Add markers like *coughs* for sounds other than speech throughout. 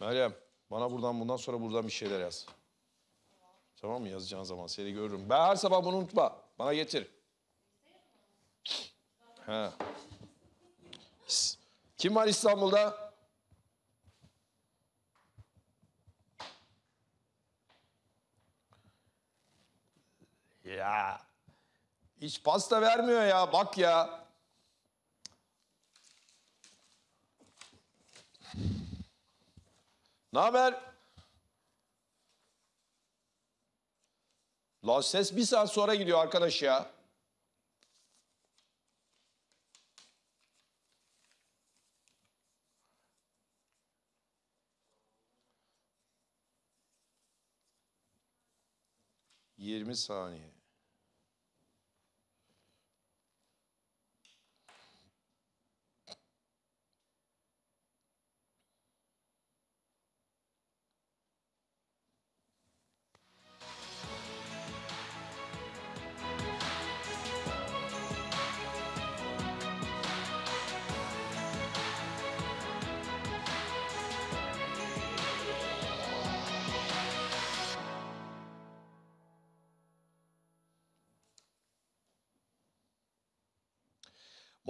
Meryem bana buradan bundan sonra buradan bir şeyler yaz. Tamam mı yazacağın zaman seni görürüm. Ben her sabah bunu unutma. Bana getir. Ha. Kim var İstanbul'da? Ya. Hiç pasta vermiyor ya bak ya. Ne haber? La ses bir saat sonra gidiyor arkadaş ya. Yirmi saniye.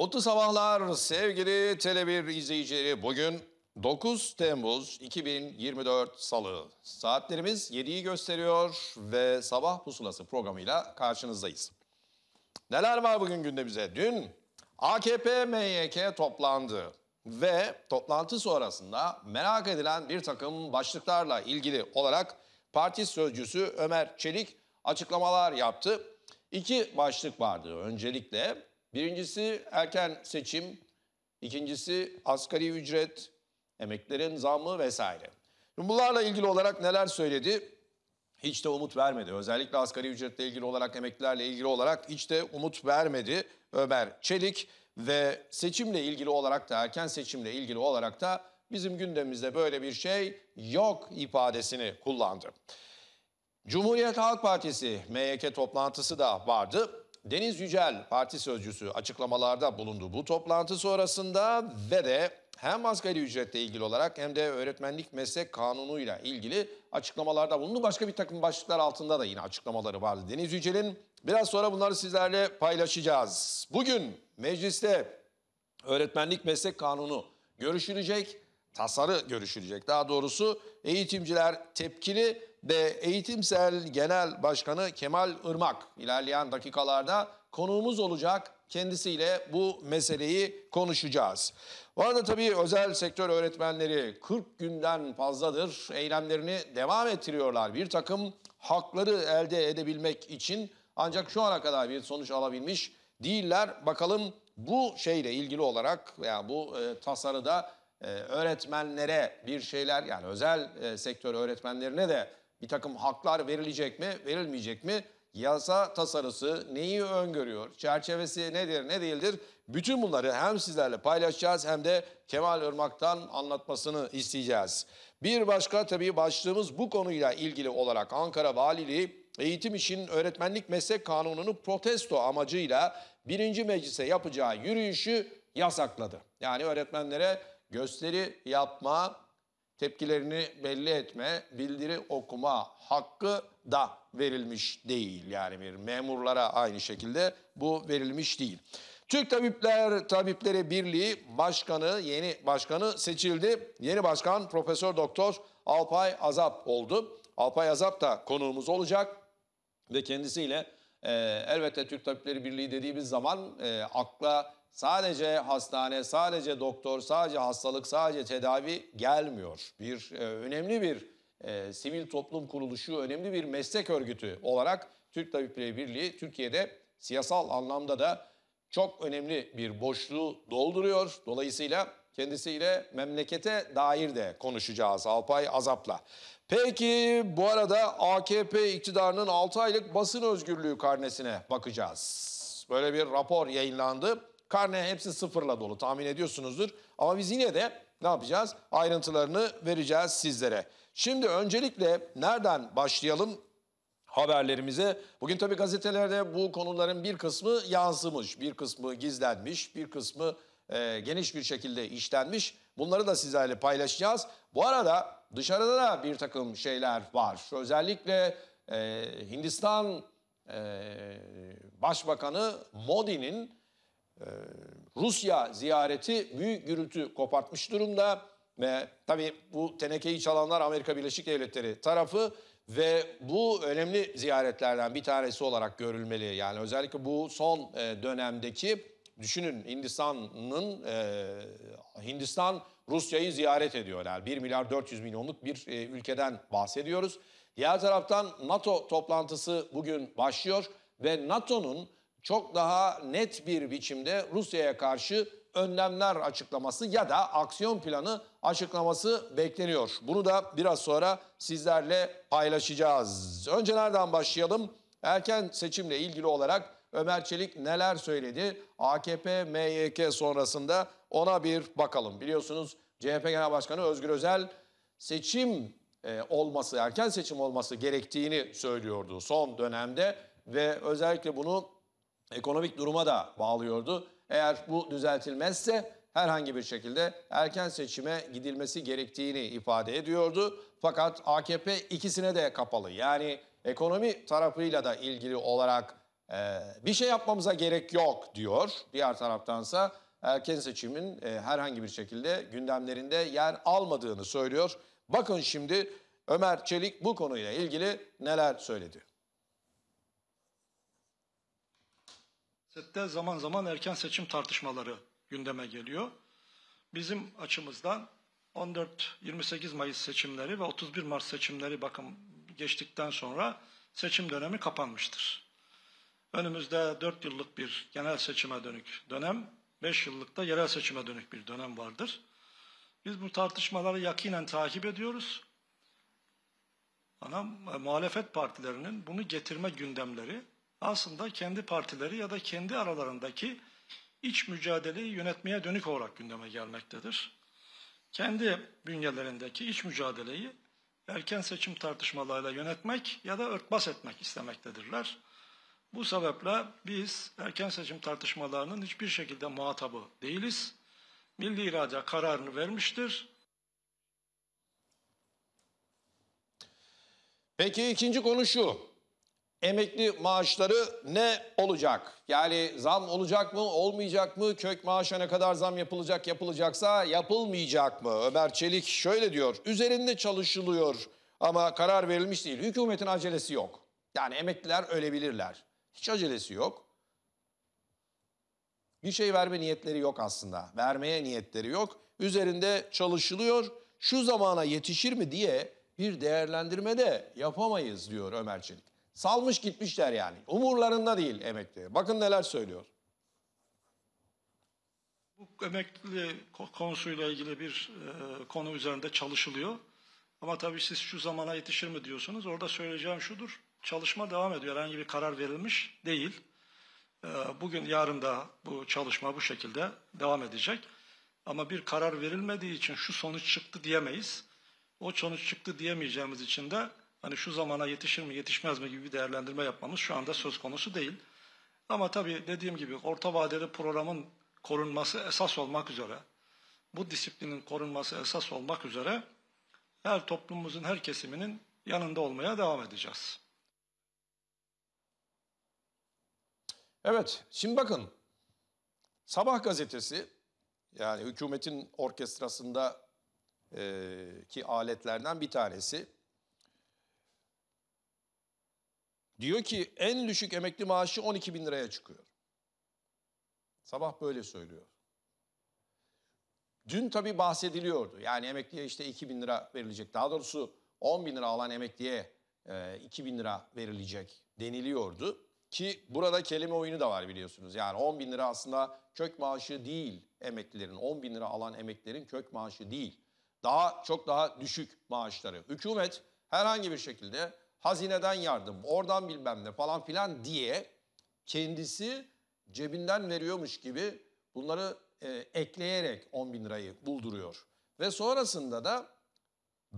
Mutlu sabahlar sevgili tele izleyicileri. Bugün 9 Temmuz 2024 Salı. Saatlerimiz 7'yi gösteriyor ve sabah pusulası programıyla karşınızdayız. Neler var bugün gündemimize? Dün AKP MYK toplandı ve toplantı sonrasında merak edilen bir takım başlıklarla ilgili olarak parti sözcüsü Ömer Çelik açıklamalar yaptı. İki başlık vardı. Öncelikle Birincisi erken seçim, ikincisi asgari ücret, emeklerin zammı vesaire. bunlarla ilgili olarak neler söyledi? Hiç de umut vermedi. Özellikle asgari ücretle ilgili olarak, emeklilerle ilgili olarak hiç de umut vermedi Ömer Çelik. Ve seçimle ilgili olarak da, erken seçimle ilgili olarak da bizim gündemimizde böyle bir şey yok ifadesini kullandı. Cumhuriyet Halk Partisi MYK toplantısı da vardı. Deniz Yücel parti sözcüsü açıklamalarda bulundu. Bu toplantı sonrasında ve de hem asgari ücretle ilgili olarak hem de öğretmenlik meslek kanunuyla ilgili açıklamalarda bulundu. Başka bir takım başlıklar altında da yine açıklamaları vardı. Deniz Yücel'in biraz sonra bunları sizlerle paylaşacağız. Bugün mecliste öğretmenlik meslek kanunu görüşülecek, tasarı görüşülecek. Daha doğrusu eğitimciler tepkili ve Eğitimsel Genel Başkanı Kemal Irmak ilerleyen dakikalarda konuğumuz olacak. Kendisiyle bu meseleyi konuşacağız. Bu arada tabii özel sektör öğretmenleri 40 günden fazladır eylemlerini devam ettiriyorlar. Bir takım hakları elde edebilmek için ancak şu ana kadar bir sonuç alabilmiş değiller. Bakalım bu şeyle ilgili olarak veya yani bu e, tasarıda e, öğretmenlere bir şeyler yani özel e, sektör öğretmenlerine de bir takım haklar verilecek mi, verilmeyecek mi? Yasa tasarısı neyi öngörüyor? Çerçevesi nedir, ne değildir? Bütün bunları hem sizlerle paylaşacağız hem de Kemal Irmak'tan anlatmasını isteyeceğiz. Bir başka tabii başlığımız bu konuyla ilgili olarak Ankara Valiliği eğitim için öğretmenlik meslek kanununu protesto amacıyla birinci meclise yapacağı yürüyüşü yasakladı. Yani öğretmenlere gösteri yapma, tepkilerini belli etme, bildiri okuma hakkı da verilmiş değil. Yani bir memurlara aynı şekilde bu verilmiş değil. Türk Tabipler Tabipleri Birliği Başkanı, yeni başkanı seçildi. Yeni başkan Profesör Doktor Alpay Azap oldu. Alpay Azap da konuğumuz olacak ve kendisiyle e, elbette Türk Tabipleri Birliği dediğimiz zaman e, akla sadece hastane, sadece doktor, sadece hastalık, sadece tedavi gelmiyor. Bir e, önemli bir e, sivil toplum kuruluşu, önemli bir meslek örgütü olarak Türk Tabipleri Birliği Türkiye'de siyasal anlamda da çok önemli bir boşluğu dolduruyor. Dolayısıyla kendisiyle memlekete dair de konuşacağız Alpay Azap'la. Peki bu arada AKP iktidarının 6 aylık basın özgürlüğü karnesine bakacağız. Böyle bir rapor yayınlandı. Karne hepsi sıfırla dolu tahmin ediyorsunuzdur. Ama biz yine de ne yapacağız? Ayrıntılarını vereceğiz sizlere. Şimdi öncelikle nereden başlayalım? haberlerimize. Bugün tabii gazetelerde bu konuların bir kısmı yansımış, bir kısmı gizlenmiş, bir kısmı e, geniş bir şekilde işlenmiş. Bunları da sizlerle paylaşacağız. Bu arada dışarıda da bir takım şeyler var. Özellikle e, Hindistan e, Başbakanı Modi'nin Rusya ziyareti büyük gürültü kopartmış durumda. Ve tabii bu tenekeyi çalanlar Amerika Birleşik Devletleri tarafı ve bu önemli ziyaretlerden bir tanesi olarak görülmeli. Yani özellikle bu son e, dönemdeki düşünün Hindistan'ın e, Hindistan Rusya'yı ziyaret ediyor yani 1 milyar 400 milyonluk bir e, ülkeden bahsediyoruz. Diğer taraftan NATO toplantısı bugün başlıyor ve NATO'nun çok daha net bir biçimde Rusya'ya karşı önlemler açıklaması ya da aksiyon planı açıklaması bekleniyor. Bunu da biraz sonra sizlerle paylaşacağız. Önce nereden başlayalım? Erken seçimle ilgili olarak Ömer Çelik neler söyledi? AKP MYK sonrasında ona bir bakalım. Biliyorsunuz CHP Genel Başkanı Özgür Özel seçim e, olması, erken seçim olması gerektiğini söylüyordu son dönemde ve özellikle bunu ekonomik duruma da bağlıyordu. Eğer bu düzeltilmezse herhangi bir şekilde erken seçime gidilmesi gerektiğini ifade ediyordu. Fakat AKP ikisine de kapalı. Yani ekonomi tarafıyla da ilgili olarak e, bir şey yapmamıza gerek yok diyor. Diğer taraftansa erken seçimin e, herhangi bir şekilde gündemlerinde yer almadığını söylüyor. Bakın şimdi Ömer Çelik bu konuyla ilgili neler söyledi. Sette zaman zaman erken seçim tartışmaları gündeme geliyor. Bizim açımızdan 14-28 Mayıs seçimleri ve 31 Mart seçimleri bakın geçtikten sonra seçim dönemi kapanmıştır. Önümüzde 4 yıllık bir genel seçime dönük dönem, 5 yıllık da yerel seçime dönük bir dönem vardır. Biz bu tartışmaları yakinen takip ediyoruz. Ana e, muhalefet partilerinin bunu getirme gündemleri aslında kendi partileri ya da kendi aralarındaki iç mücadeleyi yönetmeye dönük olarak gündeme gelmektedir. Kendi bünyelerindeki iç mücadeleyi erken seçim tartışmalarıyla yönetmek ya da örtbas etmek istemektedirler. Bu sebeple biz erken seçim tartışmalarının hiçbir şekilde muhatabı değiliz. Milli irade kararını vermiştir. Peki ikinci konu şu emekli maaşları ne olacak? Yani zam olacak mı, olmayacak mı? Kök maaşa ne kadar zam yapılacak, yapılacaksa yapılmayacak mı? Ömer Çelik şöyle diyor, üzerinde çalışılıyor ama karar verilmiş değil. Hükümetin acelesi yok. Yani emekliler ölebilirler. Hiç acelesi yok. Bir şey verme niyetleri yok aslında. Vermeye niyetleri yok. Üzerinde çalışılıyor. Şu zamana yetişir mi diye bir değerlendirme de yapamayız diyor Ömer Çelik. Salmış gitmişler yani. Umurlarında değil emekli. Bakın neler söylüyor. Bu emekli konusuyla ilgili bir e, konu üzerinde çalışılıyor. Ama tabii siz şu zamana yetişir mi diyorsunuz. Orada söyleyeceğim şudur. Çalışma devam ediyor. Herhangi bir karar verilmiş değil. E, bugün yarın da bu çalışma bu şekilde devam edecek. Ama bir karar verilmediği için şu sonuç çıktı diyemeyiz. O sonuç çıktı diyemeyeceğimiz için de hani şu zamana yetişir mi yetişmez mi gibi bir değerlendirme yapmamız şu anda söz konusu değil. Ama tabii dediğim gibi orta vadeli programın korunması esas olmak üzere, bu disiplinin korunması esas olmak üzere her toplumumuzun her kesiminin yanında olmaya devam edeceğiz. Evet, şimdi bakın Sabah gazetesi yani hükümetin orkestrasında e, ki aletlerden bir tanesi Diyor ki en düşük emekli maaşı 12 bin liraya çıkıyor. Sabah böyle söylüyor. Dün tabii bahsediliyordu. Yani emekliye işte 2 bin lira verilecek. Daha doğrusu 10 bin lira alan emekliye 2 e, bin lira verilecek deniliyordu. Ki burada kelime oyunu da var biliyorsunuz. Yani 10 bin lira aslında kök maaşı değil emeklilerin. 10 bin lira alan emeklilerin kök maaşı değil. Daha çok daha düşük maaşları. Hükümet herhangi bir şekilde hazineden yardım, oradan bilmem ne falan filan diye kendisi cebinden veriyormuş gibi bunları e, ekleyerek 10 bin lirayı bulduruyor. Ve sonrasında da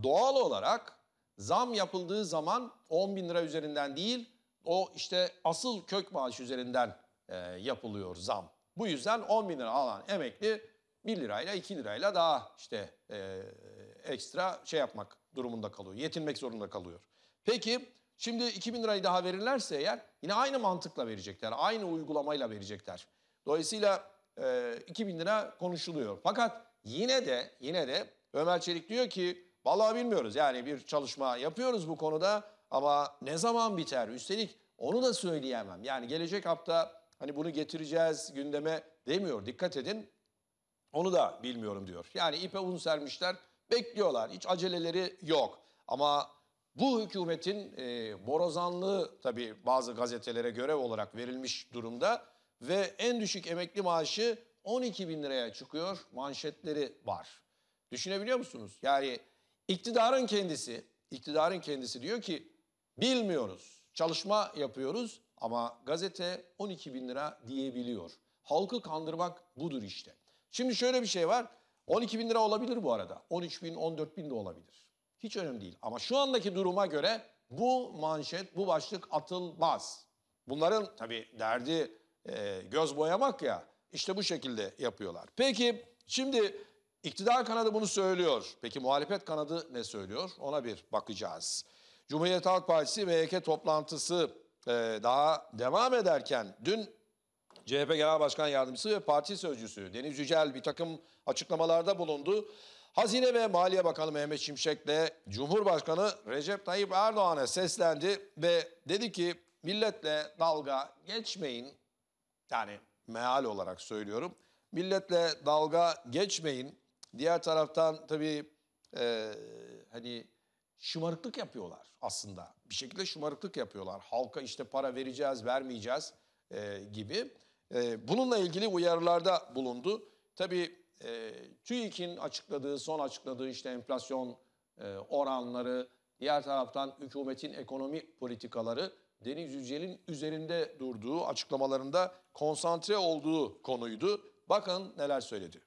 doğal olarak zam yapıldığı zaman 10 bin lira üzerinden değil o işte asıl kök maaş üzerinden e, yapılıyor zam. Bu yüzden 10 bin lira alan emekli 1 lirayla 2 lirayla daha işte e, ekstra şey yapmak durumunda kalıyor. Yetinmek zorunda kalıyor. Peki şimdi 2000 lirayı daha verirlerse eğer yine aynı mantıkla verecekler. Aynı uygulamayla verecekler. Dolayısıyla e, 2000 lira konuşuluyor. Fakat yine de yine de Ömer Çelik diyor ki vallahi bilmiyoruz. Yani bir çalışma yapıyoruz bu konuda ama ne zaman biter? Üstelik onu da söyleyemem. Yani gelecek hafta hani bunu getireceğiz gündeme demiyor. Dikkat edin. Onu da bilmiyorum diyor. Yani ipe un sermişler, bekliyorlar. Hiç aceleleri yok. Ama bu hükümetin e, borazanlığı tabii bazı gazetelere görev olarak verilmiş durumda ve en düşük emekli maaşı 12 bin liraya çıkıyor manşetleri var. Düşünebiliyor musunuz? Yani iktidarın kendisi, iktidarın kendisi diyor ki bilmiyoruz, çalışma yapıyoruz ama gazete 12 bin lira diyebiliyor. Halkı kandırmak budur işte. Şimdi şöyle bir şey var. 12 bin lira olabilir bu arada. 13 bin, 14 bin de olabilir. Hiç önemli değil. Ama şu andaki duruma göre bu manşet, bu başlık atılmaz. Bunların tabii derdi e, göz boyamak ya. İşte bu şekilde yapıyorlar. Peki şimdi iktidar kanadı bunu söylüyor. Peki muhalefet kanadı ne söylüyor? Ona bir bakacağız. Cumhuriyet Halk Partisi MHK toplantısı e, daha devam ederken dün CHP Genel Başkan Yardımcısı ve Parti Sözcüsü Deniz Yücel bir takım açıklamalarda bulundu. Hazine ve Maliye Bakanı Mehmet Şimşek de Cumhurbaşkanı Recep Tayyip Erdoğan'a seslendi ve dedi ki milletle dalga geçmeyin. Yani meal olarak söylüyorum. Milletle dalga geçmeyin. Diğer taraftan tabii e, hani şımarıklık yapıyorlar aslında. Bir şekilde şımarıklık yapıyorlar. Halka işte para vereceğiz, vermeyeceğiz e, gibi. E, bununla ilgili uyarılarda bulundu. Tabii e, TÜİK'in açıkladığı, son açıkladığı işte enflasyon e, oranları, diğer taraftan hükümetin ekonomi politikaları Deniz Yücel'in üzerinde durduğu açıklamalarında konsantre olduğu konuydu. Bakın neler söyledi.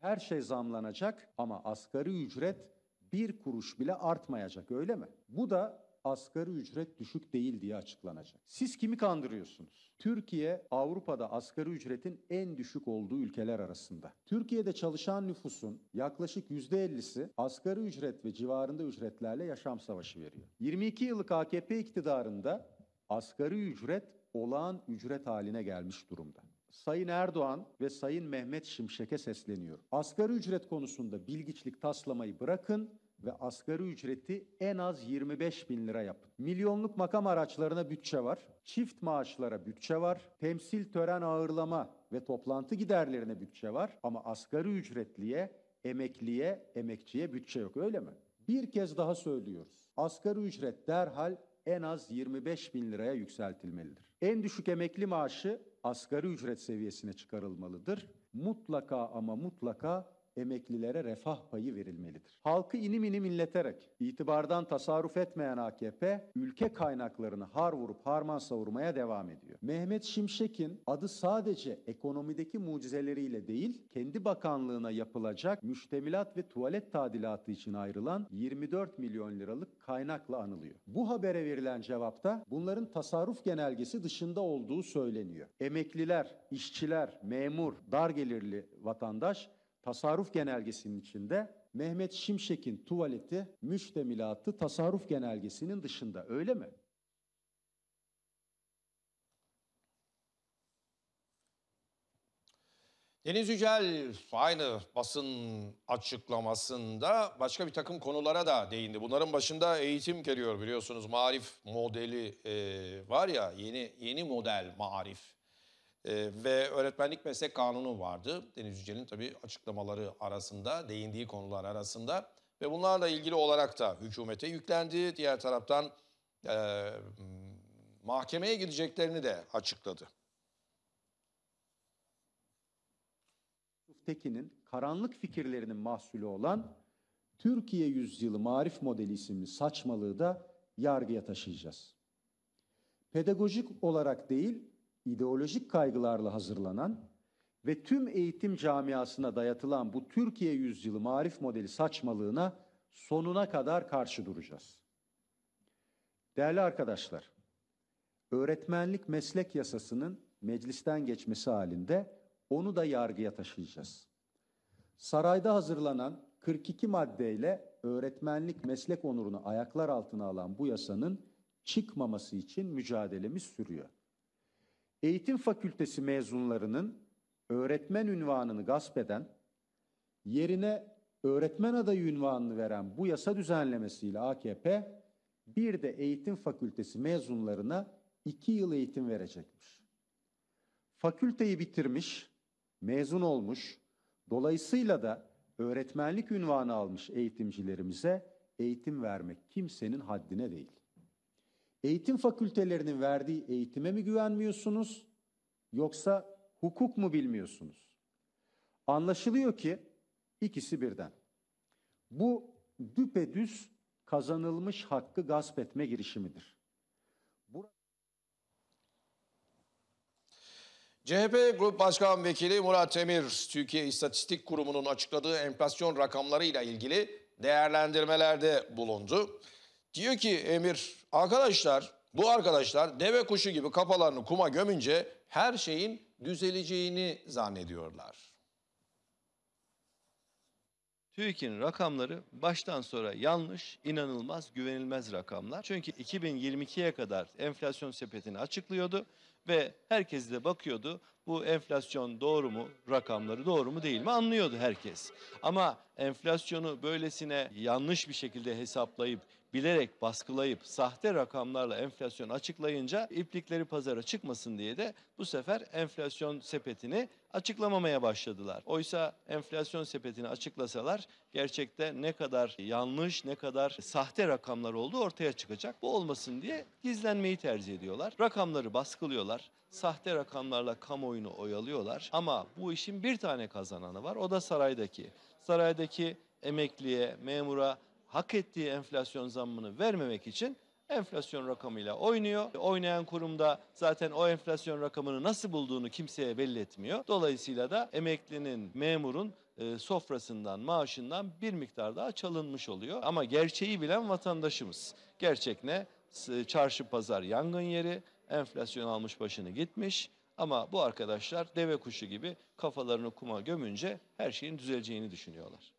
Her şey zamlanacak ama asgari ücret bir kuruş bile artmayacak öyle mi? Bu da asgari ücret düşük değil diye açıklanacak. Siz kimi kandırıyorsunuz? Türkiye Avrupa'da asgari ücretin en düşük olduğu ülkeler arasında. Türkiye'de çalışan nüfusun yaklaşık %50'si asgari ücret ve civarında ücretlerle yaşam savaşı veriyor. 22 yıllık AKP iktidarında asgari ücret olağan ücret haline gelmiş durumda. Sayın Erdoğan ve Sayın Mehmet Şimşek'e sesleniyorum. Asgari ücret konusunda bilgiçlik taslamayı bırakın ve asgari ücreti en az 25 bin lira yapın. Milyonluk makam araçlarına bütçe var, çift maaşlara bütçe var, temsil tören ağırlama ve toplantı giderlerine bütçe var ama asgari ücretliye, emekliye, emekçiye bütçe yok öyle mi? Bir kez daha söylüyoruz. Asgari ücret derhal en az 25 bin liraya yükseltilmelidir. En düşük emekli maaşı asgari ücret seviyesine çıkarılmalıdır. Mutlaka ama mutlaka emeklilere refah payı verilmelidir. Halkı inim inim inleterek itibardan tasarruf etmeyen AKP ülke kaynaklarını har vurup harman savurmaya devam ediyor. Mehmet Şimşek'in adı sadece ekonomideki mucizeleriyle değil kendi bakanlığına yapılacak müştemilat ve tuvalet tadilatı için ayrılan 24 milyon liralık kaynakla anılıyor. Bu habere verilen cevapta bunların tasarruf genelgesi dışında olduğu söyleniyor. Emekliler, işçiler, memur, dar gelirli vatandaş tasarruf genelgesinin içinde Mehmet Şimşek'in tuvaleti müştemilatı tasarruf genelgesinin dışında öyle mi? Deniz Yücel aynı basın açıklamasında başka bir takım konulara da değindi. Bunların başında eğitim geliyor biliyorsunuz. Marif modeli e, var ya yeni yeni model marif. E, ve öğretmenlik meslek kanunu vardı. Deniz Yücel'in tabii açıklamaları arasında, değindiği konular arasında. Ve bunlarla ilgili olarak da hükümete yüklendi. Diğer taraftan e, mahkemeye gideceklerini de açıkladı. Tekin'in karanlık fikirlerinin mahsulü olan Türkiye Yüzyılı Marif Modeli isimli saçmalığı da yargıya taşıyacağız. Pedagojik olarak değil, ideolojik kaygılarla hazırlanan ve tüm eğitim camiasına dayatılan bu Türkiye yüzyılı marif modeli saçmalığına sonuna kadar karşı duracağız. Değerli arkadaşlar, öğretmenlik meslek yasasının meclisten geçmesi halinde onu da yargıya taşıyacağız. Sarayda hazırlanan 42 maddeyle öğretmenlik meslek onurunu ayaklar altına alan bu yasanın çıkmaması için mücadelemiz sürüyor eğitim fakültesi mezunlarının öğretmen ünvanını gasp eden, yerine öğretmen adayı ünvanını veren bu yasa düzenlemesiyle AKP bir de eğitim fakültesi mezunlarına iki yıl eğitim verecekmiş. Fakülteyi bitirmiş, mezun olmuş, dolayısıyla da öğretmenlik ünvanı almış eğitimcilerimize eğitim vermek kimsenin haddine değil eğitim fakültelerinin verdiği eğitime mi güvenmiyorsunuz yoksa hukuk mu bilmiyorsunuz? Anlaşılıyor ki ikisi birden. Bu düpedüz kazanılmış hakkı gasp etme girişimidir. CHP Grup Başkan Vekili Murat Temir, Türkiye İstatistik Kurumu'nun açıkladığı enflasyon rakamlarıyla ilgili değerlendirmelerde bulundu. Diyor ki Emir arkadaşlar bu arkadaşlar deve kuşu gibi kafalarını kuma gömünce her şeyin düzeleceğini zannediyorlar. TÜİK'in rakamları baştan sonra yanlış, inanılmaz, güvenilmez rakamlar. Çünkü 2022'ye kadar enflasyon sepetini açıklıyordu ve herkes de bakıyordu bu enflasyon doğru mu, rakamları doğru mu değil mi anlıyordu herkes. Ama enflasyonu böylesine yanlış bir şekilde hesaplayıp bilerek baskılayıp sahte rakamlarla enflasyon açıklayınca iplikleri pazara çıkmasın diye de bu sefer enflasyon sepetini açıklamamaya başladılar. Oysa enflasyon sepetini açıklasalar gerçekte ne kadar yanlış, ne kadar sahte rakamlar olduğu ortaya çıkacak. Bu olmasın diye gizlenmeyi tercih ediyorlar. Rakamları baskılıyorlar. Sahte rakamlarla kamuoyunu oyalıyorlar. Ama bu işin bir tane kazananı var. O da saraydaki. Saraydaki emekliye, memura hak ettiği enflasyon zammını vermemek için enflasyon rakamıyla oynuyor. Oynayan kurumda zaten o enflasyon rakamını nasıl bulduğunu kimseye belli etmiyor. Dolayısıyla da emeklinin, memurun e, sofrasından, maaşından bir miktar daha çalınmış oluyor. Ama gerçeği bilen vatandaşımız. Gerçek ne? E, çarşı pazar yangın yeri, enflasyon almış başını gitmiş. Ama bu arkadaşlar deve kuşu gibi kafalarını kuma gömünce her şeyin düzeleceğini düşünüyorlar.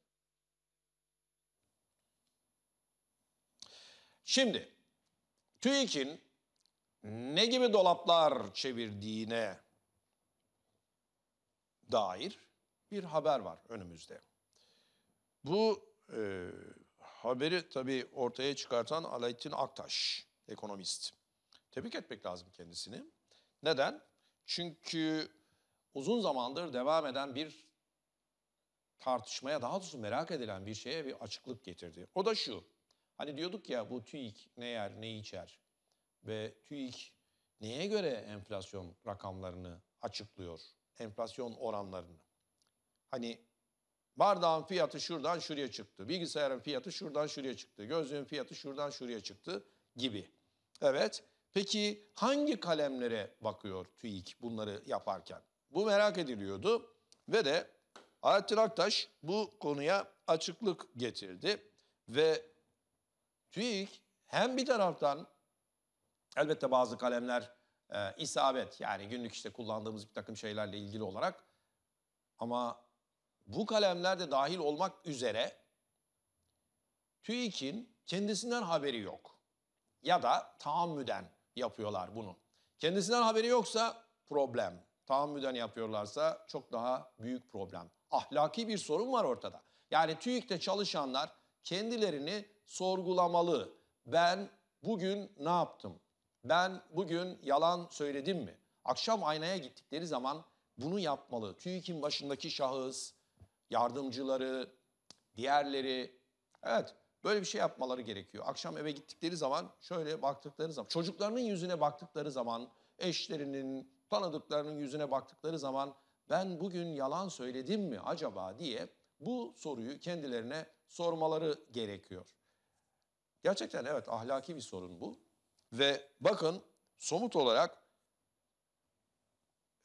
Şimdi TÜİK'in ne gibi dolaplar çevirdiğine dair bir haber var önümüzde. Bu e, haberi tabii ortaya çıkartan Alaaddin Aktaş, ekonomist. Tebrik etmek lazım kendisini. Neden? Çünkü uzun zamandır devam eden bir tartışmaya, daha doğrusu merak edilen bir şeye bir açıklık getirdi. O da şu. Hani diyorduk ya bu TÜİK ne yer ne içer ve TÜİK neye göre enflasyon rakamlarını açıklıyor? Enflasyon oranlarını. Hani bardağın fiyatı şuradan şuraya çıktı. Bilgisayarın fiyatı şuradan şuraya çıktı. Gözlüğün fiyatı şuradan şuraya çıktı gibi. Evet. Peki hangi kalemlere bakıyor TÜİK bunları yaparken? Bu merak ediliyordu ve de Alaaddin Aktaş bu konuya açıklık getirdi ve TÜİK hem bir taraftan elbette bazı kalemler e, isabet yani günlük işte kullandığımız bir takım şeylerle ilgili olarak ama bu kalemler de dahil olmak üzere TÜİK'in kendisinden haberi yok ya da tahammüden yapıyorlar bunu. Kendisinden haberi yoksa problem. Tahammüden yapıyorlarsa çok daha büyük problem. Ahlaki bir sorun var ortada. Yani TÜİK'te çalışanlar kendilerini sorgulamalı. Ben bugün ne yaptım? Ben bugün yalan söyledim mi? Akşam aynaya gittikleri zaman bunu yapmalı. TÜİK'in başındaki şahıs, yardımcıları, diğerleri. Evet böyle bir şey yapmaları gerekiyor. Akşam eve gittikleri zaman şöyle baktıkları zaman, çocuklarının yüzüne baktıkları zaman, eşlerinin, tanıdıklarının yüzüne baktıkları zaman ben bugün yalan söyledim mi acaba diye bu soruyu kendilerine sormaları gerekiyor. Gerçekten evet ahlaki bir sorun bu. Ve bakın somut olarak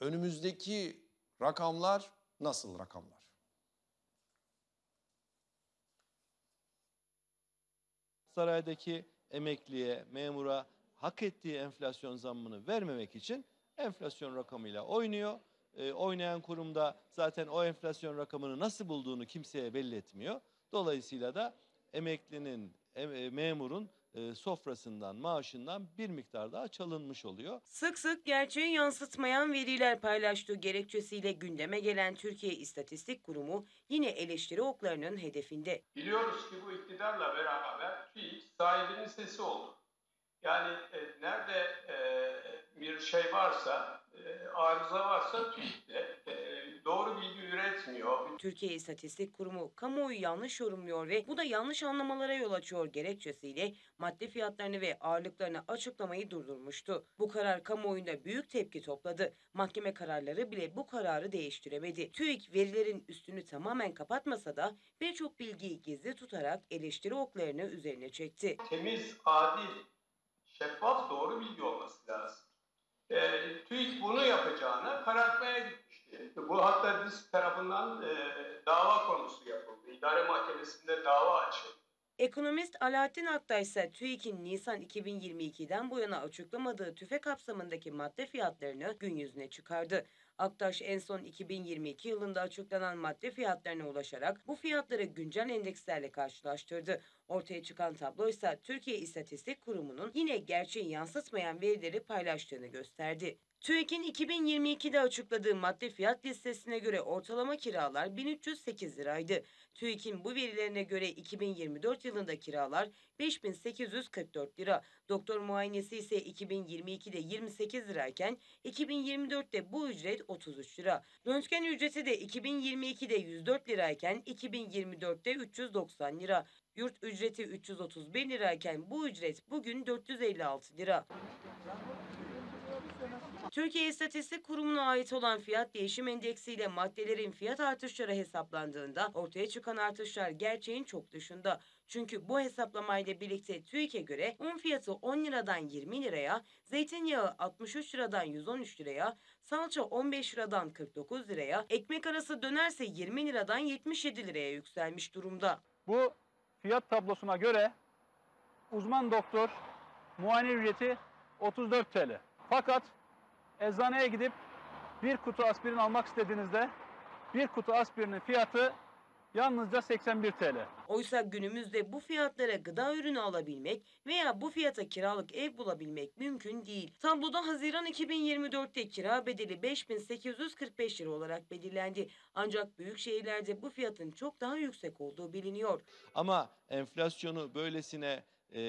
önümüzdeki rakamlar nasıl rakamlar? Saraydaki emekliye, memura hak ettiği enflasyon zammını vermemek için enflasyon rakamıyla oynuyor. E, oynayan kurumda zaten o enflasyon rakamını nasıl bulduğunu kimseye belli etmiyor. Dolayısıyla da emeklinin e, memurun e, sofrasından, maaşından bir miktar daha çalınmış oluyor. Sık sık gerçeği yansıtmayan veriler paylaştığı gerekçesiyle gündeme gelen Türkiye İstatistik Kurumu yine eleştiri oklarının hedefinde. Biliyoruz ki bu iktidarla beraber TÜİK sahibinin sesi oldu. Yani e, nerede e, bir şey varsa, e, arıza varsa TÜİK'te e, doğru bilgi üret Türkiye İstatistik Kurumu kamuoyu yanlış yorumluyor ve bu da yanlış anlamalara yol açıyor gerekçesiyle madde fiyatlarını ve ağırlıklarını açıklamayı durdurmuştu. Bu karar kamuoyunda büyük tepki topladı. Mahkeme kararları bile bu kararı değiştiremedi. TÜİK verilerin üstünü tamamen kapatmasa da birçok bilgiyi gizli tutarak eleştiri oklarını üzerine çekti. Temiz, adil, şeffaf doğru bilgi olması lazım. E, TÜİK bunu yapacağını karartmaya gitti. Bu hatta biz tarafından e, dava konusu yapıldı. İdare Mahkemesi'nde dava açıldı. Ekonomist Alaaddin Aktay ise TÜİK'in Nisan 2022'den bu yana açıklamadığı tüfe kapsamındaki madde fiyatlarını gün yüzüne çıkardı. Aktaş en son 2022 yılında açıklanan madde fiyatlarına ulaşarak bu fiyatları güncel endekslerle karşılaştırdı. Ortaya çıkan tablo ise Türkiye İstatistik Kurumu'nun yine gerçeği yansıtmayan verileri paylaştığını gösterdi. TÜİK'in 2022'de açıkladığı madde fiyat listesine göre ortalama kiralar 1308 liraydı. TÜİK'in bu verilerine göre 2024 yılında kiralar 5844 lira. Doktor muayenesi ise 2022'de 28 lirayken 2024'te bu ücret 33 lira. Röntgen ücreti de 2022'de 104 lirayken 2024'te 390 lira. Yurt ücreti 331 lirayken bu ücret bugün 456 lira. Türkiye İstatistik Kurumu'na ait olan fiyat değişim endeksiyle maddelerin fiyat artışları hesaplandığında ortaya çıkan artışlar gerçeğin çok dışında. Çünkü bu hesaplamayla birlikte TÜİK'e göre un fiyatı 10 liradan 20 liraya, zeytinyağı 63 liradan 113 liraya, salça 15 liradan 49 liraya, ekmek arası dönerse 20 liradan 77 liraya yükselmiş durumda. Bu fiyat tablosuna göre uzman doktor muayene ücreti 34 TL. Fakat eczaneye gidip bir kutu aspirin almak istediğinizde bir kutu aspirinin fiyatı yalnızca 81 TL. Oysa günümüzde bu fiyatlara gıda ürünü alabilmek veya bu fiyata kiralık ev bulabilmek mümkün değil. Tabloda Haziran 2024'te kira bedeli 5845 lira olarak belirlendi. Ancak büyük şehirlerde bu fiyatın çok daha yüksek olduğu biliniyor. Ama enflasyonu böylesine e,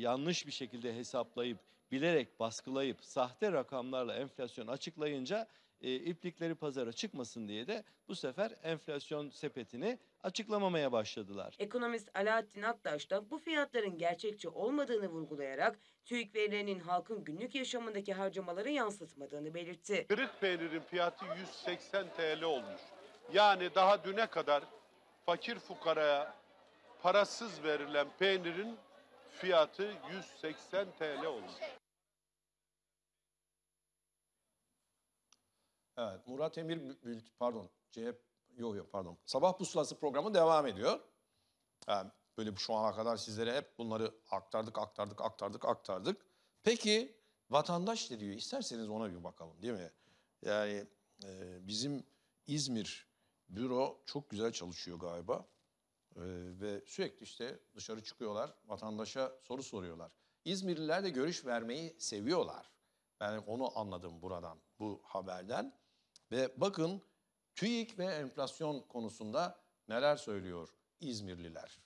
yanlış bir şekilde hesaplayıp bilerek baskılayıp sahte rakamlarla enflasyon açıklayınca e, iplikleri pazara çıkmasın diye de bu sefer enflasyon sepetini açıklamamaya başladılar. Ekonomist Alaaddin Aktaş da bu fiyatların gerçekçi olmadığını vurgulayarak TÜİK verilerinin halkın günlük yaşamındaki harcamaları yansıtmadığını belirtti. Kırık peynirin fiyatı 180 TL olmuş. Yani daha düne kadar fakir fukaraya parasız verilen peynirin fiyatı 180 TL olmuş. Evet, Murat Emir Bült, pardon, CHP, yok yok pardon. Sabah pusulası programı devam ediyor. Yani böyle şu ana kadar sizlere hep bunları aktardık, aktardık, aktardık, aktardık. Peki vatandaş ne diyor? İsterseniz ona bir bakalım değil mi? Yani e, bizim İzmir büro çok güzel çalışıyor galiba. Ee, ve sürekli işte dışarı çıkıyorlar, vatandaşa soru soruyorlar. İzmirliler de görüş vermeyi seviyorlar. Ben onu anladım buradan, bu haberden. Ve bakın TÜİK ve enflasyon konusunda neler söylüyor İzmirliler.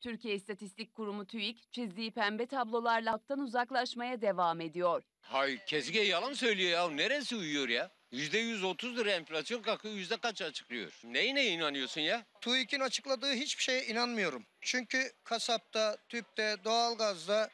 Türkiye İstatistik Kurumu TÜİK çizdiği pembe tablolarla halktan uzaklaşmaya devam ediyor. Hay kezge yalan söylüyor ya. Neresi uyuyor ya? %130 lira enflasyon kalkıyor yüzde kaç açıklıyor? Neyine inanıyorsun ya? TÜİK'in açıkladığı hiçbir şeye inanmıyorum. Çünkü kasapta, tüpte, doğalgazda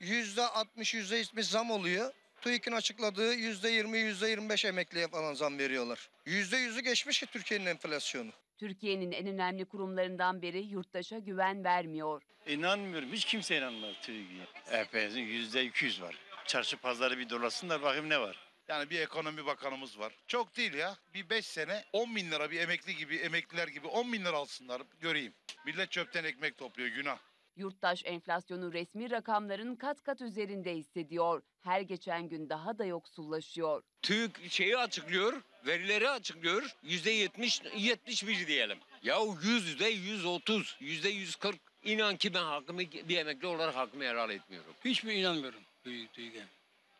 yüzde 60 yüzde 70 zam oluyor. TÜİK'in açıkladığı yüzde 20 yüzde 25 emekliye falan zam veriyorlar. Yüzde yüzü geçmiş ki Türkiye'nin enflasyonu. Türkiye'nin en önemli kurumlarından biri yurttaşa güven vermiyor. İnanmıyorum. Hiç kimse inanmaz TÜİK'e. Enflasyon yüzde 200 var. Çarşı pazarı bir dolasın da bakayım ne var. Yani bir ekonomi bakanımız var. Çok değil ya. Bir 5 sene 10 bin lira bir emekli gibi, emekliler gibi 10 bin lira alsınlar göreyim. Millet çöpten ekmek topluyor günah. Yurttaş enflasyonu resmi rakamların kat kat üzerinde hissediyor. Her geçen gün daha da yoksullaşıyor. TÜİK şeyi açıklıyor, verileri açıklıyor. Yüzde yetmiş, yetmiş bir diyelim. Ya yüzde yüz otuz, yüzde yüz kırk. İnan ki ben hakkımı bir emekli olarak hakkımı helal etmiyorum. Hiç mi inanmıyorum TÜİK'e?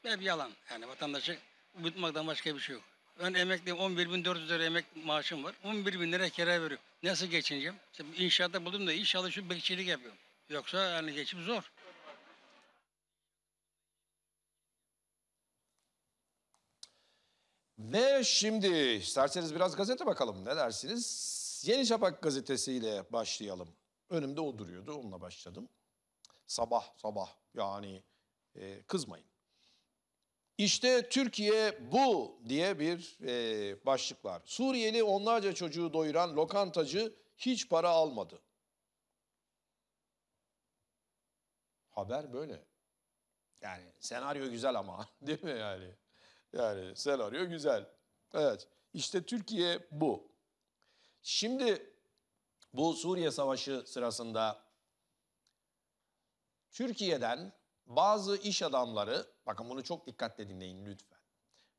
Hep yalan. Yani vatandaşı uyutmaktan başka bir şey yok. Ben emekliyim 11.400 lira emek maaşım var. 11 bin lira kira veriyorum. Nasıl geçineceğim? İşte inşaatta buldum da iş çalışıp bekçilik yapıyorum. Yoksa yani geçim zor. Ve şimdi isterseniz biraz gazete bakalım ne dersiniz? Yeni Şafak gazetesiyle başlayalım. Önümde o duruyordu onunla başladım. Sabah sabah yani e, kızmayın. İşte Türkiye bu diye bir e, başlık var. Suriyeli onlarca çocuğu doyuran lokantacı hiç para almadı. Haber böyle. Yani senaryo güzel ama *laughs* değil mi yani? Yani senaryo güzel. Evet işte Türkiye bu. Şimdi bu Suriye Savaşı sırasında Türkiye'den bazı iş adamları, bakın bunu çok dikkatle dinleyin lütfen.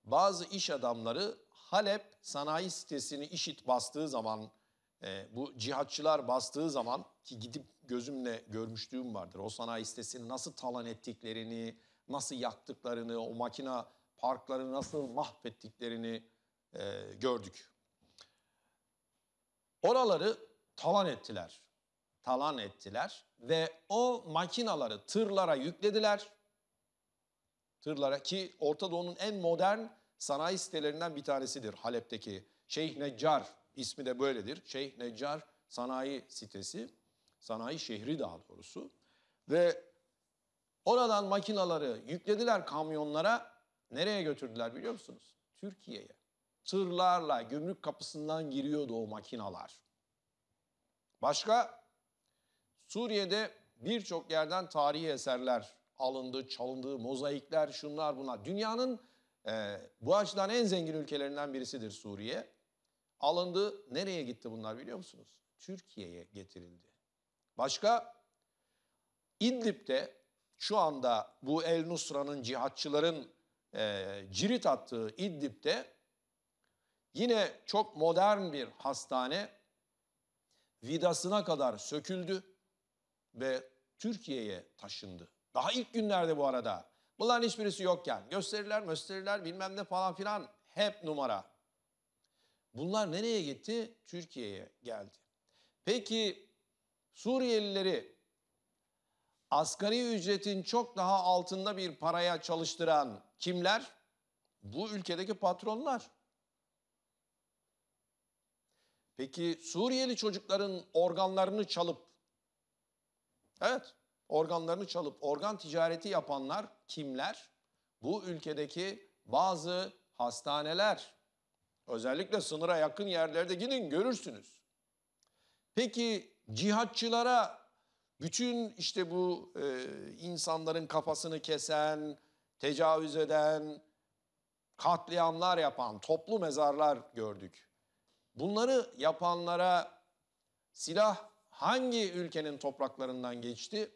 Bazı iş adamları Halep sanayi sitesini işit bastığı zaman, e, bu cihatçılar bastığı zaman ki gidip gözümle görmüşlüğüm vardır. O sanayi sitesini nasıl talan ettiklerini, nasıl yaktıklarını, o makina parkları nasıl mahvettiklerini e, gördük. Oraları talan ettiler talan ettiler ve o makinaları tırlara yüklediler. Tırlara ki Orta Doğu'nun en modern sanayi sitelerinden bir tanesidir Halep'teki Şeyh Neccar ismi de böyledir. Şeyh Neccar sanayi sitesi, sanayi şehri daha doğrusu. Ve oradan makinaları yüklediler kamyonlara. Nereye götürdüler biliyor musunuz? Türkiye'ye. Tırlarla gümrük kapısından giriyordu o makinalar. Başka Suriye'de birçok yerden tarihi eserler alındı, çalındı, mozaikler, şunlar bunlar. Dünyanın e, bu açıdan en zengin ülkelerinden birisidir Suriye. Alındı, nereye gitti bunlar biliyor musunuz? Türkiye'ye getirildi. Başka İdlib'de şu anda bu El Nusra'nın cihatçıların e, cirit attığı İdlib'de yine çok modern bir hastane vidasına kadar söküldü ve Türkiye'ye taşındı. Daha ilk günlerde bu arada. Bunların hiçbirisi yokken gösteriler, gösteriler bilmem ne falan filan hep numara. Bunlar nereye gitti? Türkiye'ye geldi. Peki Suriyelileri asgari ücretin çok daha altında bir paraya çalıştıran kimler? Bu ülkedeki patronlar. Peki Suriyeli çocukların organlarını çalıp Evet, organlarını çalıp organ ticareti yapanlar kimler? Bu ülkedeki bazı hastaneler. Özellikle sınıra yakın yerlerde gidin görürsünüz. Peki cihatçılara bütün işte bu e, insanların kafasını kesen, tecavüz eden, katliamlar yapan, toplu mezarlar gördük. Bunları yapanlara silah hangi ülkenin topraklarından geçti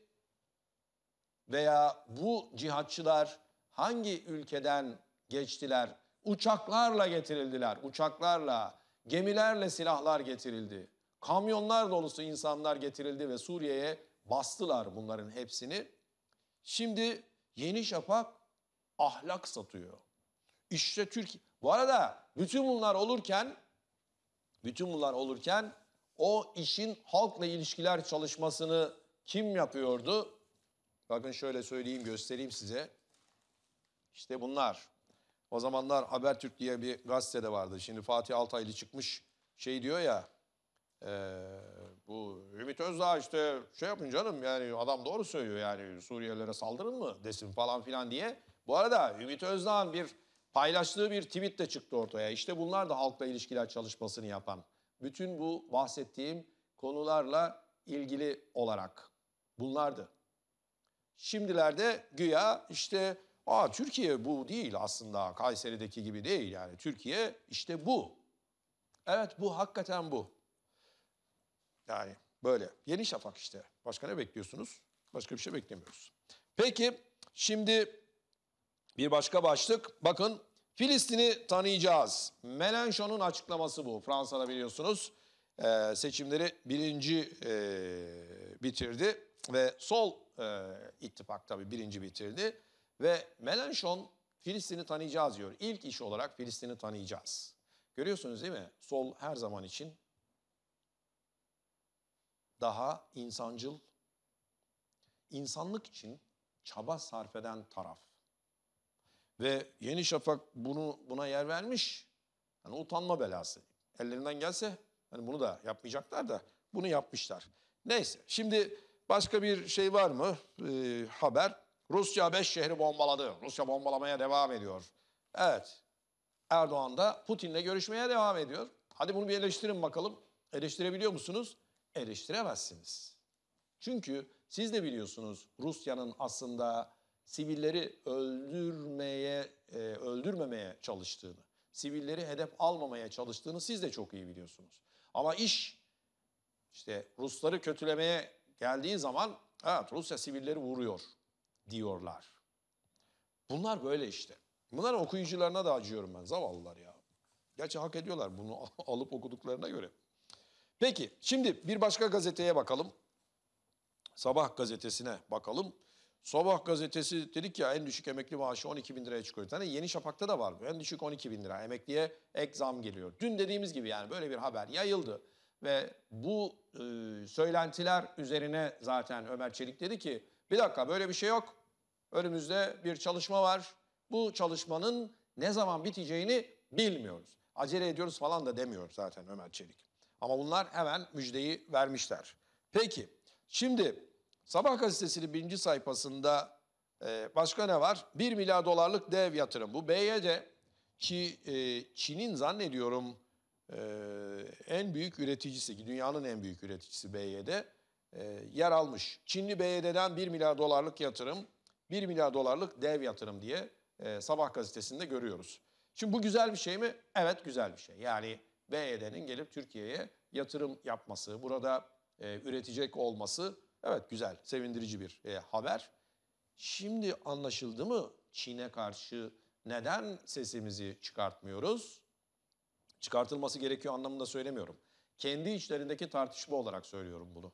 veya bu cihatçılar hangi ülkeden geçtiler? Uçaklarla getirildiler, uçaklarla, gemilerle silahlar getirildi. Kamyonlar dolusu insanlar getirildi ve Suriye'ye bastılar bunların hepsini. Şimdi Yeni Şafak ahlak satıyor. İşte Türkiye. Bu arada bütün bunlar olurken bütün bunlar olurken o işin halkla ilişkiler çalışmasını kim yapıyordu? Bakın şöyle söyleyeyim göstereyim size. İşte bunlar. O zamanlar Habertürk diye bir gazetede vardı. Şimdi Fatih Altaylı çıkmış şey diyor ya. E, bu Ümit Özdağ işte şey yapın canım yani adam doğru söylüyor yani Suriyelilere saldırın mı desin falan filan diye. Bu arada Ümit Özdağ'ın bir paylaştığı bir tweet de çıktı ortaya. İşte bunlar da halkla ilişkiler çalışmasını yapan bütün bu bahsettiğim konularla ilgili olarak bunlardı. Şimdilerde güya işte Aa Türkiye bu değil aslında Kayseri'deki gibi değil yani Türkiye işte bu. Evet bu hakikaten bu. Yani böyle Yeni Şafak işte. Başka ne bekliyorsunuz? Başka bir şey beklemiyoruz. Peki şimdi bir başka başlık bakın Filistin'i tanıyacağız. Melenchon'un açıklaması bu. Fransa'da biliyorsunuz e, seçimleri birinci e, bitirdi ve sol e, ittifak tabii birinci bitirdi. Ve Melenchon Filistin'i tanıyacağız diyor. İlk iş olarak Filistin'i tanıyacağız. Görüyorsunuz değil mi? Sol her zaman için daha insancıl, insanlık için çaba sarf eden taraf. Ve Yeni Şafak bunu buna yer vermiş. Hani utanma belası. Ellerinden gelse hani bunu da yapmayacaklar da bunu yapmışlar. Neyse şimdi başka bir şey var mı? Ee, haber. Rusya 5 şehri bombaladı. Rusya bombalamaya devam ediyor. Evet. Erdoğan da Putin'le görüşmeye devam ediyor. Hadi bunu bir eleştirin bakalım. Eleştirebiliyor musunuz? Eleştiremezsiniz. Çünkü siz de biliyorsunuz Rusya'nın aslında sivilleri öldürmeye, e, öldürmemeye çalıştığını, sivilleri hedef almamaya çalıştığını siz de çok iyi biliyorsunuz. Ama iş işte Rusları kötülemeye geldiği zaman evet Rusya sivilleri vuruyor diyorlar. Bunlar böyle işte. Bunların okuyucularına da acıyorum ben zavallılar ya. Gerçi hak ediyorlar bunu *laughs* alıp okuduklarına göre. Peki şimdi bir başka gazeteye bakalım. Sabah gazetesine bakalım. Sabah gazetesi dedik ya en düşük emekli maaşı 12 bin liraya çıkıyor. Yani Yeni Şafak'ta da var bu. En düşük 12 bin lira emekliye ek zam geliyor. Dün dediğimiz gibi yani böyle bir haber yayıldı. Ve bu e, söylentiler üzerine zaten Ömer Çelik dedi ki bir dakika böyle bir şey yok. Önümüzde bir çalışma var. Bu çalışmanın ne zaman biteceğini bilmiyoruz. Acele ediyoruz falan da demiyor zaten Ömer Çelik. Ama bunlar hemen müjdeyi vermişler. Peki şimdi Sabah gazetesinin birinci sayfasında e, başka ne var? 1 milyar dolarlık dev yatırım. Bu BYD ki e, Çin'in zannediyorum e, en büyük üreticisi, dünyanın en büyük üreticisi BYD e, yer almış. Çinli BYD'den 1 milyar dolarlık yatırım, 1 milyar dolarlık dev yatırım diye e, sabah gazetesinde görüyoruz. Şimdi bu güzel bir şey mi? Evet güzel bir şey. Yani BYD'nin gelip Türkiye'ye yatırım yapması, burada e, üretecek olması Evet güzel, sevindirici bir e, haber. Şimdi anlaşıldı mı Çin'e karşı neden sesimizi çıkartmıyoruz? Çıkartılması gerekiyor anlamında söylemiyorum. Kendi içlerindeki tartışma olarak söylüyorum bunu.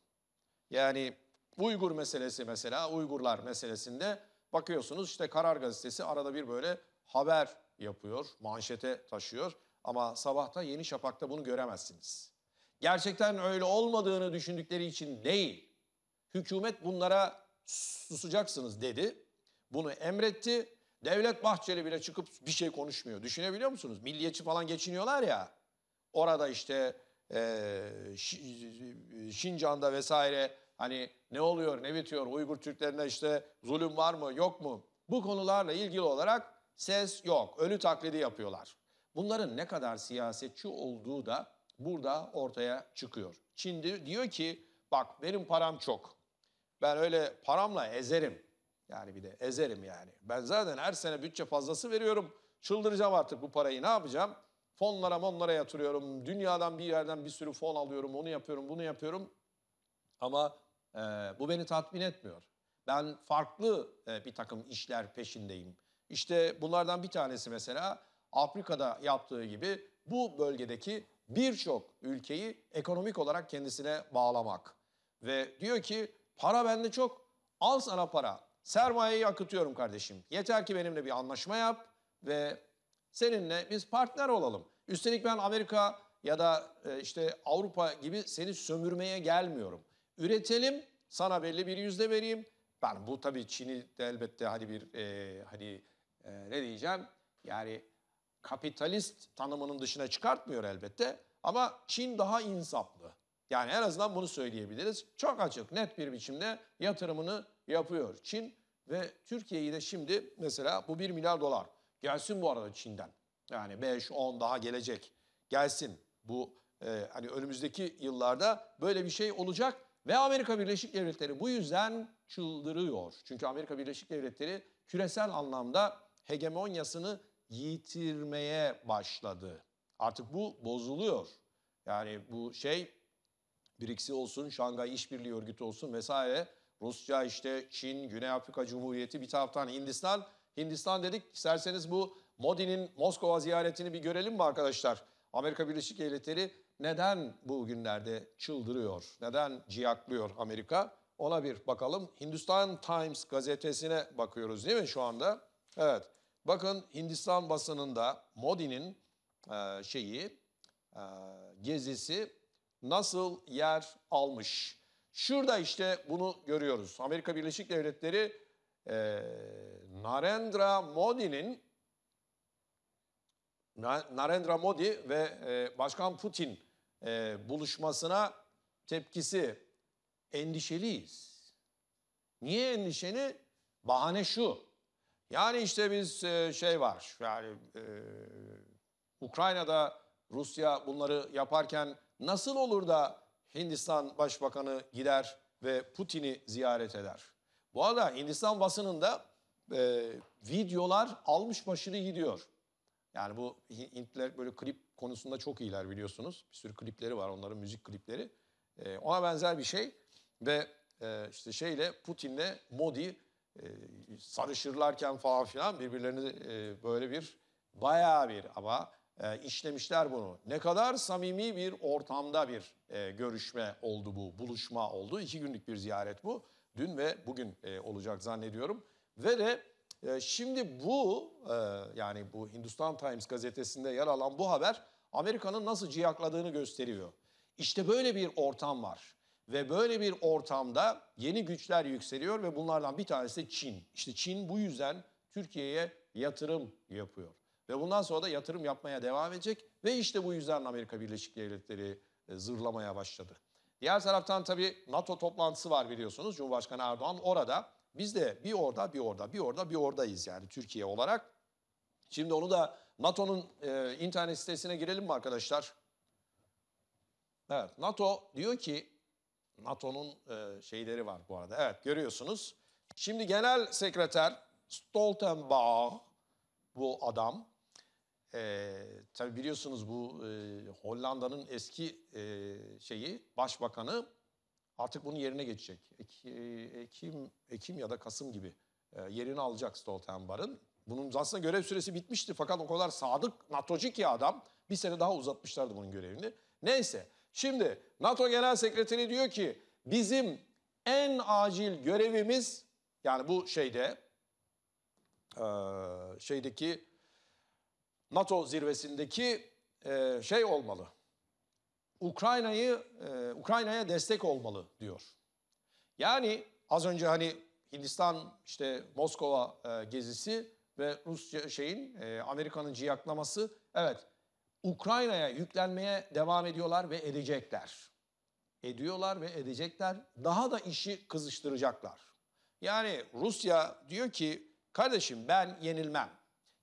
Yani Uygur meselesi mesela, Uygurlar meselesinde bakıyorsunuz işte Karar Gazetesi arada bir böyle haber yapıyor, manşete taşıyor. Ama sabahta Yeni Şafak'ta bunu göremezsiniz. Gerçekten öyle olmadığını düşündükleri için değil Hükümet bunlara susacaksınız dedi. Bunu emretti. Devlet Bahçeli bile çıkıp bir şey konuşmuyor. Düşünebiliyor musunuz? Milliyetçi falan geçiniyorlar ya. Orada işte e, Şincan'da vesaire hani ne oluyor ne bitiyor Uygur Türklerine işte zulüm var mı yok mu? Bu konularla ilgili olarak ses yok. Ölü taklidi yapıyorlar. Bunların ne kadar siyasetçi olduğu da burada ortaya çıkıyor. Çin diyor ki bak benim param çok. Ben öyle paramla ezerim. Yani bir de ezerim yani. Ben zaten her sene bütçe fazlası veriyorum. Çıldıracağım artık bu parayı ne yapacağım? Fonlara monlara yatırıyorum. Dünyadan bir yerden bir sürü fon alıyorum. Onu yapıyorum bunu yapıyorum. Ama e, bu beni tatmin etmiyor. Ben farklı e, bir takım işler peşindeyim. İşte bunlardan bir tanesi mesela Afrika'da yaptığı gibi bu bölgedeki birçok ülkeyi ekonomik olarak kendisine bağlamak. Ve diyor ki Para bende çok. Al sana para. Sermayeyi akıtıyorum kardeşim. Yeter ki benimle bir anlaşma yap ve seninle biz partner olalım. Üstelik ben Amerika ya da e, işte Avrupa gibi seni sömürmeye gelmiyorum. Üretelim, sana belli bir yüzde vereyim. Ben bu tabii Çin'i de elbette hani bir e, hani e, ne diyeceğim yani kapitalist tanımının dışına çıkartmıyor elbette. Ama Çin daha insaflı. Yani en azından bunu söyleyebiliriz. Çok açık, net bir biçimde yatırımını yapıyor Çin ve Türkiye'yi de şimdi mesela bu 1 milyar dolar gelsin bu arada Çin'den. Yani 5, 10 daha gelecek. Gelsin bu e, hani önümüzdeki yıllarda böyle bir şey olacak ve Amerika Birleşik Devletleri bu yüzden çıldırıyor. Çünkü Amerika Birleşik Devletleri küresel anlamda hegemonyasını yitirmeye başladı. Artık bu bozuluyor. Yani bu şey BRICS'i olsun, Şangay İşbirliği Örgütü olsun vesaire. Rusya işte Çin, Güney Afrika Cumhuriyeti bir taraftan Hindistan. Hindistan dedik isterseniz bu Modi'nin Moskova ziyaretini bir görelim mi arkadaşlar? Amerika Birleşik Devletleri neden bu günlerde çıldırıyor? Neden ciyaklıyor Amerika? Ona bir bakalım. Hindistan Times gazetesine bakıyoruz değil mi şu anda? Evet. Bakın Hindistan basınında Modi'nin e, şeyi e, gezisi nasıl yer almış? Şurada işte bunu görüyoruz. Amerika Birleşik Devletleri e, Narendra Modi'nin Narendra Modi ve e, Başkan Putin e, buluşmasına tepkisi endişeliyiz. Niye endişeli? Bahane şu. Yani işte biz e, şey var. Yani e, Ukrayna'da Rusya bunları yaparken nasıl olur da Hindistan Başbakanı gider ve Putin'i ziyaret eder? Bu arada Hindistan basınında e, videolar almış başını gidiyor. Yani bu Hintler böyle klip konusunda çok iyiler biliyorsunuz. Bir sürü klipleri var onların müzik klipleri. E, ona benzer bir şey ve e, işte şeyle Putin'le Modi e, sarışırlarken falan filan birbirlerini e, böyle bir bayağı bir ama e, işlemişler bunu. Ne kadar samimi bir ortamda bir e, görüşme oldu bu, buluşma oldu. İki günlük bir ziyaret bu. Dün ve bugün e, olacak zannediyorum. Ve de e, şimdi bu e, yani bu Hindustan Times gazetesinde yer alan bu haber Amerika'nın nasıl ciyakladığını gösteriyor. İşte böyle bir ortam var. Ve böyle bir ortamda yeni güçler yükseliyor ve bunlardan bir tanesi Çin. İşte Çin bu yüzden Türkiye'ye yatırım yapıyor. Ve bundan sonra da yatırım yapmaya devam edecek ve işte bu yüzden Amerika Birleşik Devletleri e, zırlamaya başladı. Diğer taraftan tabii NATO toplantısı var biliyorsunuz. Cumhurbaşkanı Erdoğan orada. Biz de bir orada, bir orada, bir orada, bir oradayız yani Türkiye olarak. Şimdi onu da NATO'nun e, internet sitesine girelim mi arkadaşlar? Evet, NATO diyor ki, NATO'nun e, şeyleri var bu arada. Evet, görüyorsunuz. Şimdi Genel Sekreter Stoltenberg, bu adam, e, tabii biliyorsunuz bu e, Hollanda'nın eski e, şeyi başbakanı artık bunun yerine geçecek. Ek, e, Ekim Ekim ya da Kasım gibi e, yerini alacak Stoltenberg'in Bunun aslında görev süresi bitmişti fakat o kadar sadık NATO'cik ya adam bir sene daha uzatmışlardı bunun görevini. Neyse şimdi NATO Genel Sekreteri diyor ki bizim en acil görevimiz yani bu şeyde e, şeydeki NATO zirvesindeki e, şey olmalı. Ukrayna'yı e, Ukrayna'ya destek olmalı diyor. Yani az önce hani Hindistan işte Moskova e, gezisi ve Rusya şeyin e, Amerika'nın ciyaklaması evet Ukrayna'ya yüklenmeye devam ediyorlar ve edecekler. Ediyorlar ve edecekler. Daha da işi kızıştıracaklar. Yani Rusya diyor ki kardeşim ben yenilmem.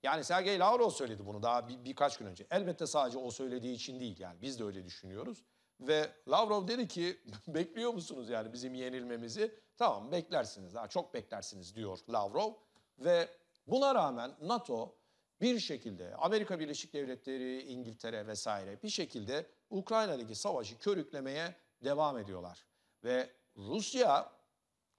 Yani Sergey Lavrov söyledi bunu daha bir, birkaç gün önce. Elbette sadece o söylediği için değil yani biz de öyle düşünüyoruz. Ve Lavrov dedi ki *laughs* bekliyor musunuz yani bizim yenilmemizi? Tamam beklersiniz daha çok beklersiniz diyor Lavrov. Ve buna rağmen NATO bir şekilde Amerika Birleşik Devletleri, İngiltere vesaire bir şekilde Ukrayna'daki savaşı körüklemeye devam ediyorlar. Ve Rusya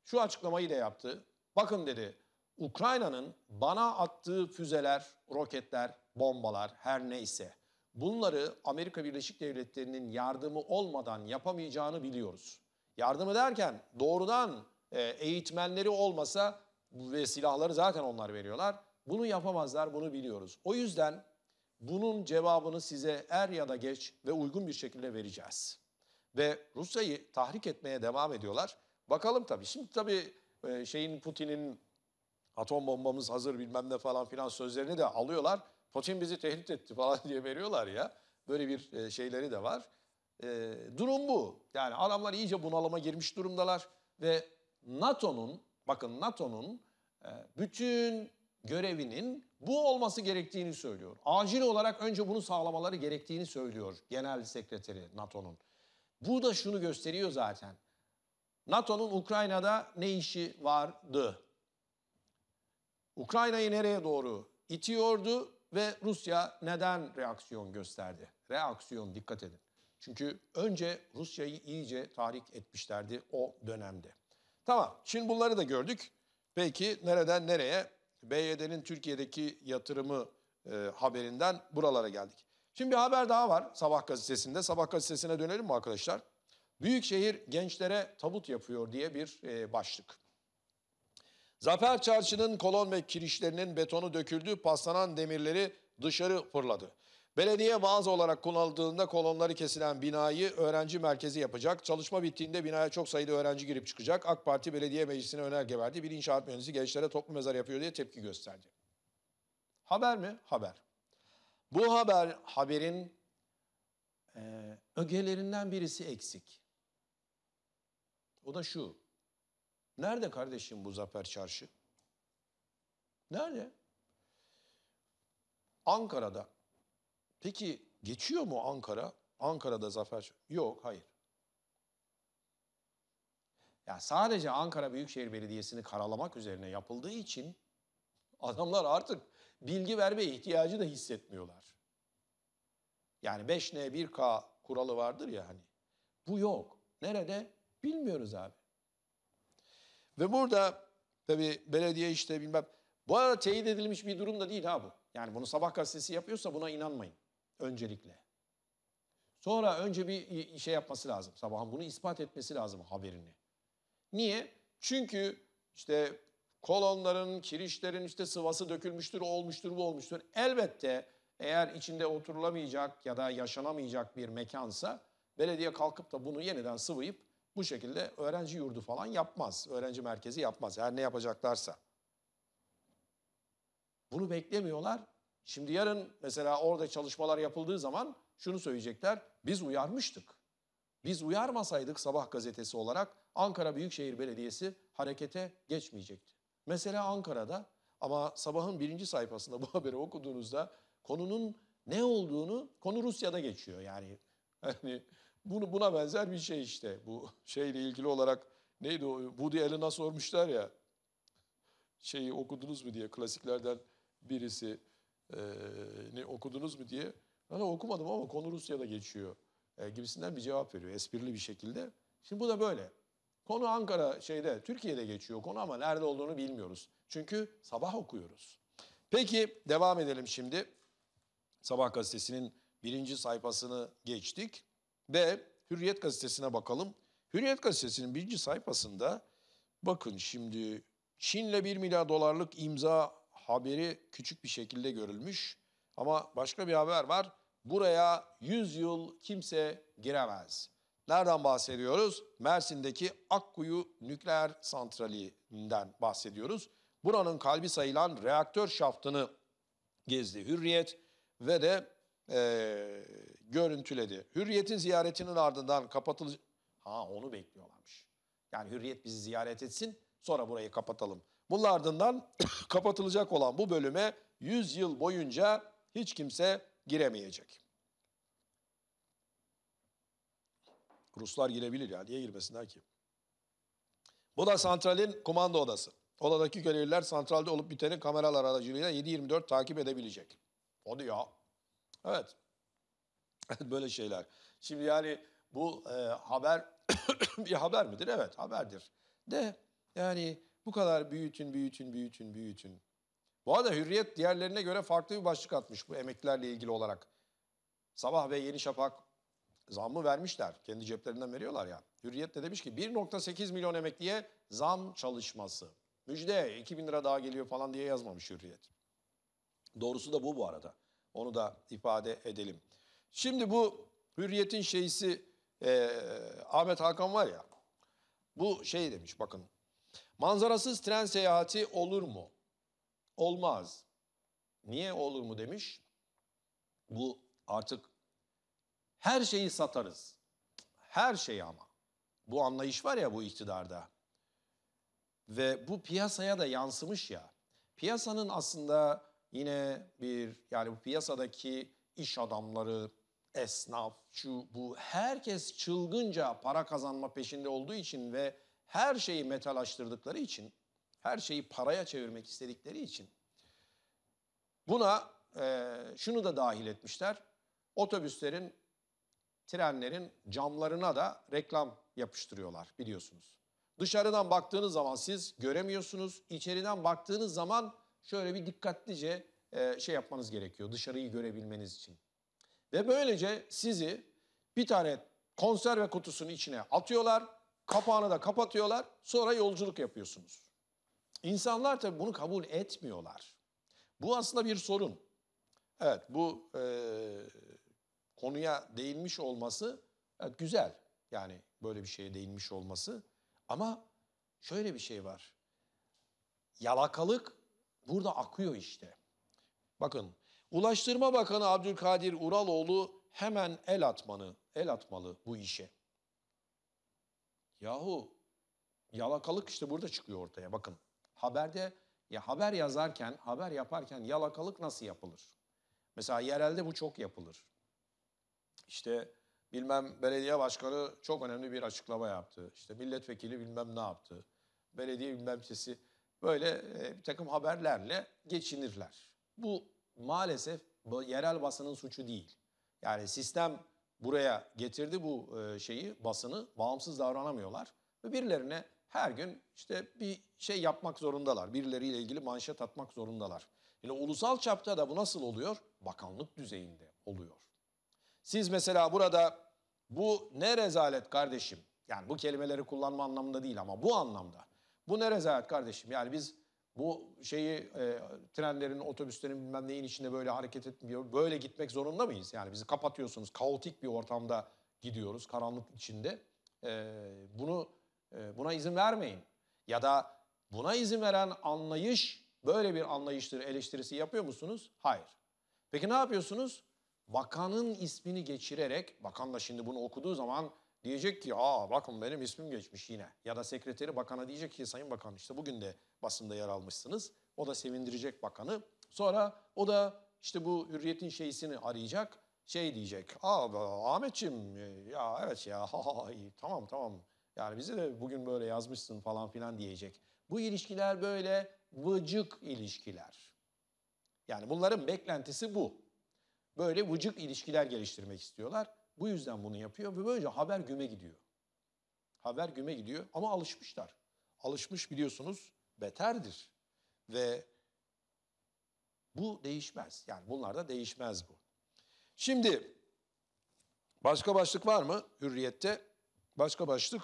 şu açıklamayı da yaptı. Bakın dedi Ukrayna'nın bana attığı füzeler, roketler, bombalar her neyse bunları Amerika Birleşik Devletleri'nin yardımı olmadan yapamayacağını biliyoruz. Yardımı derken doğrudan e, eğitmenleri olmasa ve silahları zaten onlar veriyorlar. Bunu yapamazlar, bunu biliyoruz. O yüzden bunun cevabını size er ya da geç ve uygun bir şekilde vereceğiz. Ve Rusya'yı tahrik etmeye devam ediyorlar. Bakalım tabii. Şimdi tabii e, şeyin Putin'in atom bombamız hazır bilmem ne falan filan sözlerini de alıyorlar. Putin bizi tehdit etti falan *laughs* diye veriyorlar ya. Böyle bir e, şeyleri de var. E, durum bu. Yani adamlar iyice bunalıma girmiş durumdalar ve NATO'nun bakın NATO'nun e, bütün görevinin bu olması gerektiğini söylüyor. Acil olarak önce bunu sağlamaları gerektiğini söylüyor Genel Sekreteri NATO'nun. Bu da şunu gösteriyor zaten. NATO'nun Ukrayna'da ne işi vardı? Ukrayna'yı nereye doğru itiyordu ve Rusya neden reaksiyon gösterdi? Reaksiyon dikkat edin. Çünkü önce Rusya'yı iyice tahrik etmişlerdi o dönemde. Tamam şimdi bunları da gördük. Peki nereden nereye? BYD'nin Türkiye'deki yatırımı e, haberinden buralara geldik. Şimdi bir haber daha var Sabah gazetesinde. Sabah gazetesine dönelim mi arkadaşlar? Büyükşehir gençlere tabut yapıyor diye bir e, başlık. Zafer Çarşı'nın kolon ve kirişlerinin betonu döküldü, paslanan demirleri dışarı fırladı. Belediye bazı olarak kullanıldığında kolonları kesilen binayı öğrenci merkezi yapacak. Çalışma bittiğinde binaya çok sayıda öğrenci girip çıkacak. AK Parti Belediye Meclisi'ne önerge verdi. Bir inşaat mühendisi gençlere toplu mezar yapıyor diye tepki gösterdi. Haber mi? Haber. Bu haber haberin e, ögelerinden birisi eksik. O da şu. Nerede kardeşim bu Zafer Çarşı? Nerede? Ankara'da. Peki geçiyor mu Ankara? Ankara'da Zafer Çarşı? Yok, hayır. Ya sadece Ankara Büyükşehir Belediyesi'ni karalamak üzerine yapıldığı için adamlar artık bilgi verme ihtiyacı da hissetmiyorlar. Yani 5N 1K kuralı vardır ya hani. Bu yok. Nerede? Bilmiyoruz abi. Ve burada tabii belediye işte bilmem. Bu arada teyit edilmiş bir durum da değil ha bu. Yani bunu sabah gazetesi yapıyorsa buna inanmayın öncelikle. Sonra önce bir şey yapması lazım. Sabahın bunu ispat etmesi lazım haberini. Niye? Çünkü işte kolonların, kirişlerin işte sıvası dökülmüştür, olmuştur, bu olmuştur. Elbette eğer içinde oturulamayacak ya da yaşanamayacak bir mekansa belediye kalkıp da bunu yeniden sıvayıp bu şekilde öğrenci yurdu falan yapmaz. Öğrenci merkezi yapmaz her ne yapacaklarsa. Bunu beklemiyorlar. Şimdi yarın mesela orada çalışmalar yapıldığı zaman şunu söyleyecekler. Biz uyarmıştık. Biz uyarmasaydık sabah gazetesi olarak Ankara Büyükşehir Belediyesi harekete geçmeyecekti. Mesela Ankara'da ama sabahın birinci sayfasında *laughs* bu haberi okuduğunuzda konunun ne olduğunu konu Rusya'da geçiyor. Yani *laughs* hani bunu buna benzer bir şey işte. Bu *laughs* şeyle ilgili olarak neydi o? Woody Allen'a sormuşlar ya. Şeyi okudunuz mu diye klasiklerden birisi e, ne okudunuz mu diye. Ben okumadım ama konu Rusya'da geçiyor e, gibisinden bir cevap veriyor esprili bir şekilde. Şimdi bu da böyle. Konu Ankara şeyde Türkiye'de geçiyor konu ama nerede olduğunu bilmiyoruz. Çünkü sabah okuyoruz. Peki devam edelim şimdi. Sabah gazetesinin birinci sayfasını geçtik. Ve Hürriyet gazetesine bakalım. Hürriyet gazetesinin birinci sayfasında bakın şimdi Çin'le 1 milyar dolarlık imza haberi küçük bir şekilde görülmüş. Ama başka bir haber var. Buraya 100 yıl kimse giremez. Nereden bahsediyoruz? Mersin'deki Akkuyu Nükleer Santrali'nden bahsediyoruz. Buranın kalbi sayılan reaktör şaftını gezdi Hürriyet ve de e, görüntüledi. Hürriyet'in ziyaretinin ardından kapatılacak... Ha onu bekliyorlarmış. Yani Hürriyet bizi ziyaret etsin sonra burayı kapatalım. Bunun ardından *coughs* kapatılacak olan bu bölüme 100 yıl boyunca hiç kimse giremeyecek. Ruslar girebilir ya niye girmesinler ki? Bu da santralin kumanda odası. Odadaki görevliler santralde olup biteni kameralar aracılığıyla 7-24 takip edebilecek. O diyor. *laughs* Evet. Böyle şeyler. Şimdi yani bu e, haber *coughs* bir haber midir? Evet haberdir. De yani bu kadar büyütün, büyütün, büyütün, büyütün. Bu arada Hürriyet diğerlerine göre farklı bir başlık atmış bu emeklilerle ilgili olarak. Sabah ve Yeni Şafak zammı vermişler. Kendi ceplerinden veriyorlar ya. Hürriyet de demiş ki 1.8 milyon emekliye zam çalışması. Müjde 2000 lira daha geliyor falan diye yazmamış Hürriyet. Doğrusu da bu bu arada. Onu da ifade edelim. Şimdi bu hürriyetin şeysi e, Ahmet Hakan var ya. Bu şey demiş bakın. Manzarasız tren seyahati olur mu? Olmaz. Niye olur mu demiş. Bu artık her şeyi satarız. Her şeyi ama. Bu anlayış var ya bu iktidarda. Ve bu piyasaya da yansımış ya. Piyasanın aslında Yine bir yani bu piyasadaki iş adamları, esnaf, şu bu herkes çılgınca para kazanma peşinde olduğu için ve her şeyi metalaştırdıkları için, her şeyi paraya çevirmek istedikleri için buna e, şunu da dahil etmişler. Otobüslerin, trenlerin camlarına da reklam yapıştırıyorlar biliyorsunuz. Dışarıdan baktığınız zaman siz göremiyorsunuz, içeriden baktığınız zaman şöyle bir dikkatlice e, şey yapmanız gerekiyor dışarıyı görebilmeniz için. Ve böylece sizi bir tane konserve kutusunun içine atıyorlar, kapağını da kapatıyorlar, sonra yolculuk yapıyorsunuz. İnsanlar tabi bunu kabul etmiyorlar. Bu aslında bir sorun. Evet bu e, konuya değinmiş olması evet, güzel. Yani böyle bir şeye değinmiş olması. Ama şöyle bir şey var. Yalakalık Burada akıyor işte. Bakın Ulaştırma Bakanı Abdülkadir Uraloğlu hemen el atmanı, el atmalı bu işe. Yahu yalakalık işte burada çıkıyor ortaya bakın. Haberde ya haber yazarken, haber yaparken yalakalık nasıl yapılır? Mesela yerelde bu çok yapılır. İşte bilmem belediye başkanı çok önemli bir açıklama yaptı. İşte milletvekili bilmem ne yaptı. Belediye bilmem sesi böyle e, bir takım haberlerle geçinirler. Bu maalesef yerel basının suçu değil. Yani sistem buraya getirdi bu e, şeyi, basını, bağımsız davranamıyorlar. Ve birilerine her gün işte bir şey yapmak zorundalar. Birileriyle ilgili manşet atmak zorundalar. Yine ulusal çapta da bu nasıl oluyor? Bakanlık düzeyinde oluyor. Siz mesela burada bu ne rezalet kardeşim? Yani bu kelimeleri kullanma anlamında değil ama bu anlamda. Bu ne rezalet kardeşim? Yani biz bu şeyi e, trenlerin, otobüslerin bilmem neyin içinde böyle hareket etmiyor. Böyle gitmek zorunda mıyız? Yani bizi kapatıyorsunuz. Kaotik bir ortamda gidiyoruz karanlık içinde. E, bunu e, buna izin vermeyin. Ya da buna izin veren anlayış böyle bir anlayıştır eleştirisi yapıyor musunuz? Hayır. Peki ne yapıyorsunuz? Bakanın ismini geçirerek, bakan da şimdi bunu okuduğu zaman Diyecek ki aa bakın benim ismim geçmiş yine. Ya da sekreteri bakana diyecek ki sayın bakan işte bugün de basında yer almışsınız. O da sevindirecek bakanı. Sonra o da işte bu hürriyetin şeysini arayacak. Şey diyecek. Aa Ahmetçim e, ya evet ya ha, ha, ha, tamam tamam. Yani bizi de bugün böyle yazmışsın falan filan diyecek. Bu ilişkiler böyle vıcık ilişkiler. Yani bunların beklentisi bu. Böyle vıcık ilişkiler geliştirmek istiyorlar. Bu yüzden bunu yapıyor ve böylece haber güme gidiyor. Haber güme gidiyor ama alışmışlar. Alışmış biliyorsunuz beterdir. Ve bu değişmez. Yani bunlarda değişmez bu. Şimdi başka başlık var mı hürriyette? Başka başlık.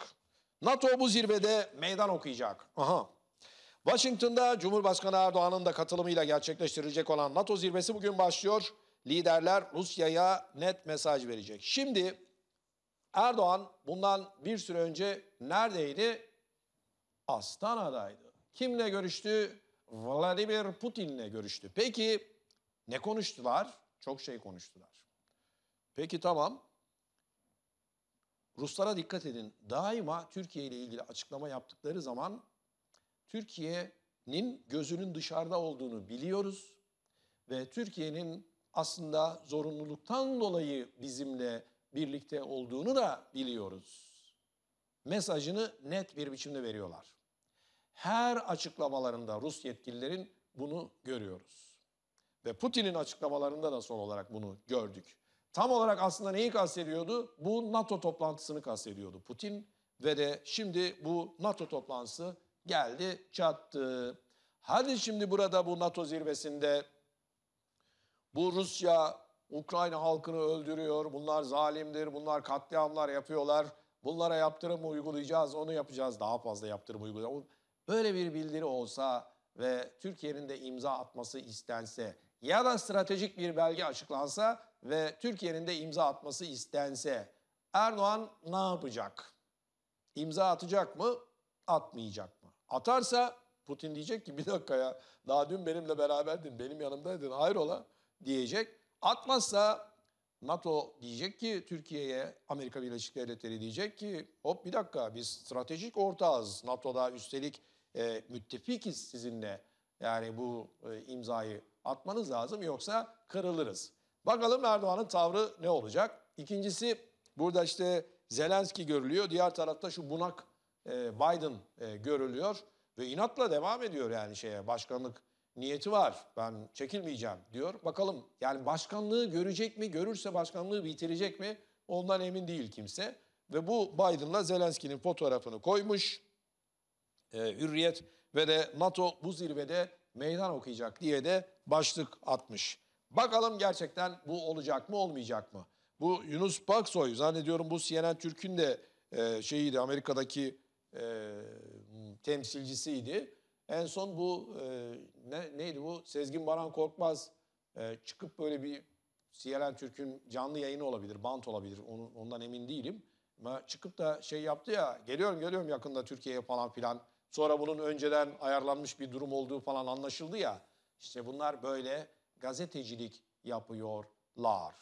NATO bu zirvede meydan okuyacak. Aha. Washington'da Cumhurbaşkanı Erdoğan'ın da katılımıyla gerçekleştirilecek olan NATO zirvesi bugün başlıyor liderler Rusya'ya net mesaj verecek. Şimdi Erdoğan bundan bir süre önce neredeydi? Astana'daydı. Kimle görüştü? Vladimir Putin'le görüştü. Peki ne konuştular? Çok şey konuştular. Peki tamam. Ruslara dikkat edin. Daima Türkiye ile ilgili açıklama yaptıkları zaman Türkiye'nin gözünün dışarıda olduğunu biliyoruz ve Türkiye'nin aslında zorunluluktan dolayı bizimle birlikte olduğunu da biliyoruz. Mesajını net bir biçimde veriyorlar. Her açıklamalarında Rus yetkililerin bunu görüyoruz. Ve Putin'in açıklamalarında da son olarak bunu gördük. Tam olarak aslında neyi kastediyordu? Bu NATO toplantısını kastediyordu Putin ve de şimdi bu NATO toplantısı geldi çattı. Hadi şimdi burada bu NATO zirvesinde bu Rusya Ukrayna halkını öldürüyor. Bunlar zalimdir. Bunlar katliamlar yapıyorlar. Bunlara yaptırım uygulayacağız, onu yapacağız. Daha fazla yaptırım uygulayacağız. Böyle bir bildiri olsa ve Türkiye'nin de imza atması istense ya da stratejik bir belge açıklansa ve Türkiye'nin de imza atması istense Erdoğan ne yapacak? İmza atacak mı, atmayacak mı? Atarsa Putin diyecek ki bir dakika ya daha dün benimle beraberdin, benim yanımdaydın hayrola? diyecek. Atmazsa NATO diyecek ki Türkiye'ye, Amerika Birleşik Devletleri diyecek ki hop bir dakika biz stratejik ortağız. NATO'da üstelik e, müttefikiz sizinle. Yani bu e, imzayı atmanız lazım yoksa kırılırız. Bakalım Erdoğan'ın tavrı ne olacak? İkincisi burada işte Zelenski görülüyor. Diğer tarafta şu bunak e, Biden e, görülüyor ve inatla devam ediyor yani şeye başkanlık niyeti var. Ben çekilmeyeceğim diyor. Bakalım yani başkanlığı görecek mi? Görürse başkanlığı bitirecek mi? Ondan emin değil kimse. Ve bu Biden'la Zelenski'nin fotoğrafını koymuş. Ee, Hürriyet ve de NATO bu zirvede meydan okuyacak diye de başlık atmış. Bakalım gerçekten bu olacak mı olmayacak mı? Bu Yunus Baksoy zannediyorum bu CNN Türk'ün de e, şeyiydi Amerika'daki e, temsilcisiydi. En son bu e, ne, neydi bu? Sezgin Baran Korkmaz e, çıkıp böyle bir CNN Türk'ün canlı yayını olabilir, bant olabilir. Onu, ondan emin değilim. Ama çıkıp da şey yaptı ya, geliyorum geliyorum yakında Türkiye'ye falan filan. Sonra bunun önceden ayarlanmış bir durum olduğu falan anlaşıldı ya. İşte bunlar böyle gazetecilik yapıyorlar.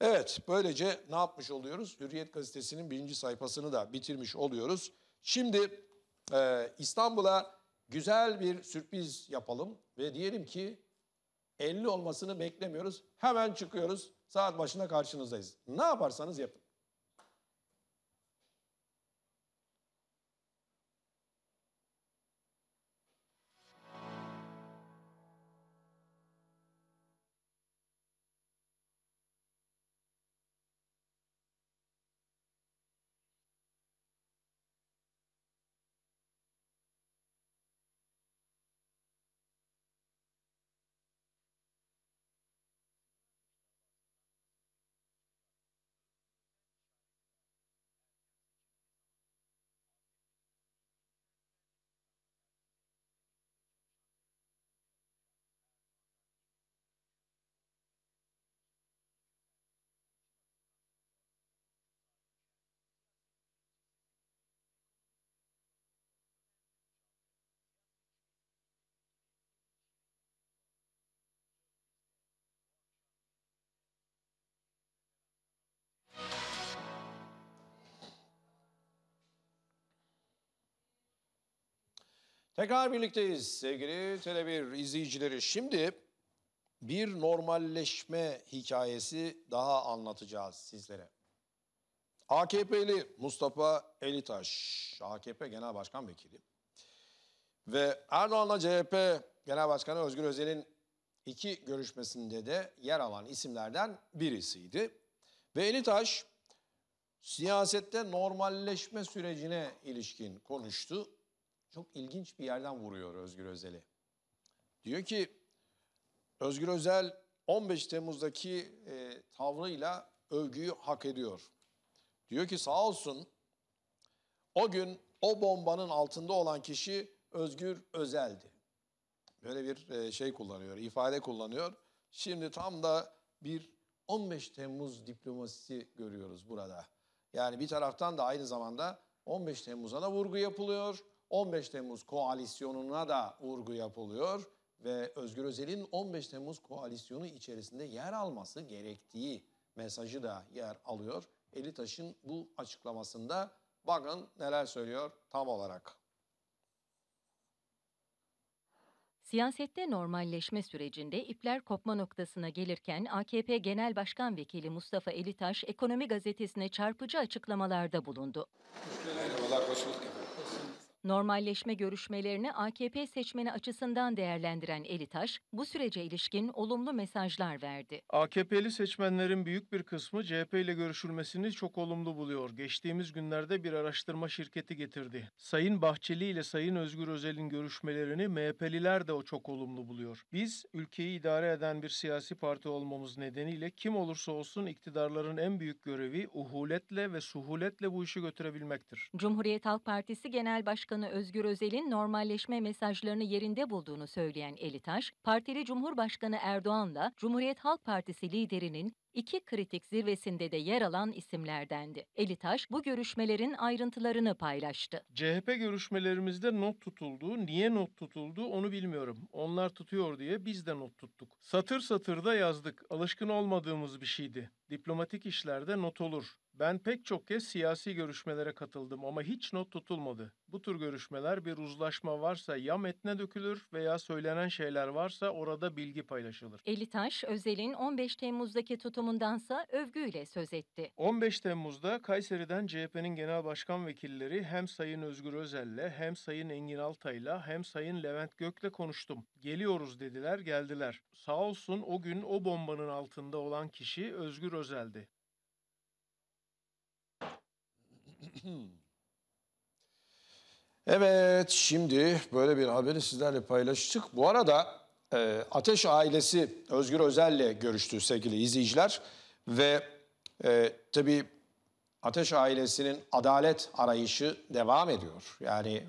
Evet, böylece ne yapmış oluyoruz? Hürriyet gazetesinin birinci sayfasını da bitirmiş oluyoruz. Şimdi e, İstanbul'a güzel bir sürpriz yapalım ve diyelim ki 50 olmasını beklemiyoruz. Hemen çıkıyoruz. Saat başına karşınızdayız. Ne yaparsanız yapın. Tekrar birlikteyiz sevgili Tele1 izleyicileri. Şimdi bir normalleşme hikayesi daha anlatacağız sizlere. AKP'li Mustafa Elitaş, AKP Genel Başkan Vekili ve Erdoğan'la CHP Genel Başkanı Özgür Özel'in iki görüşmesinde de yer alan isimlerden birisiydi. Ve Elitaş siyasette normalleşme sürecine ilişkin konuştu çok ilginç bir yerden vuruyor Özgür Özel'i. Diyor ki Özgür Özel 15 Temmuz'daki e, tavrıyla övgüyü hak ediyor. Diyor ki sağ olsun o gün o bombanın altında olan kişi Özgür Özel'di. Böyle bir e, şey kullanıyor, ifade kullanıyor. Şimdi tam da bir 15 Temmuz diplomasisi görüyoruz burada. Yani bir taraftan da aynı zamanda 15 Temmuz'a da vurgu yapılıyor. 15 Temmuz koalisyonuna da vurgu yapılıyor ve Özgür Özel'in 15 Temmuz koalisyonu içerisinde yer alması gerektiği mesajı da yer alıyor. Elitaş'ın bu açıklamasında bakın neler söylüyor tam olarak. Siyasette normalleşme sürecinde ipler kopma noktasına gelirken AKP Genel Başkan Vekili Mustafa Elitaş Ekonomi Gazetesi'ne çarpıcı açıklamalarda bulundu. Merhabalar, hoş bulduk. Normalleşme görüşmelerini AKP seçmeni açısından değerlendiren Elitaş, bu sürece ilişkin olumlu mesajlar verdi. AKP'li seçmenlerin büyük bir kısmı CHP ile görüşülmesini çok olumlu buluyor. Geçtiğimiz günlerde bir araştırma şirketi getirdi. Sayın Bahçeli ile Sayın Özgür Özel'in görüşmelerini MHP'liler de o çok olumlu buluyor. Biz ülkeyi idare eden bir siyasi parti olmamız nedeniyle kim olursa olsun iktidarların en büyük görevi uhuletle ve suhuletle bu işi götürebilmektir. Cumhuriyet Halk Partisi Genel Başkanı Başkanı Özgür Özel'in normalleşme mesajlarını yerinde bulduğunu söyleyen Elitaş, partili Cumhurbaşkanı Erdoğan'la Cumhuriyet Halk Partisi liderinin iki kritik zirvesinde de yer alan isimlerdendi. Elitaş bu görüşmelerin ayrıntılarını paylaştı. CHP görüşmelerimizde not tutuldu. Niye not tutuldu onu bilmiyorum. Onlar tutuyor diye biz de not tuttuk. Satır satırda yazdık. Alışkın olmadığımız bir şeydi. Diplomatik işlerde not olur. Ben pek çok kez siyasi görüşmelere katıldım ama hiç not tutulmadı. Bu tür görüşmeler bir uzlaşma varsa ya metne dökülür veya söylenen şeyler varsa orada bilgi paylaşılır. Elitaş, Özel'in 15 Temmuz'daki tutumundansa övgüyle söz etti. 15 Temmuz'da Kayseri'den CHP'nin genel başkan vekilleri hem Sayın Özgür Özel'le hem Sayın Engin Altay'la hem Sayın Levent Gök'le konuştum. Geliyoruz dediler, geldiler. Sağ olsun o gün o bombanın altında olan kişi Özgür Özel'di. *clears throat* Evet şimdi böyle bir haberi sizlerle paylaştık. Bu arada e, Ateş ailesi Özgür Özel'le görüştü sevgili izleyiciler. Ve e, tabii Ateş ailesinin adalet arayışı devam ediyor. Yani e,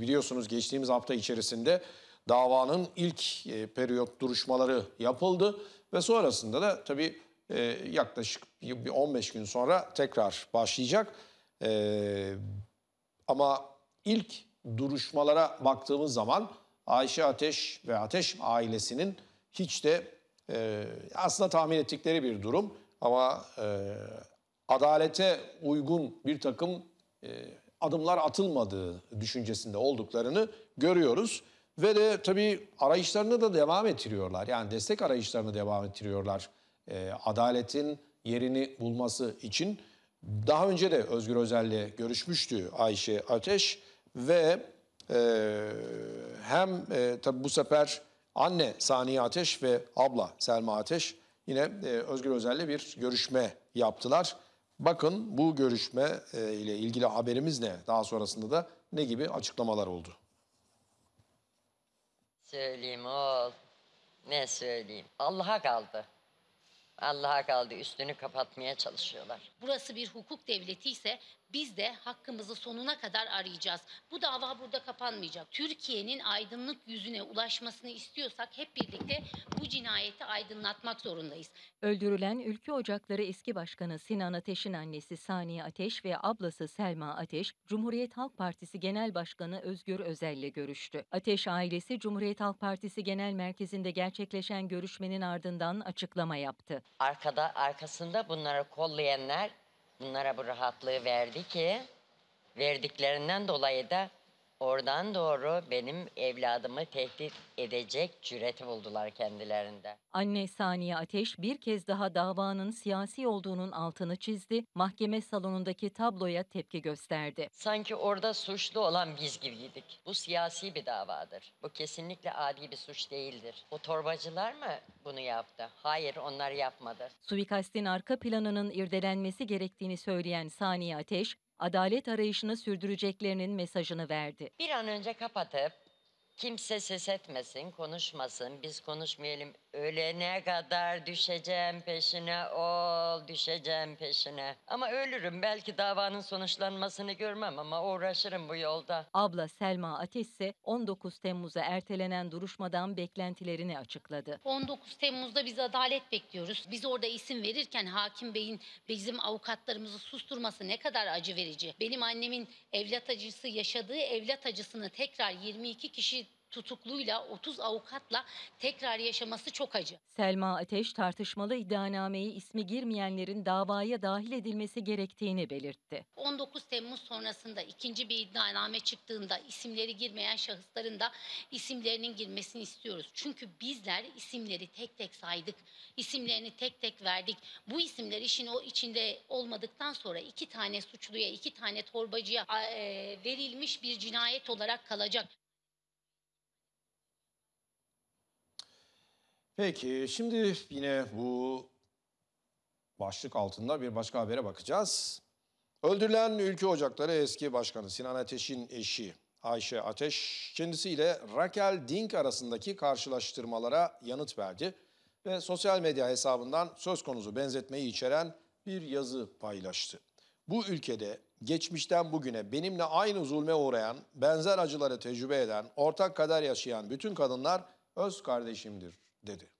biliyorsunuz geçtiğimiz hafta içerisinde davanın ilk e, periyot duruşmaları yapıldı. Ve sonrasında da tabii e, yaklaşık 15 gün sonra tekrar başlayacak. Ee, ama ilk duruşmalara baktığımız zaman Ayşe Ateş ve Ateş ailesinin hiç de e, aslında tahmin ettikleri bir durum ama e, adalete uygun bir takım e, adımlar atılmadığı düşüncesinde olduklarını görüyoruz. Ve de tabii arayışlarını da devam ettiriyorlar. Yani destek arayışlarını devam ettiriyorlar. E, adaletin yerini bulması için daha önce de Özgür Özel'le görüşmüştü Ayşe Ateş ve e, hem e, tabi bu sefer anne Saniye Ateş ve abla Selma Ateş yine e, Özgür Özel'le bir görüşme yaptılar. Bakın bu görüşme e, ile ilgili haberimiz ne? Daha sonrasında da ne gibi açıklamalar oldu? Söyleyeyim oğul. Ne söyleyeyim? Allah'a kaldı. Allah'a kaldı. Üstünü kapatmaya çalışıyorlar burası bir hukuk devleti ise biz de hakkımızı sonuna kadar arayacağız. Bu dava burada kapanmayacak. Türkiye'nin aydınlık yüzüne ulaşmasını istiyorsak hep birlikte bu cinayeti aydınlatmak zorundayız. Öldürülen Ülke Ocakları eski başkanı Sinan Ateş'in annesi Saniye Ateş ve ablası Selma Ateş, Cumhuriyet Halk Partisi Genel Başkanı Özgür Özel'le görüştü. Ateş ailesi Cumhuriyet Halk Partisi Genel Merkezi'nde gerçekleşen görüşmenin ardından açıklama yaptı. Arkada arkasında bunları kollayanlar bunlara bu rahatlığı verdi ki verdiklerinden dolayı da Oradan doğru benim evladımı tehdit edecek cüreti buldular kendilerinde. Anne Saniye Ateş bir kez daha davanın siyasi olduğunun altını çizdi, mahkeme salonundaki tabloya tepki gösterdi. Sanki orada suçlu olan biz gibiydik. Bu siyasi bir davadır. Bu kesinlikle adi bir suç değildir. O torbacılar mı bunu yaptı? Hayır onlar yapmadı. Suikastin arka planının irdelenmesi gerektiğini söyleyen Saniye Ateş, adalet arayışını sürdüreceklerinin mesajını verdi. Bir an önce kapatıp kimse ses etmesin, konuşmasın, biz konuşmayalım Ölene kadar düşeceğim peşine ol, düşeceğim peşine. Ama ölürüm belki davanın sonuçlanmasını görmem ama uğraşırım bu yolda. Abla Selma Ateş ise 19 Temmuz'a ertelenen duruşmadan beklentilerini açıkladı. 19 Temmuz'da biz adalet bekliyoruz. Biz orada isim verirken hakim beyin bizim avukatlarımızı susturması ne kadar acı verici. Benim annemin evlat acısı yaşadığı evlat acısını tekrar 22 kişi tutukluyla 30 avukatla tekrar yaşaması çok acı. Selma Ateş tartışmalı iddianameyi ismi girmeyenlerin davaya dahil edilmesi gerektiğini belirtti. 19 Temmuz sonrasında ikinci bir iddianame çıktığında isimleri girmeyen şahısların da isimlerinin girmesini istiyoruz. Çünkü bizler isimleri tek tek saydık, isimlerini tek tek verdik. Bu isimler işin o içinde olmadıktan sonra iki tane suçluya, iki tane torbacıya e, verilmiş bir cinayet olarak kalacak. Peki şimdi yine bu başlık altında bir başka habere bakacağız. Öldürülen Ülke Ocakları eski başkanı Sinan Ateş'in eşi Ayşe Ateş kendisiyle Raquel Dink arasındaki karşılaştırmalara yanıt verdi ve sosyal medya hesabından söz konusu benzetmeyi içeren bir yazı paylaştı. Bu ülkede geçmişten bugüne benimle aynı zulme uğrayan, benzer acıları tecrübe eden, ortak kader yaşayan bütün kadınlar öz kardeşimdir dedi.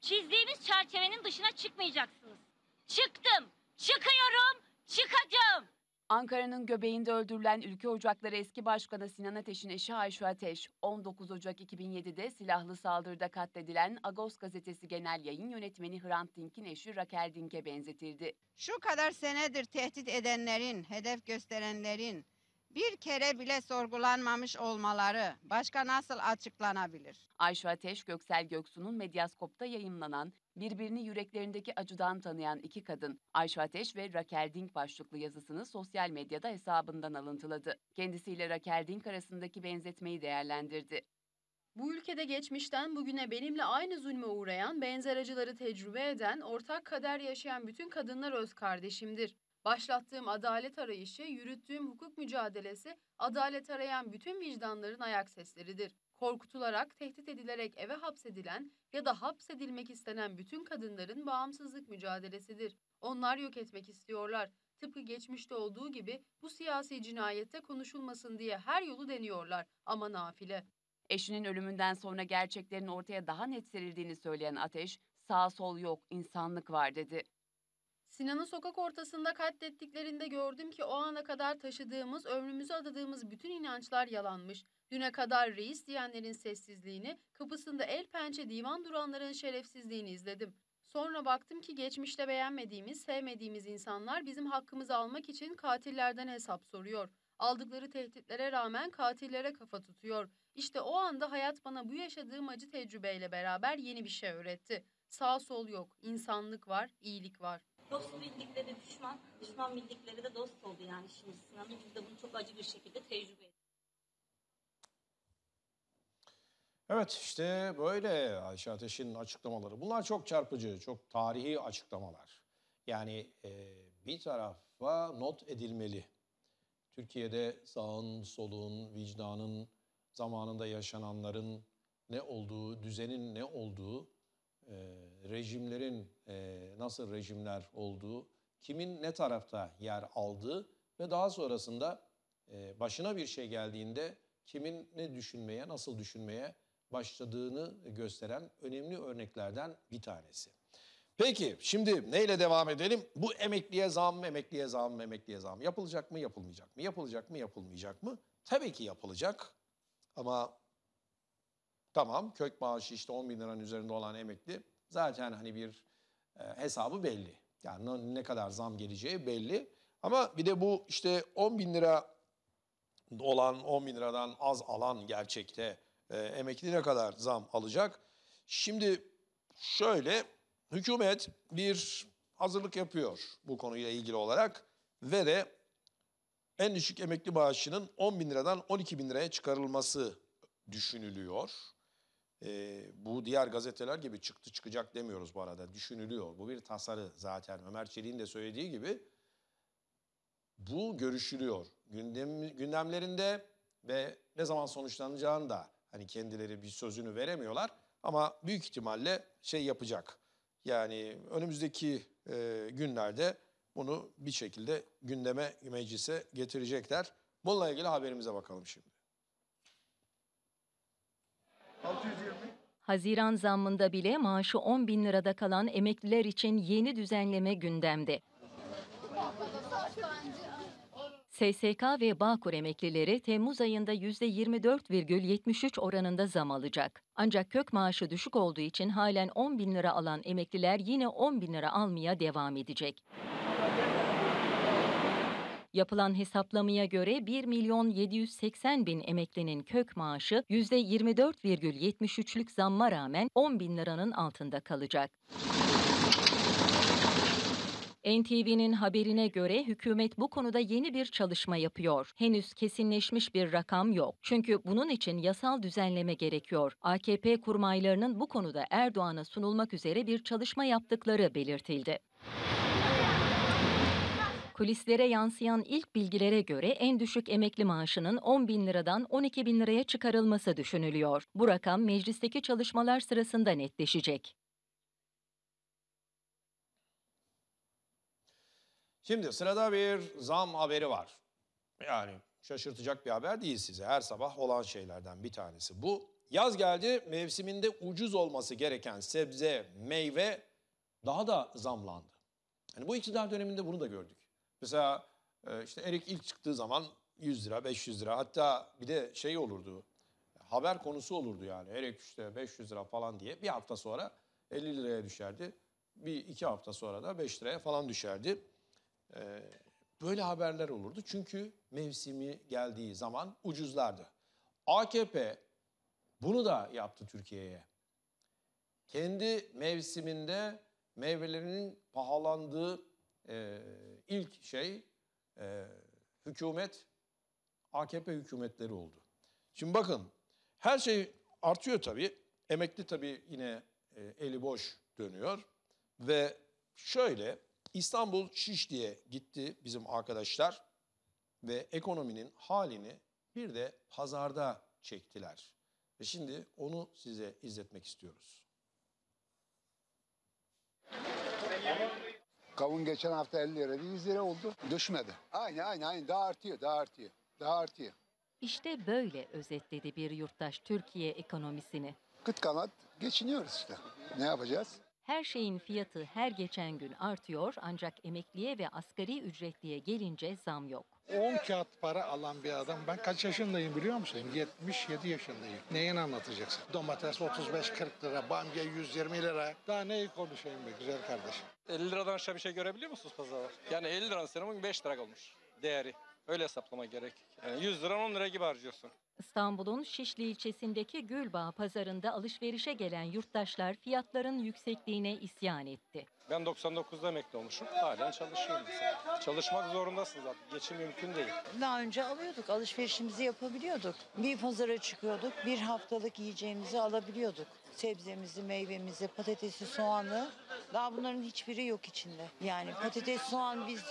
Çizdiğimiz çerçevenin dışına çıkmayacaksınız. Çıktım, çıkıyorum, çıkacağım. Ankara'nın göbeğinde öldürülen Ülke Ocakları eski başkanı Sinan Ateş'in eşi Ayşe Ateş, 19 Ocak 2007'de silahlı saldırıda katledilen Agos gazetesi genel yayın yönetmeni Hrant Dink'in eşi Raquel Dink'e benzetildi. Şu kadar senedir tehdit edenlerin, hedef gösterenlerin, bir kere bile sorgulanmamış olmaları başka nasıl açıklanabilir? Ayşe Ateş, Göksel Göksu'nun Medyaskop'ta yayımlanan birbirini yüreklerindeki acıdan tanıyan iki kadın, Ayşe Ateş ve Raquel Dink başlıklı yazısını sosyal medyada hesabından alıntıladı. Kendisiyle Raquel Dink arasındaki benzetmeyi değerlendirdi. Bu ülkede geçmişten bugüne benimle aynı zulme uğrayan, benzer acıları tecrübe eden, ortak kader yaşayan bütün kadınlar öz kardeşimdir. Başlattığım adalet arayışı, yürüttüğüm hukuk mücadelesi adalet arayan bütün vicdanların ayak sesleridir. Korkutularak, tehdit edilerek eve hapsedilen ya da hapsedilmek istenen bütün kadınların bağımsızlık mücadelesidir. Onlar yok etmek istiyorlar. Tıpkı geçmişte olduğu gibi bu siyasi cinayette konuşulmasın diye her yolu deniyorlar ama nafile. Eşinin ölümünden sonra gerçeklerin ortaya daha net serildiğini söyleyen Ateş, sağ sol yok, insanlık var dedi. Sinan'ı sokak ortasında katlettiklerinde gördüm ki o ana kadar taşıdığımız, ömrümüzü adadığımız bütün inançlar yalanmış. Düne kadar reis diyenlerin sessizliğini, kapısında el pençe divan duranların şerefsizliğini izledim. Sonra baktım ki geçmişte beğenmediğimiz, sevmediğimiz insanlar bizim hakkımızı almak için katillerden hesap soruyor. Aldıkları tehditlere rağmen katillere kafa tutuyor. İşte o anda hayat bana bu yaşadığım acı tecrübeyle beraber yeni bir şey öğretti. Sağ sol yok, insanlık var, iyilik var. Dost bildikleri düşman, düşman bildikleri de dost oldu yani şimdi Sinan'ın. Biz de bunu çok acı bir şekilde tecrübe ettik. Evet işte böyle Ayşe Ateş'in açıklamaları. Bunlar çok çarpıcı, çok tarihi açıklamalar. Yani e, bir tarafa not edilmeli. Türkiye'de sağın, solun, vicdanın, zamanında yaşananların ne olduğu, düzenin ne olduğu e, rejimlerin e, nasıl rejimler olduğu, kimin ne tarafta yer aldığı ve daha sonrasında e, başına bir şey geldiğinde kimin ne düşünmeye, nasıl düşünmeye başladığını gösteren önemli örneklerden bir tanesi. Peki şimdi neyle devam edelim? Bu emekliye zam, emekliye zam, emekliye zam yapılacak mı, yapılmayacak mı? Yapılacak mı, yapılmayacak mı? Tabii ki yapılacak ama Tamam kök maaşı işte 10 bin liranın üzerinde olan emekli zaten hani bir e, hesabı belli. Yani ne kadar zam geleceği belli. Ama bir de bu işte 10 bin lira olan 10 bin liradan az alan gerçekte e, emekli ne kadar zam alacak? Şimdi şöyle hükümet bir hazırlık yapıyor bu konuyla ilgili olarak ve de en düşük emekli maaşının 10 bin liradan 12 bin liraya çıkarılması düşünülüyor e, bu diğer gazeteler gibi çıktı çıkacak demiyoruz bu arada. Düşünülüyor. Bu bir tasarı zaten. Ömer Çelik'in de söylediği gibi bu görüşülüyor. Gündem, gündemlerinde ve ne zaman sonuçlanacağını da hani kendileri bir sözünü veremiyorlar. Ama büyük ihtimalle şey yapacak. Yani önümüzdeki e, günlerde bunu bir şekilde gündeme, meclise getirecekler. Bununla ilgili haberimize bakalım şimdi. 600 Haziran zammında bile maaşı 10 bin lirada kalan emekliler için yeni düzenleme gündemde. SSK ve Bağkur emeklileri Temmuz ayında %24,73 oranında zam alacak. Ancak kök maaşı düşük olduğu için halen 10 bin lira alan emekliler yine 10 bin lira almaya devam edecek. Yapılan hesaplamaya göre 1 milyon 780 bin emeklinin kök maaşı %24,73'lük zamma rağmen 10 bin liranın altında kalacak. NTV'nin haberine göre hükümet bu konuda yeni bir çalışma yapıyor. Henüz kesinleşmiş bir rakam yok. Çünkü bunun için yasal düzenleme gerekiyor. AKP kurmaylarının bu konuda Erdoğan'a sunulmak üzere bir çalışma yaptıkları belirtildi. Kulislere yansıyan ilk bilgilere göre en düşük emekli maaşının 10 bin liradan 12 bin liraya çıkarılması düşünülüyor. Bu rakam meclisteki çalışmalar sırasında netleşecek. Şimdi sırada bir zam haberi var. Yani şaşırtacak bir haber değil size. Her sabah olan şeylerden bir tanesi bu. Yaz geldi mevsiminde ucuz olması gereken sebze, meyve daha da zamlandı. Yani bu iktidar döneminde bunu da gördük. Mesela e, işte erik ilk çıktığı zaman 100 lira, 500 lira hatta bir de şey olurdu. Haber konusu olurdu yani. Erik işte 500 lira falan diye bir hafta sonra 50 liraya düşerdi. Bir iki hafta sonra da 5 liraya falan düşerdi. E, böyle haberler olurdu. Çünkü mevsimi geldiği zaman ucuzlardı. AKP bunu da yaptı Türkiye'ye. Kendi mevsiminde meyvelerinin pahalandığı e, ilk şey e, hükümet AKP hükümetleri oldu. Şimdi bakın her şey artıyor tabii. Emekli tabii yine e, eli boş dönüyor. Ve şöyle İstanbul şiş diye gitti bizim arkadaşlar ve ekonominin halini bir de pazarda çektiler. Ve şimdi onu size izletmek istiyoruz. Ama... Kavun geçen hafta 50 lira, 100 lira oldu. Düşmedi. Aynı aynı aynı daha artıyor, daha artıyor, daha artıyor. İşte böyle özetledi bir yurttaş Türkiye ekonomisini. Kıt kanat geçiniyoruz işte. Ne yapacağız? Her şeyin fiyatı her geçen gün artıyor ancak emekliye ve asgari ücretliye gelince zam yok. 10 kağıt para alan bir adam. Ben kaç yaşındayım biliyor musun? 77 yaşındayım. Neyin anlatacaksın? Domates 35-40 lira, bamya 120 lira. Daha neyi konuşayım be güzel kardeşim? 50 liradan aşağı bir şey görebiliyor musunuz pazarda? Yani 50 liranın senin bugün 5 lira olmuş değeri. Öyle hesaplama gerek. Yani 100 lira 10 lira gibi harcıyorsun. İstanbul'un Şişli ilçesindeki Gülbağ pazarında alışverişe gelen yurttaşlar fiyatların yüksekliğine isyan etti. Ben 99'da emekli olmuşum. Halen çalışıyorum. Mesela. Çalışmak zorundasınız. zaten. Geçim mümkün değil. Daha önce alıyorduk. Alışverişimizi yapabiliyorduk. Bir pazara çıkıyorduk. Bir haftalık yiyeceğimizi alabiliyorduk. Sebzemizi, meyvemizi, patatesi, soğanı. Daha bunların hiçbiri yok içinde. Yani patates, soğan biz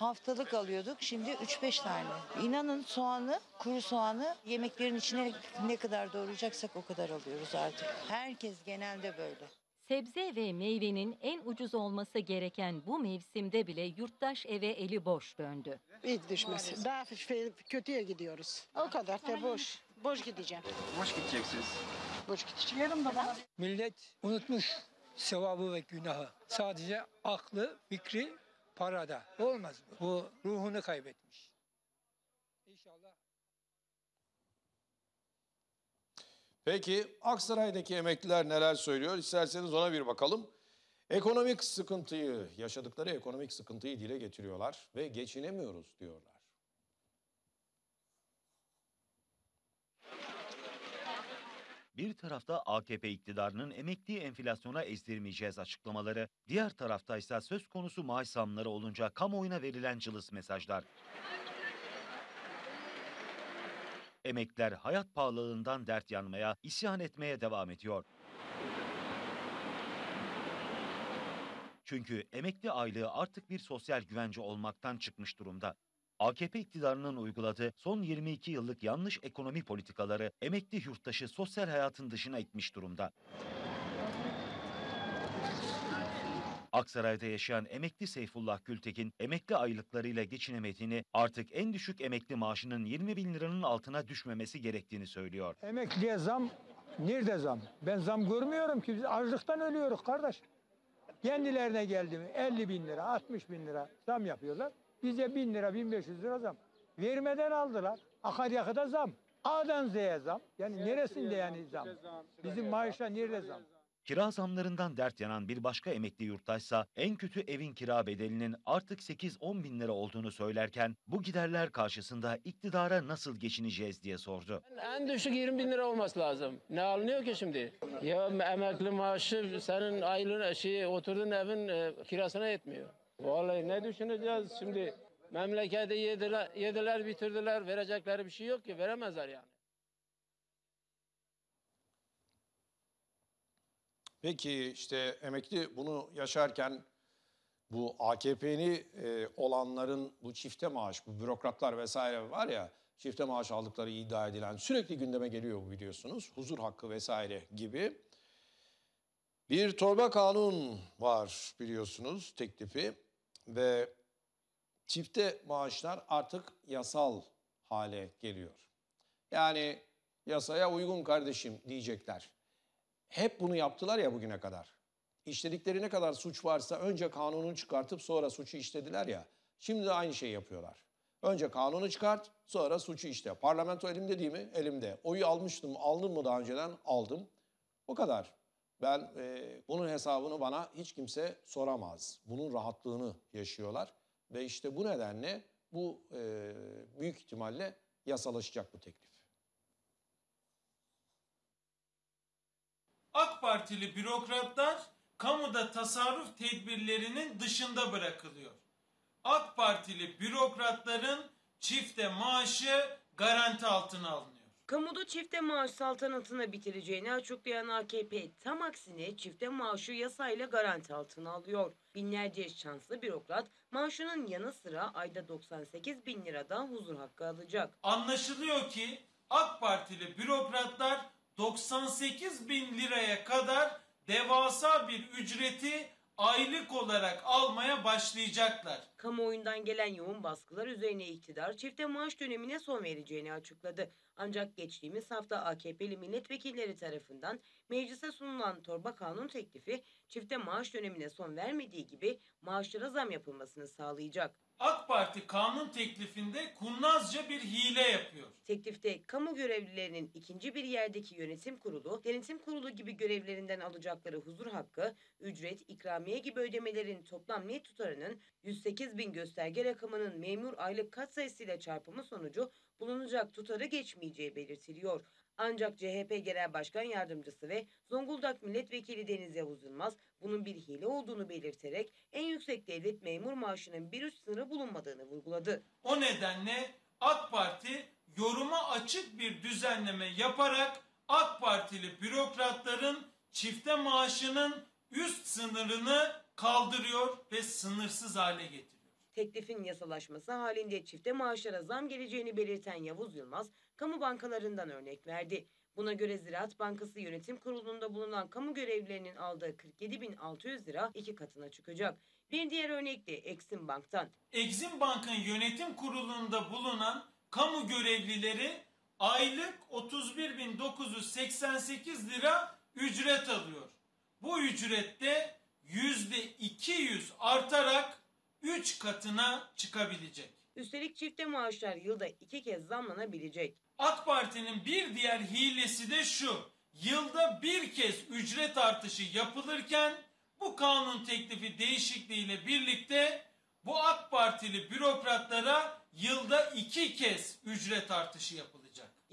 haftalık alıyorduk. Şimdi 3-5 tane. İnanın soğanı, kuru soğanı yemeklerin içine ne kadar doğrayacaksak o kadar alıyoruz artık. Herkes genelde böyle. Sebze ve meyvenin en ucuz olması gereken bu mevsimde bile yurttaş eve eli boş döndü. İlk düşmesi. Daha kötüye gidiyoruz. O kadar da boş. Boş gideceğim. Boş gideceksiniz. Boş gideceğim. Yarım da bana. Millet unutmuş sevabı ve günahı. Sadece aklı, fikri parada. Olmaz. Bu ruhunu kaybetmiş. İnşallah. Peki Aksaray'daki emekliler neler söylüyor? İsterseniz ona bir bakalım. Ekonomik sıkıntıyı, yaşadıkları ekonomik sıkıntıyı dile getiriyorlar ve geçinemiyoruz diyorlar. Bir tarafta AKP iktidarının emekli enflasyona ezdirmeyeceğiz açıklamaları, diğer tarafta ise söz konusu maaş zamları olunca kamuoyuna verilen cılız mesajlar. Emekler hayat pahalılığından dert yanmaya, isyan etmeye devam ediyor. Çünkü emekli aylığı artık bir sosyal güvence olmaktan çıkmış durumda. AKP iktidarının uyguladığı son 22 yıllık yanlış ekonomi politikaları emekli yurttaşı sosyal hayatın dışına itmiş durumda. Aksaray'da yaşayan emekli Seyfullah Gültekin emekli aylıklarıyla geçinemediğini artık en düşük emekli maaşının 20 bin liranın altına düşmemesi gerektiğini söylüyor. Emekliye zam nerede zam? Ben zam görmüyorum ki biz açlıktan ölüyoruz kardeş. Kendilerine geldi mi 50 bin lira 60 bin lira zam yapıyorlar. Bize bin lira, 1500 lira zam. Vermeden aldılar. Akaryakıda zam. A'dan Z'ye zam. Yani neresinde yani zam? Bizim maaşa nerede zam? Kira zamlarından dert yanan bir başka emekli yurttaşsa en kötü evin kira bedelinin artık 8-10 bin lira olduğunu söylerken bu giderler karşısında iktidara nasıl geçineceğiz diye sordu. En düşük 20 bin lira olması lazım. Ne alınıyor ki şimdi? Ya emekli maaşı senin aylığın, şey, oturduğun evin e, kirasına yetmiyor. Vallahi ne düşüneceğiz şimdi? Memleketi yediler, yediler bitirdiler. Verecekleri bir şey yok ki. Veremezler yani. Peki işte emekli bunu yaşarken bu AKP'ni e, olanların bu çifte maaş, bu bürokratlar vesaire var ya çifte maaş aldıkları iddia edilen sürekli gündeme geliyor bu biliyorsunuz. Huzur hakkı vesaire gibi. Bir torba kanun var biliyorsunuz teklifi ve çifte maaşlar artık yasal hale geliyor. Yani yasaya uygun kardeşim diyecekler. Hep bunu yaptılar ya bugüne kadar. İşledikleri ne kadar suç varsa önce kanunu çıkartıp sonra suçu işlediler ya. Şimdi de aynı şeyi yapıyorlar. Önce kanunu çıkart, sonra suçu işte. Parlamento elimde değil mi? Elimde. Oyu almıştım, aldım mı daha önceden? Aldım. O kadar. Ben e, bunun hesabını bana hiç kimse soramaz. Bunun rahatlığını yaşıyorlar ve işte bu nedenle bu e, büyük ihtimalle yasalaşacak bu teklif. AK Partili bürokratlar kamuda tasarruf tedbirlerinin dışında bırakılıyor. AK Partili bürokratların çifte maaşı garanti altına alınıyor. Kamuda çifte maaş saltanatını bitireceğini açıklayan AKP tam aksine çifte maaşı yasayla garanti altına alıyor. Binlerce şanslı bürokrat maaşının yanı sıra ayda 98 bin liradan huzur hakkı alacak. Anlaşılıyor ki AK Partili bürokratlar 98 bin liraya kadar devasa bir ücreti aylık olarak almaya başlayacaklar. Kamuoyundan gelen yoğun baskılar üzerine iktidar çifte maaş dönemine son vereceğini açıkladı. Ancak geçtiğimiz hafta AKP'li milletvekilleri tarafından meclise sunulan torba kanun teklifi çifte maaş dönemine son vermediği gibi maaşlara zam yapılmasını sağlayacak. AK Parti kanun teklifinde kurnazca bir hile yapıyor. Teklifte kamu görevlilerinin ikinci bir yerdeki yönetim kurulu, denetim kurulu gibi görevlerinden alacakları huzur hakkı, ücret, ikramiye gibi ödemelerin toplam net tutarının 108 bin gösterge rakamının memur aylık katsayısıyla çarpımı sonucu bulunacak tutarı geçmeyeceği belirtiliyor. Ancak CHP Genel Başkan Yardımcısı ve Zonguldak Milletvekili Deniz Yavuz Yılmaz bunun bir hile olduğunu belirterek en yüksek devlet memur maaşının bir üst sınırı bulunmadığını vurguladı. O nedenle AK Parti yoruma açık bir düzenleme yaparak AK Partili bürokratların çifte maaşının üst sınırını kaldırıyor ve sınırsız hale getiriyor. Teklifin yasalaşması halinde çifte maaşlara zam geleceğini belirten Yavuz Yılmaz, kamu bankalarından örnek verdi. Buna göre Ziraat Bankası Yönetim Kurulu'nda bulunan kamu görevlilerinin aldığı 47.600 lira iki katına çıkacak. Bir diğer örnek de Eksim Bank'tan. Eksim Bank'ın yönetim kurulunda bulunan kamu görevlileri aylık 31.988 lira ücret alıyor. Bu ücrette %200 artarak 3 katına çıkabilecek. Üstelik çifte maaşlar yılda iki kez zamlanabilecek. AK Parti'nin bir diğer hilesi de şu. Yılda bir kez ücret artışı yapılırken bu kanun teklifi değişikliğiyle birlikte bu AK Partili bürokratlara yılda iki kez ücret artışı yapılır.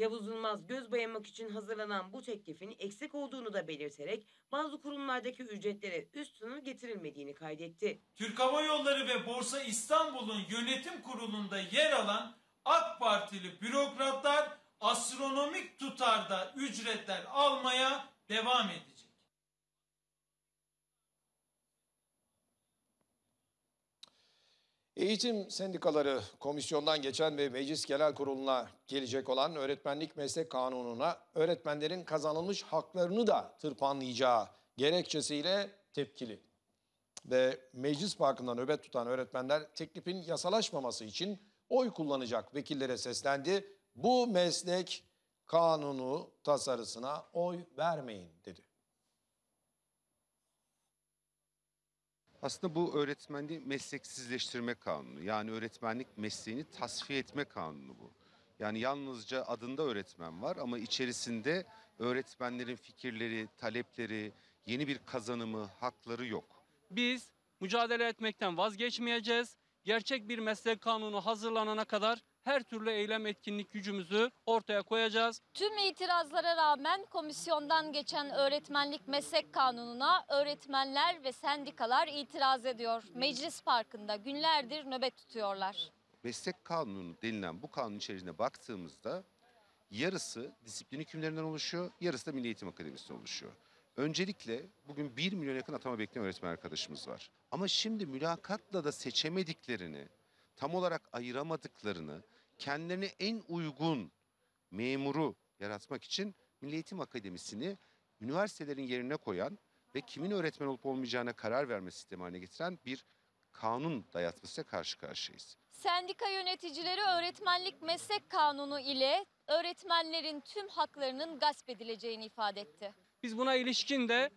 Yavuz Yılmaz göz boyamak için hazırlanan bu teklifin eksik olduğunu da belirterek bazı kurumlardaki ücretlere üst sınır getirilmediğini kaydetti. Türk Hava Yolları ve Borsa İstanbul'un yönetim kurulunda yer alan AK Partili bürokratlar astronomik tutarda ücretler almaya devam edecek. Eğitim sendikaları komisyondan geçen ve meclis genel kuruluna gelecek olan öğretmenlik meslek kanununa öğretmenlerin kazanılmış haklarını da tırpanlayacağı gerekçesiyle tepkili. Ve meclis parkında nöbet tutan öğretmenler teklifin yasalaşmaması için oy kullanacak vekillere seslendi. Bu meslek kanunu tasarısına oy vermeyin dedi. Aslında bu öğretmenliği mesleksizleştirme kanunu. Yani öğretmenlik mesleğini tasfiye etme kanunu bu. Yani yalnızca adında öğretmen var ama içerisinde öğretmenlerin fikirleri, talepleri, yeni bir kazanımı, hakları yok. Biz mücadele etmekten vazgeçmeyeceğiz. Gerçek bir meslek kanunu hazırlanana kadar her türlü eylem etkinlik gücümüzü ortaya koyacağız. Tüm itirazlara rağmen komisyondan geçen öğretmenlik meslek kanununa öğretmenler ve sendikalar itiraz ediyor. Meclis Parkı'nda günlerdir nöbet tutuyorlar. Meslek kanunu denilen bu kanun içerisine baktığımızda yarısı disiplin hükümlerinden oluşuyor, yarısı da Milli Eğitim akademisi oluşuyor. Öncelikle bugün 1 milyon yakın atama bekleyen öğretmen arkadaşımız var. Ama şimdi mülakatla da seçemediklerini, tam olarak ayıramadıklarını kendilerine en uygun memuru yaratmak için Milli Eğitim Akademisi'ni üniversitelerin yerine koyan ve kimin öğretmen olup olmayacağına karar verme sistemi haline getiren bir kanun dayatmasıyla karşı karşıyayız. Sendika yöneticileri öğretmenlik meslek kanunu ile öğretmenlerin tüm haklarının gasp edileceğini ifade etti. Biz buna ilişkin de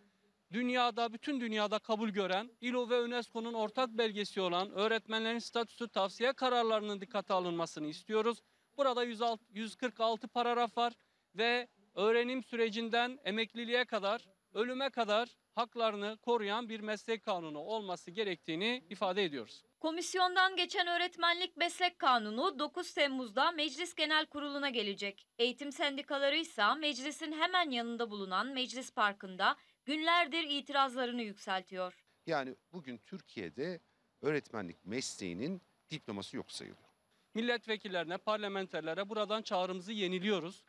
dünyada, bütün dünyada kabul gören, ILO ve UNESCO'nun ortak belgesi olan öğretmenlerin statüsü tavsiye kararlarının dikkate alınmasını istiyoruz. Burada 106, 146 paragraf var ve öğrenim sürecinden emekliliğe kadar, ölüme kadar haklarını koruyan bir meslek kanunu olması gerektiğini ifade ediyoruz. Komisyondan geçen öğretmenlik meslek kanunu 9 Temmuz'da Meclis Genel Kurulu'na gelecek. Eğitim sendikaları ise meclisin hemen yanında bulunan Meclis Parkı'nda günlerdir itirazlarını yükseltiyor. Yani bugün Türkiye'de öğretmenlik mesleğinin diploması yok sayılıyor. Milletvekillerine, parlamenterlere buradan çağrımızı yeniliyoruz.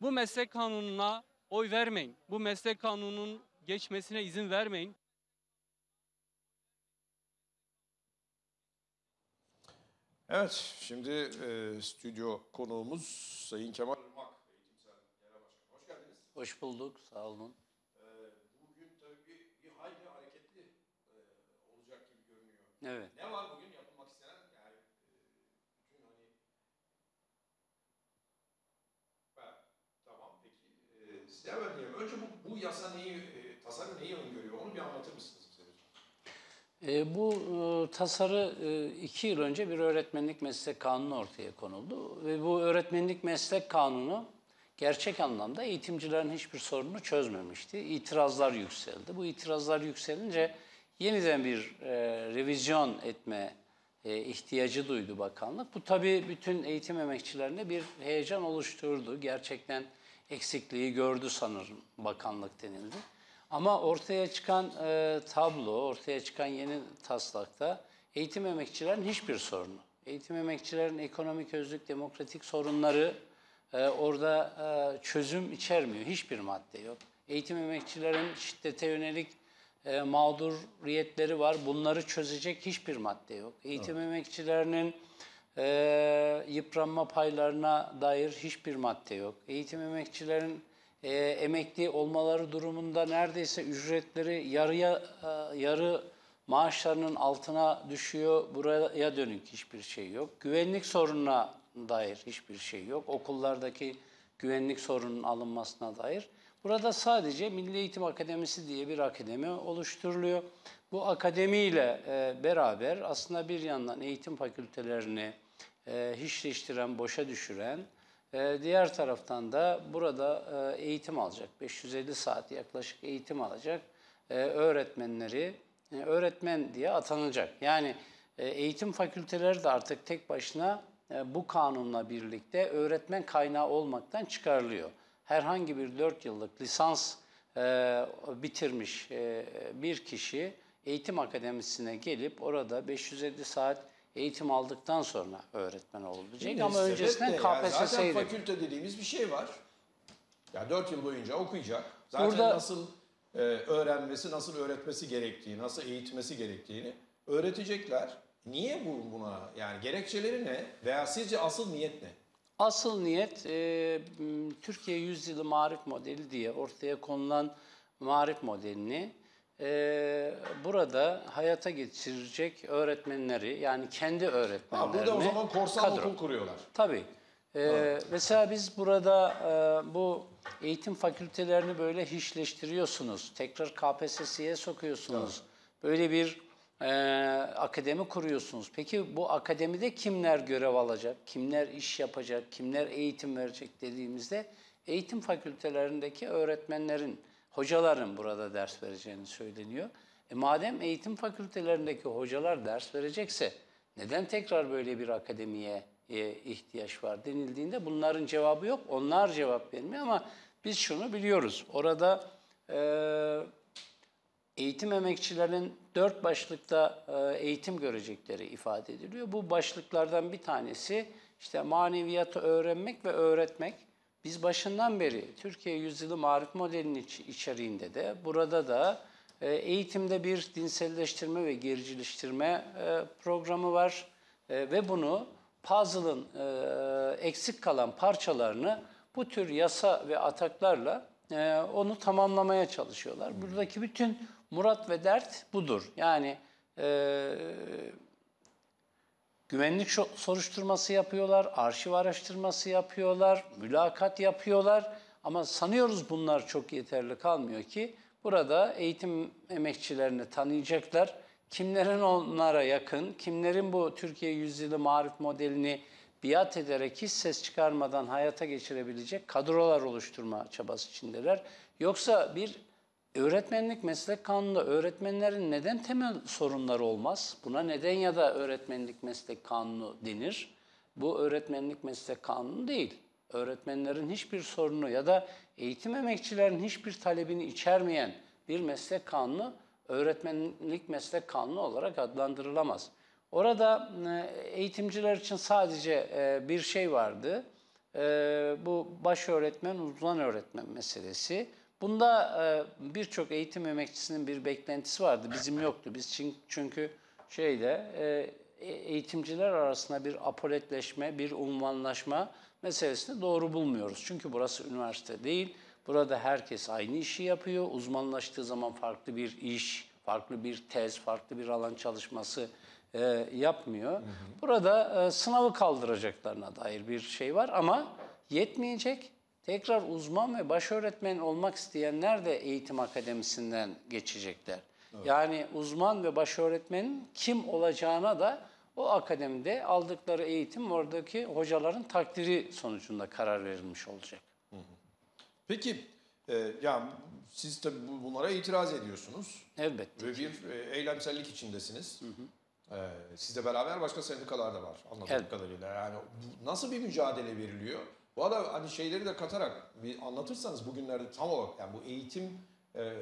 Bu meslek kanununa oy vermeyin. Bu meslek kanununun geçmesine izin vermeyin. Evet, şimdi e, stüdyo konuğumuz Sayın Kemal Hoş geldiniz. Hoş bulduk, sağ olun. Evet. Ne var bugün yapılmak istenen? Yani e, bugün hani ben, tamam peki e, size örneğim. Önce bu, bu yasa neyi, e, tasarı neyi öngörüyor? Onu bir anlatır mısınız bize E, bu e, tasarı e, iki yıl önce bir öğretmenlik meslek kanunu ortaya konuldu. Ve bu öğretmenlik meslek kanunu gerçek anlamda eğitimcilerin hiçbir sorunu çözmemişti. İtirazlar yükseldi. Bu itirazlar yükselince yeniden bir e, revizyon etme e, ihtiyacı duydu bakanlık. Bu tabii bütün eğitim emekçilerine bir heyecan oluşturdu. Gerçekten eksikliği gördü sanırım bakanlık denildi. Ama ortaya çıkan e, tablo, ortaya çıkan yeni taslakta eğitim emekçilerin hiçbir sorunu. Eğitim emekçilerin ekonomik özlük, demokratik sorunları e, orada e, çözüm içermiyor. Hiçbir madde yok. Eğitim emekçilerin şiddete yönelik e, mağduriyetleri var. Bunları çözecek hiçbir madde yok. Eğitim evet. emekçilerinin e, yıpranma paylarına dair hiçbir madde yok. Eğitim emekçilerin e, emekli olmaları durumunda neredeyse ücretleri yarıya e, yarı maaşlarının altına düşüyor. Buraya dönük hiçbir şey yok. Güvenlik sorununa dair hiçbir şey yok. Okullardaki güvenlik sorununun alınmasına dair. Burada sadece Milli Eğitim Akademisi diye bir akademi oluşturuluyor. Bu akademiyle e, beraber aslında bir yandan eğitim fakültelerini e, hiçleştiren, boşa düşüren, e, diğer taraftan da burada eğitim alacak, 550 saat yaklaşık eğitim alacak öğretmenleri öğretmen diye atanacak. Yani eğitim fakülteleri de artık tek başına bu kanunla birlikte öğretmen kaynağı olmaktan çıkarılıyor herhangi bir 4 yıllık lisans e, bitirmiş e, bir kişi eğitim akademisine gelip orada 550 saat eğitim aldıktan sonra öğretmen olabilecek Şimdi ama öncesinden KPSS'ydi. Zaten fakülte dediğimiz bir şey var. Ya yani 4 yıl boyunca okuyacak. Zaten Burada, nasıl e, öğrenmesi, nasıl öğretmesi gerektiği, nasıl eğitmesi gerektiğini öğretecekler. Niye bu buna yani gerekçeleri ne veya sizce asıl niyet ne? Asıl niyet e, Türkiye Yüzyılı Marif Modeli diye ortaya konulan marif modelini e, burada hayata geçirecek öğretmenleri yani kendi öğretmenlerini... Ha, burada o zaman korsan kadro. okul kuruyorlar. Tabii. E, mesela biz burada e, bu eğitim fakültelerini böyle hiçleştiriyorsunuz. Tekrar KPSS'ye sokuyorsunuz. Evet. Böyle bir e, akademi kuruyorsunuz. Peki bu akademide kimler görev alacak, kimler iş yapacak, kimler eğitim verecek dediğimizde eğitim fakültelerindeki öğretmenlerin, hocaların burada ders vereceğini söyleniyor. E madem eğitim fakültelerindeki hocalar ders verecekse neden tekrar böyle bir akademiye e, ihtiyaç var denildiğinde bunların cevabı yok. Onlar cevap vermiyor ama biz şunu biliyoruz. Orada e, eğitim emekçilerin dört başlıkta e, eğitim görecekleri ifade ediliyor. Bu başlıklardan bir tanesi işte maneviyatı öğrenmek ve öğretmek. Biz başından beri Türkiye Yüzyılı Marif Modeli'nin içeriğinde de burada da e, eğitimde bir dinselleştirme ve gericileştirme e, programı var ve bunu puzzle'ın eksik kalan parçalarını bu tür yasa ve ataklarla onu tamamlamaya çalışıyorlar. Buradaki bütün Murat ve dert budur. Yani e, güvenlik soruşturması yapıyorlar, arşiv araştırması yapıyorlar, mülakat yapıyorlar. Ama sanıyoruz bunlar çok yeterli kalmıyor ki burada eğitim emekçilerini tanıyacaklar. Kimlerin onlara yakın, kimlerin bu Türkiye yüzyılı marif modelini biat ederek hiç ses çıkarmadan hayata geçirebilecek kadrolar oluşturma çabası içindeler. Yoksa bir Öğretmenlik meslek kanununda öğretmenlerin neden temel sorunları olmaz? Buna neden ya da öğretmenlik meslek kanunu denir? Bu öğretmenlik meslek kanunu değil. Öğretmenlerin hiçbir sorunu ya da eğitim emekçilerin hiçbir talebini içermeyen bir meslek kanunu öğretmenlik meslek kanunu olarak adlandırılamaz. Orada e, eğitimciler için sadece e, bir şey vardı. E, bu baş öğretmen, uzman öğretmen meselesi. Bunda e, birçok eğitim emekçisinin bir beklentisi vardı. Bizim yoktu. Biz çünkü şeyde e, e, eğitimciler arasında bir apoletleşme, bir unvanlaşma meselesini doğru bulmuyoruz. Çünkü burası üniversite değil. Burada herkes aynı işi yapıyor. Uzmanlaştığı zaman farklı bir iş, farklı bir tez, farklı bir alan çalışması yapmıyor. Burada sınavı kaldıracaklarına dair bir şey var ama yetmeyecek tekrar uzman ve baş öğretmen olmak isteyenler de eğitim akademisinden geçecekler. Evet. Yani uzman ve baş öğretmenin kim olacağına da o akademide aldıkları eğitim oradaki hocaların takdiri sonucunda karar verilmiş olacak. Peki e, ya siz tabii bunlara itiraz ediyorsunuz. Elbette. Ve bir e, eylemsellik içindesiniz. Hı hı. Ee, sizle beraber başka sendikalar da var anladığım evet. kadarıyla. Yani nasıl bir mücadele veriliyor? Bu arada hani şeyleri de katarak bir anlatırsanız bugünlerde tam olarak yani bu eğitim e,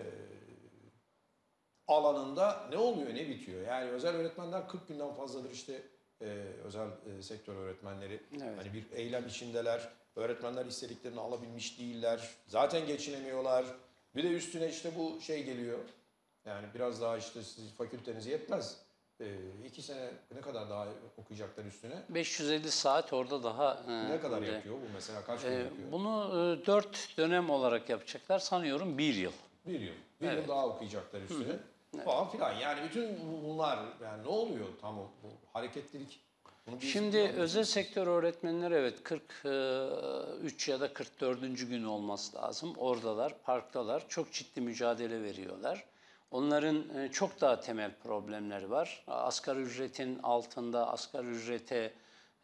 alanında ne oluyor ne bitiyor? Yani özel öğretmenler 40 günden fazladır işte e, özel e, sektör öğretmenleri evet. hani bir eylem içindeler. Öğretmenler istediklerini alabilmiş değiller. Zaten geçinemiyorlar. Bir de üstüne işte bu şey geliyor. Yani biraz daha işte siz fakülteniz yetmez. E, iki sene ne kadar daha okuyacaklar üstüne? 550 saat orada daha. E, ne kadar önce. yapıyor bu mesela? Kaç gün e, yapıyor? Bunu e, 4 dönem olarak yapacaklar sanıyorum bir yıl. Bir yıl. Bir evet. yıl daha okuyacaklar üstüne. Hı -hı. Evet. Falan filan. Yani bütün bunlar yani ne oluyor tam o, bu hareketlilik? Şimdi özel sektör öğretmenler evet 43 e, ya da 44. gün olması lazım. Oradalar, parktalar. Çok ciddi mücadele veriyorlar. Onların e, çok daha temel problemleri var. Asgari ücretin altında asgari ücrete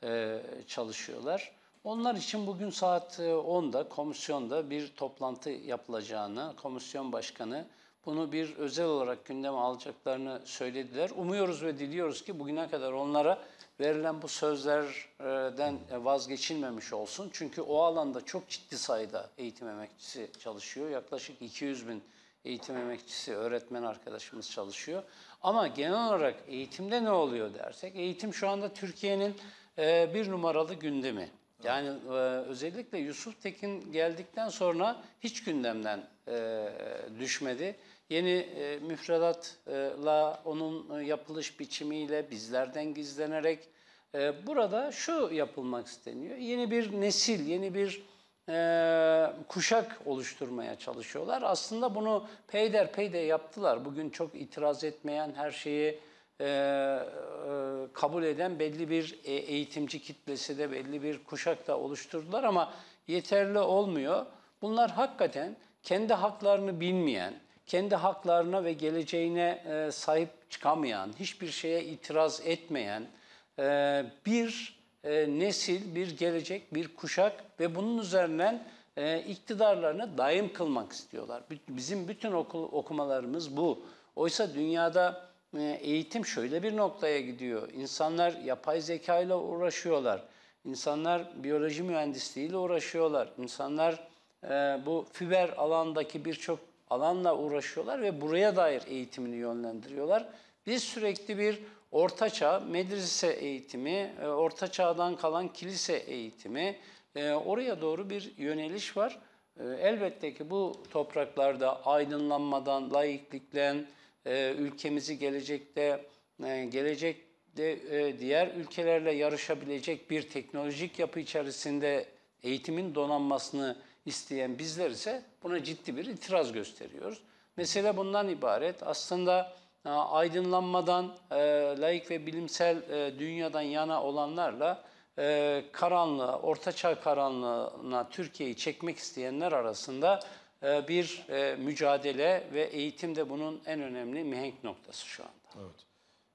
e, çalışıyorlar. Onlar için bugün saat 10'da e, komisyonda bir toplantı yapılacağını, komisyon başkanı bunu bir özel olarak gündeme alacaklarını söylediler. Umuyoruz ve diliyoruz ki bugüne kadar onlara verilen bu sözlerden vazgeçilmemiş olsun. Çünkü o alanda çok ciddi sayıda eğitim emekçisi çalışıyor. Yaklaşık 200 bin eğitim emekçisi, öğretmen arkadaşımız çalışıyor. Ama genel olarak eğitimde ne oluyor dersek, eğitim şu anda Türkiye'nin e, bir numaralı gündemi. Yani e, özellikle Yusuf Tekin geldikten sonra hiç gündemden e, düşmedi. Yeni e, müfredatla, onun yapılış biçimiyle, bizlerden gizlenerek e, burada şu yapılmak isteniyor. Yeni bir nesil, yeni bir e, kuşak oluşturmaya çalışıyorlar. Aslında bunu peyder peyde yaptılar. Bugün çok itiraz etmeyen her şeyi e, e, kabul eden belli bir e, eğitimci kitlesi de belli bir kuşak da oluşturdular ama yeterli olmuyor. Bunlar hakikaten kendi haklarını bilmeyen, kendi haklarına ve geleceğine e, sahip çıkamayan, hiçbir şeye itiraz etmeyen e, bir e, nesil, bir gelecek, bir kuşak ve bunun üzerinden e, iktidarlarını daim kılmak istiyorlar. Bizim bütün okul okumalarımız bu. Oysa dünyada e, eğitim şöyle bir noktaya gidiyor. İnsanlar yapay zeka ile uğraşıyorlar. İnsanlar biyoloji mühendisliği ile uğraşıyorlar. İnsanlar bu fiber alandaki birçok alanla uğraşıyorlar ve buraya dair eğitimini yönlendiriyorlar. Biz sürekli bir ortaçağ medrese eğitimi, e, ortaçağdan kalan kilise eğitimi e, oraya doğru bir yöneliş var. E, elbette ki bu topraklarda aydınlanmadan, laiklikten, e, ülkemizi gelecekte gelecekte diğer ülkelerle yarışabilecek bir teknolojik yapı içerisinde eğitimin donanmasını isteyen bizler ise buna ciddi bir itiraz gösteriyoruz. Mesele bundan ibaret. Aslında aydınlanmadan, e, laik ve bilimsel e, dünyadan yana olanlarla e, karanlığa, ortaçağ karanlığına Türkiye'yi çekmek isteyenler arasında bir mücadele ve eğitim de bunun en önemli mihenk noktası şu anda. Evet.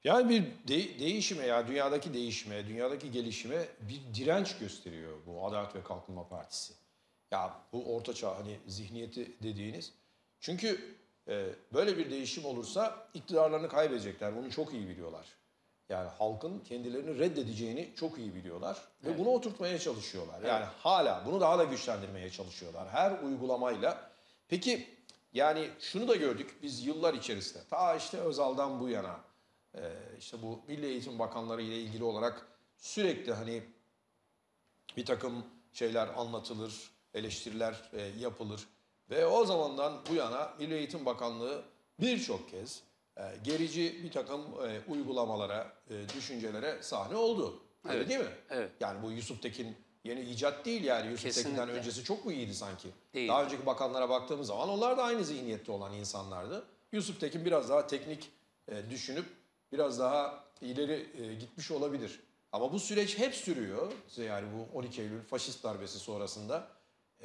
Yani bir de- değişime ya dünyadaki değişime, dünyadaki gelişime bir direnç gösteriyor bu Adalet ve Kalkınma Partisi. Ya bu ortaçağ hani zihniyeti dediğiniz. Çünkü ee, böyle bir değişim olursa iktidarlarını kaybedecekler. Bunu çok iyi biliyorlar. Yani halkın kendilerini reddedeceğini çok iyi biliyorlar evet. ve bunu oturtmaya çalışıyorlar. Evet. Yani hala bunu daha da güçlendirmeye çalışıyorlar her uygulamayla. Peki yani şunu da gördük biz yıllar içerisinde. Ta işte Özal'dan bu yana e, işte bu Milli Eğitim Bakanları ile ilgili olarak sürekli hani bir takım şeyler anlatılır, eleştiriler e, yapılır. Ve o zamandan bu yana Milli Eğitim Bakanlığı birçok kez e, gerici bir takım e, uygulamalara, e, düşüncelere sahne oldu. Öyle evet. değil mi? Evet. Yani bu Yusuf Tekin yeni icat değil yani. Yusuf Kesinlikle. Tekin'den öncesi çok mu iyiydi sanki? Değil. Daha önceki bakanlara baktığımız zaman onlar da aynı zihniyette olan insanlardı. Yusuf Tekin biraz daha teknik e, düşünüp biraz daha ileri e, gitmiş olabilir. Ama bu süreç hep sürüyor. Yani bu 12 Eylül faşist darbesi sonrasında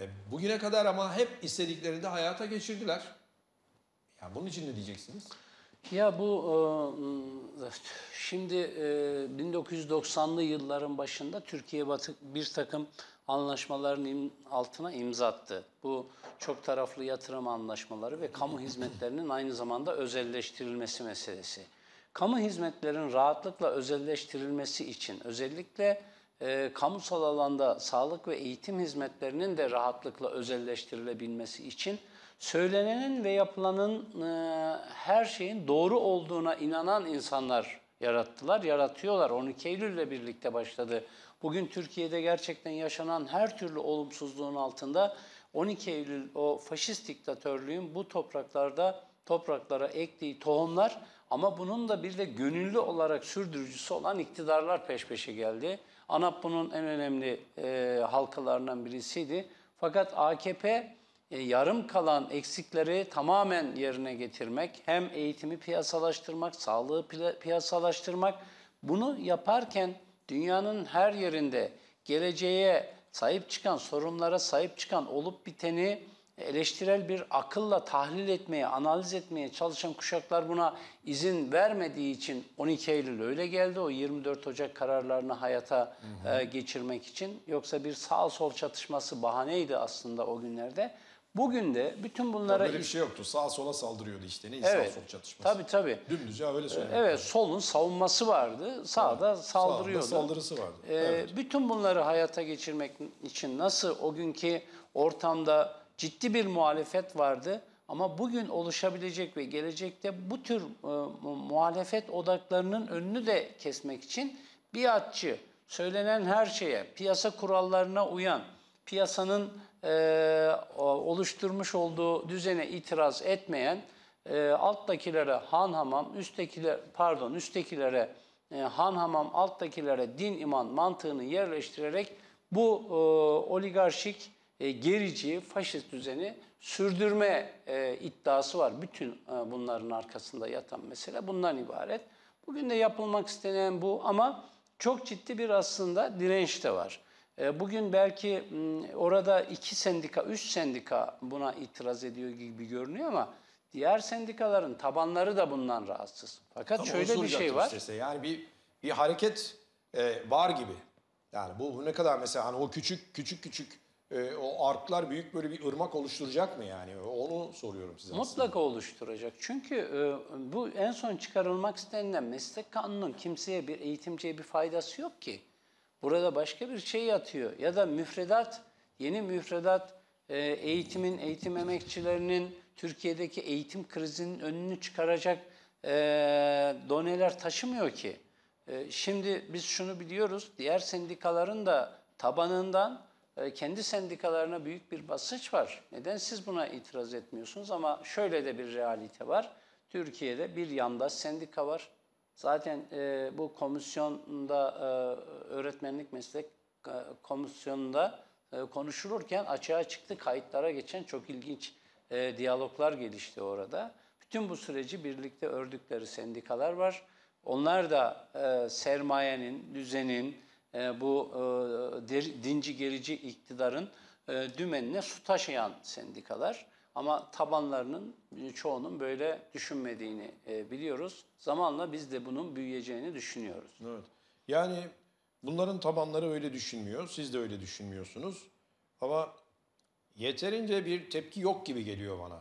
e, bugüne kadar ama hep istediklerini de hayata geçirdiler. Ya bunun için ne diyeceksiniz? Ya bu e, ıı, şimdi 1990'lı e, yılların başında Türkiye batık bir takım anlaşmaların altına imza attı. Bu çok taraflı yatırım anlaşmaları ve kamu hizmetlerinin aynı zamanda özelleştirilmesi meselesi. Kamu hizmetlerin rahatlıkla özelleştirilmesi için özellikle e, kamusal alanda sağlık ve eğitim hizmetlerinin de rahatlıkla özelleştirilebilmesi için söylenenin ve yapılanın e, her şeyin doğru olduğuna inanan insanlar yarattılar, yaratıyorlar. 12 Eylül ile birlikte başladı. Bugün Türkiye'de gerçekten yaşanan her türlü olumsuzluğun altında 12 Eylül o faşist diktatörlüğün bu topraklarda topraklara ektiği tohumlar ama bunun da bir de gönüllü olarak sürdürücüsü olan iktidarlar peş peşe geldi. ANAP'ın en önemli e, halkalarından birisiydi. Fakat AKP e, yarım kalan eksikleri tamamen yerine getirmek, hem eğitimi piyasalaştırmak, sağlığı piyasalaştırmak, bunu yaparken dünyanın her yerinde geleceğe sahip çıkan, sorunlara sahip çıkan olup biteni eleştirel bir akılla tahlil etmeye, analiz etmeye çalışan kuşaklar buna izin vermediği için 12 Eylül öyle geldi. O 24 Ocak kararlarını hayata hı hı. E, geçirmek için. Yoksa bir sağ sol çatışması bahaneydi aslında o günlerde. Bugün de bütün bunlara... böyle bir şey yoktu. Sağ sola saldırıyordu işte. ne? evet. sağ sol çatışması. Tabii tabii. Dümdüzce öyle söylüyor. Evet solun savunması vardı. Sağda evet. saldırıyordu. Sağda saldırısı vardı. Ee, evet. Bütün bunları hayata geçirmek için nasıl o günkü ortamda ciddi bir muhalefet vardı. Ama bugün oluşabilecek ve gelecekte bu tür e, muhalefet odaklarının önünü de kesmek için biatçı, söylenen her şeye, piyasa kurallarına uyan, piyasanın e, oluşturmuş olduğu düzene itiraz etmeyen, e, alttakilere han hamam, üsttekiler pardon üsttekilere e, han hamam, alttakilere din iman mantığını yerleştirerek bu e, oligarşik e, gerici, faşist düzeni sürdürme e, iddiası var. Bütün e, bunların arkasında yatan mesele bundan ibaret. Bugün de yapılmak istenen bu ama çok ciddi bir aslında direnç de var. bugün belki orada iki sendika, üç sendika buna itiraz ediyor gibi görünüyor ama diğer sendikaların tabanları da bundan rahatsız. Fakat Tam şöyle bir şey var. Istese. Yani bir, bir hareket var gibi. Yani bu, bu ne kadar mesela hani o küçük küçük küçük e, o arklar büyük böyle bir ırmak oluşturacak mı yani? Onu soruyorum size Mutlaka aslında. oluşturacak. Çünkü e, bu en son çıkarılmak istenilen meslek kanunun kimseye bir eğitimciye bir faydası yok ki. Burada başka bir şey yatıyor. Ya da müfredat, yeni müfredat e, eğitimin, eğitim emekçilerinin Türkiye'deki eğitim krizinin önünü çıkaracak e, doneler taşımıyor ki. E, şimdi biz şunu biliyoruz, diğer sendikaların da tabanından e, kendi sendikalarına büyük bir basınç var. Neden siz buna itiraz etmiyorsunuz? Ama şöyle de bir realite var. Türkiye'de bir yanda sendika var. Zaten e, bu komisyonda e, öğretmenlik meslek e, komisyonunda e, konuşulurken açığa çıktı kayıtlara geçen çok ilginç e, diyaloglar gelişti orada. Bütün bu süreci birlikte ördükleri sendikalar var. Onlar da e, sermayenin, düzenin, e, bu e, dinci gerici iktidarın e, dümenine su taşıyan sendikalar. Ama tabanlarının e, çoğunun böyle düşünmediğini e, biliyoruz. Zamanla biz de bunun büyüyeceğini düşünüyoruz. Evet. Yani bunların tabanları öyle düşünmüyor. Siz de öyle düşünmüyorsunuz. Ama yeterince bir tepki yok gibi geliyor bana.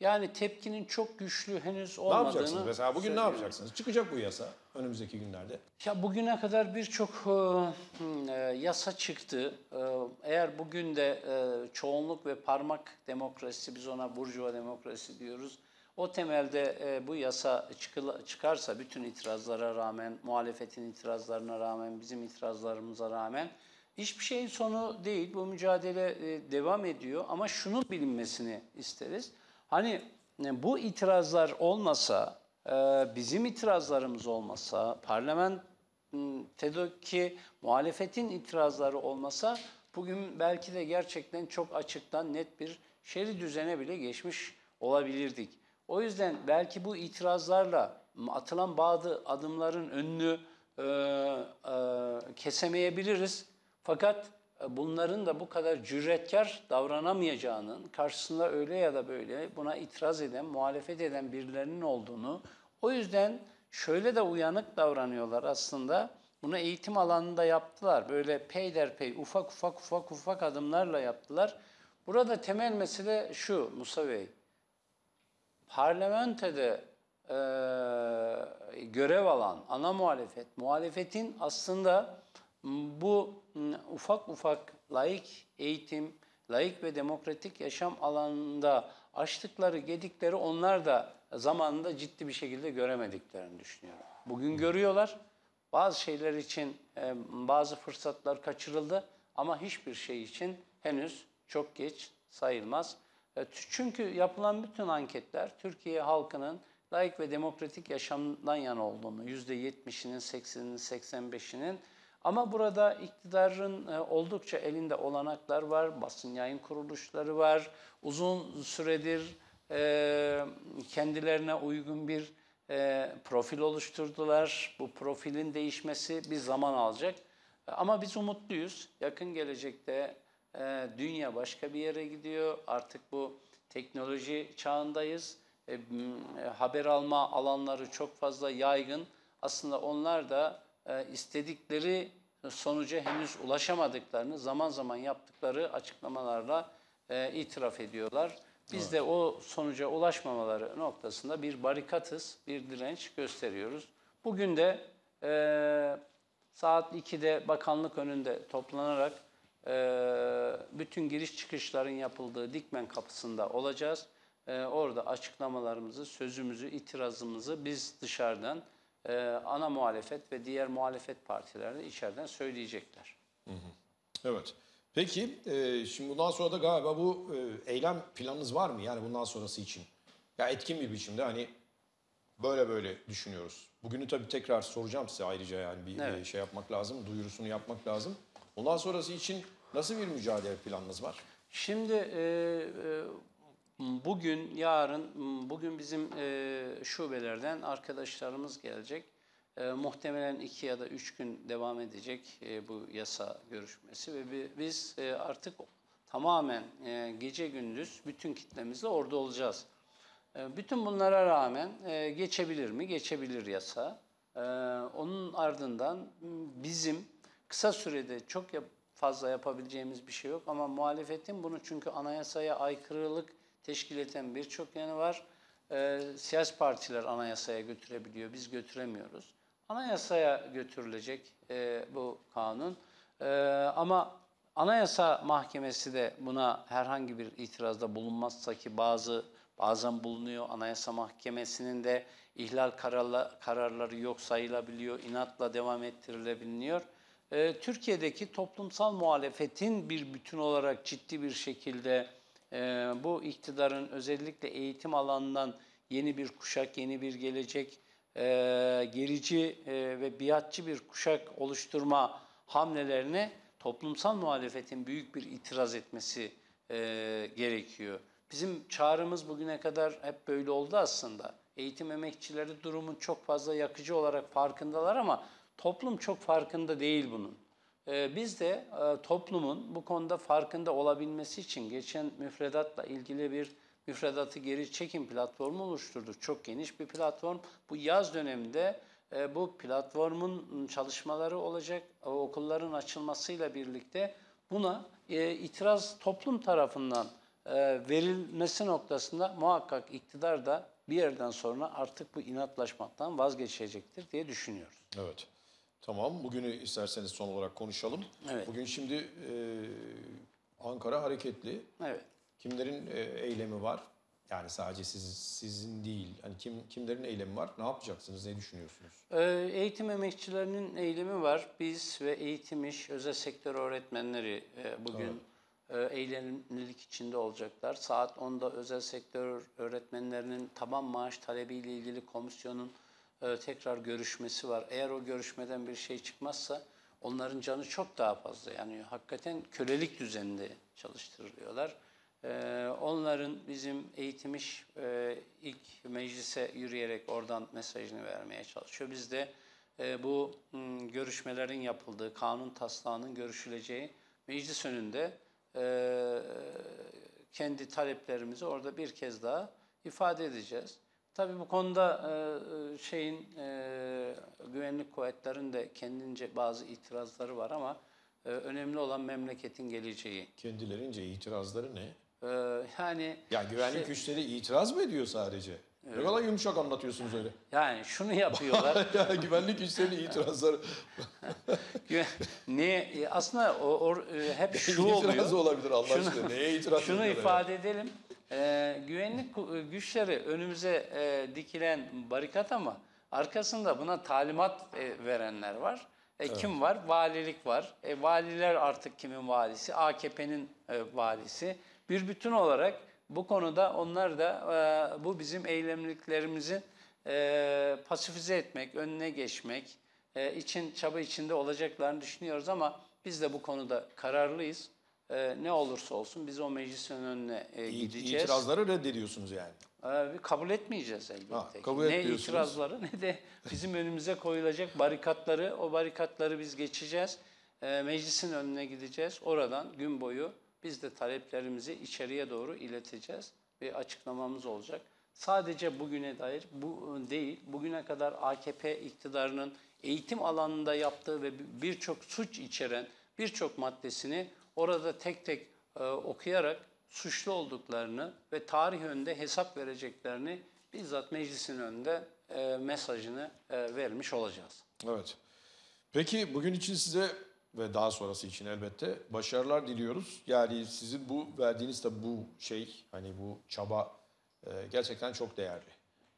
Yani tepkinin çok güçlü henüz olmadığını... Ne yapacaksınız mesela? Bugün söylüyorum. ne yapacaksınız? Çıkacak bu yasa önümüzdeki günlerde. Ya bugüne kadar birçok e, hmm, e yasa çıktı. E, eğer bugün de e, çoğunluk ve parmak demokrasisi, biz ona burjuva demokrasi diyoruz. O temelde e, bu yasa çıkıla, çıkarsa bütün itirazlara rağmen, muhalefetin itirazlarına rağmen, bizim itirazlarımıza rağmen hiçbir şeyin sonu değil. Bu mücadele e, devam ediyor ama şunun bilinmesini isteriz. Hani e, bu itirazlar olmasa, e, bizim itirazlarımız olmasa, parlamentodaki ıı, muhalefetin itirazları olmasa bugün belki de gerçekten çok açıktan net bir şeri düzene bile geçmiş olabilirdik. O yüzden belki bu itirazlarla ıı, atılan bazı adımların önünü e, e, kesemeyebiliriz. Fakat e, bunların da bu kadar cüretkar davranamayacağının, karşısında öyle ya da böyle buna itiraz eden, muhalefet eden birilerinin olduğunu, o yüzden şöyle de uyanık davranıyorlar aslında. Bunu eğitim alanında yaptılar. Böyle peyderpey, ufak ufak ufak ufak adımlarla yaptılar. Burada temel mesele şu Musa Bey. Parlamentoda e, görev alan ana muhalefet, muhalefetin aslında bu ufak ufak laik eğitim, laik ve demokratik yaşam alanında açtıkları gedikleri onlar da zamanında ciddi bir şekilde göremediklerini düşünüyorum. Bugün görüyorlar. Bazı şeyler için e, bazı fırsatlar kaçırıldı ama hiçbir şey için henüz çok geç sayılmaz. E, çünkü yapılan bütün anketler Türkiye halkının laik ve demokratik yaşamdan yana olduğunu, %70'inin, 80'inin, 85'inin ama burada iktidarın e, oldukça elinde olanaklar var, basın yayın kuruluşları var, uzun süredir e, kendilerine uygun bir e, profil oluşturdular. Bu profilin değişmesi bir zaman alacak. Ama biz umutluyuz. Yakın gelecekte dünya başka bir yere gidiyor. Artık bu teknoloji çağındayız. Haber alma alanları çok fazla yaygın. Aslında onlar da e, istedikleri sonuca henüz ulaşamadıklarını zaman zaman yaptıkları açıklamalarla e, itiraf ediyorlar. Biz evet. de o sonuca ulaşmamaları noktasında bir barikatız, bir direnç gösteriyoruz. Bugün de e, saat 2'de bakanlık önünde toplanarak e, bütün giriş çıkışların yapıldığı Dikmen kapısında olacağız. E, orada açıklamalarımızı, sözümüzü, itirazımızı biz dışarıdan e, ana muhalefet ve diğer muhalefet partilerine içeriden söyleyecekler. Evet. Peki e, şimdi bundan sonra da galiba bu e, eylem planınız var mı? Yani bundan sonrası için. Ya etkin bir biçimde hani böyle böyle düşünüyoruz. Bugünü tabii tekrar soracağım size ayrıca yani bir evet. şey yapmak lazım, duyurusunu yapmak lazım. Bundan sonrası için nasıl bir mücadele planınız var? Şimdi e, e, Bugün, yarın, bugün bizim e, şubelerden arkadaşlarımız gelecek. E, muhtemelen iki ya da üç gün devam edecek e, bu yasa görüşmesi ve biz artık tamamen gece gündüz bütün kitlemizle orada olacağız. Bütün bunlara rağmen geçebilir mi? Geçebilir yasa. Onun ardından bizim kısa sürede çok fazla yapabileceğimiz bir şey yok ama muhalefetin bunu çünkü anayasaya aykırılık teşkil eden birçok yanı var. E, siyasi partiler anayasaya götürebiliyor, biz götüremiyoruz. Anayasaya götürülecek e, bu kanun e, ama Anayasa Mahkemesi de buna herhangi bir itirazda bulunmazsa ki bazı bazen bulunuyor. Anayasa Mahkemesi'nin de ihlal kararla, kararları yok sayılabiliyor, inatla devam ettirilebiliyor. Ee, Türkiye'deki toplumsal muhalefetin bir bütün olarak ciddi bir şekilde ee, bu iktidarın özellikle eğitim alanından yeni bir kuşak, yeni bir gelecek, e, gerici e, ve biatçı bir kuşak oluşturma hamlelerine toplumsal muhalefetin büyük bir itiraz etmesi e, gerekiyor. Bizim çağrımız bugüne kadar hep böyle oldu aslında. Eğitim emekçileri durumun çok fazla yakıcı olarak farkındalar ama toplum çok farkında değil bunun. Ee, biz de e, toplumun bu konuda farkında olabilmesi için geçen müfredatla ilgili bir müfredatı geri çekim platformu oluşturduk. Çok geniş bir platform. Bu yaz döneminde e, bu platformun çalışmaları olacak. Okulların açılmasıyla birlikte buna e, itiraz toplum tarafından verilmesi noktasında muhakkak iktidar da bir yerden sonra artık bu inatlaşmaktan vazgeçecektir diye düşünüyoruz. Evet. Tamam bugünü isterseniz son olarak konuşalım. Evet. Bugün şimdi e, Ankara hareketli. Evet. Kimlerin e, eylemi var? Yani sadece siz, sizin değil. Hani kim kimlerin eylemi var? Ne yapacaksınız? Ne düşünüyorsunuz? E, eğitim emekçilerinin eylemi var. Biz ve eğitim iş özel sektör öğretmenleri e, bugün evet. e, eylemlilik içinde olacaklar. Saat 10'da özel sektör öğretmenlerinin taban maaş talebiyle ilgili komisyonun e, tekrar görüşmesi var. Eğer o görüşmeden bir şey çıkmazsa onların canı çok daha fazla Yani Hakikaten kölelik düzeninde çalıştırılıyorlar. E, onların bizim eğitimiş e, ilk meclise yürüyerek oradan mesajını vermeye çalışıyor. Biz de e, bu görüşmelerin yapıldığı, kanun taslağının görüşüleceği meclis önünde kendi taleplerimizi orada bir kez daha ifade edeceğiz. Tabii bu konuda e, e, şeyin e, güvenlik kuvvetlerin de kendince bazı itirazları var ama önemli olan memleketin geleceği. Kendilerince itirazları ne? Yani ya güvenlik şey, güçleri itiraz mı ediyor sadece? Ne kadar yumuşak anlatıyorsunuz öyle. Yani şunu yapıyorlar. *laughs* ya, güvenlik güçlerinin itirazları. *laughs* ne aslında o, o, hep şu itiraz oluyor. İtiraz olabilir Allah şunu, aşkına. Neye itiraz Şunu ifade yani? edelim. Ee, e, güvenlik güçleri önümüze e, dikilen barikat ama arkasında buna talimat e, verenler var. E, evet. Kim var? Valilik var. E, valiler artık kimin valisi? AKP'nin e, valisi. Bir bütün olarak bu konuda onlar da e, bu bizim eylemliklerimizi e, pasifize etmek, önüne geçmek e, için çaba içinde olacaklarını düşünüyoruz ama biz de bu konuda kararlıyız. Ee, ne olursa olsun biz o meclisin önüne e, gideceğiz. İtirazları reddediyorsunuz yani. E, kabul etmeyeceğiz elbette. Ha, kabul ne itirazları ne de bizim önümüze koyulacak barikatları, o barikatları biz geçeceğiz. E, meclisin önüne gideceğiz. Oradan gün boyu biz de taleplerimizi içeriye doğru ileteceğiz. ve açıklamamız olacak. Sadece bugüne dair bu ıı, değil, bugüne kadar AKP iktidarının eğitim alanında yaptığı ve birçok suç içeren birçok maddesini orada tek tek e, okuyarak suçlu olduklarını ve tarih önünde hesap vereceklerini bizzat meclisin önünde e, mesajını e, vermiş olacağız. Evet. Peki bugün için size ve daha sonrası için elbette başarılar diliyoruz. Yani sizin bu verdiğiniz de bu şey hani bu çaba e, gerçekten çok değerli.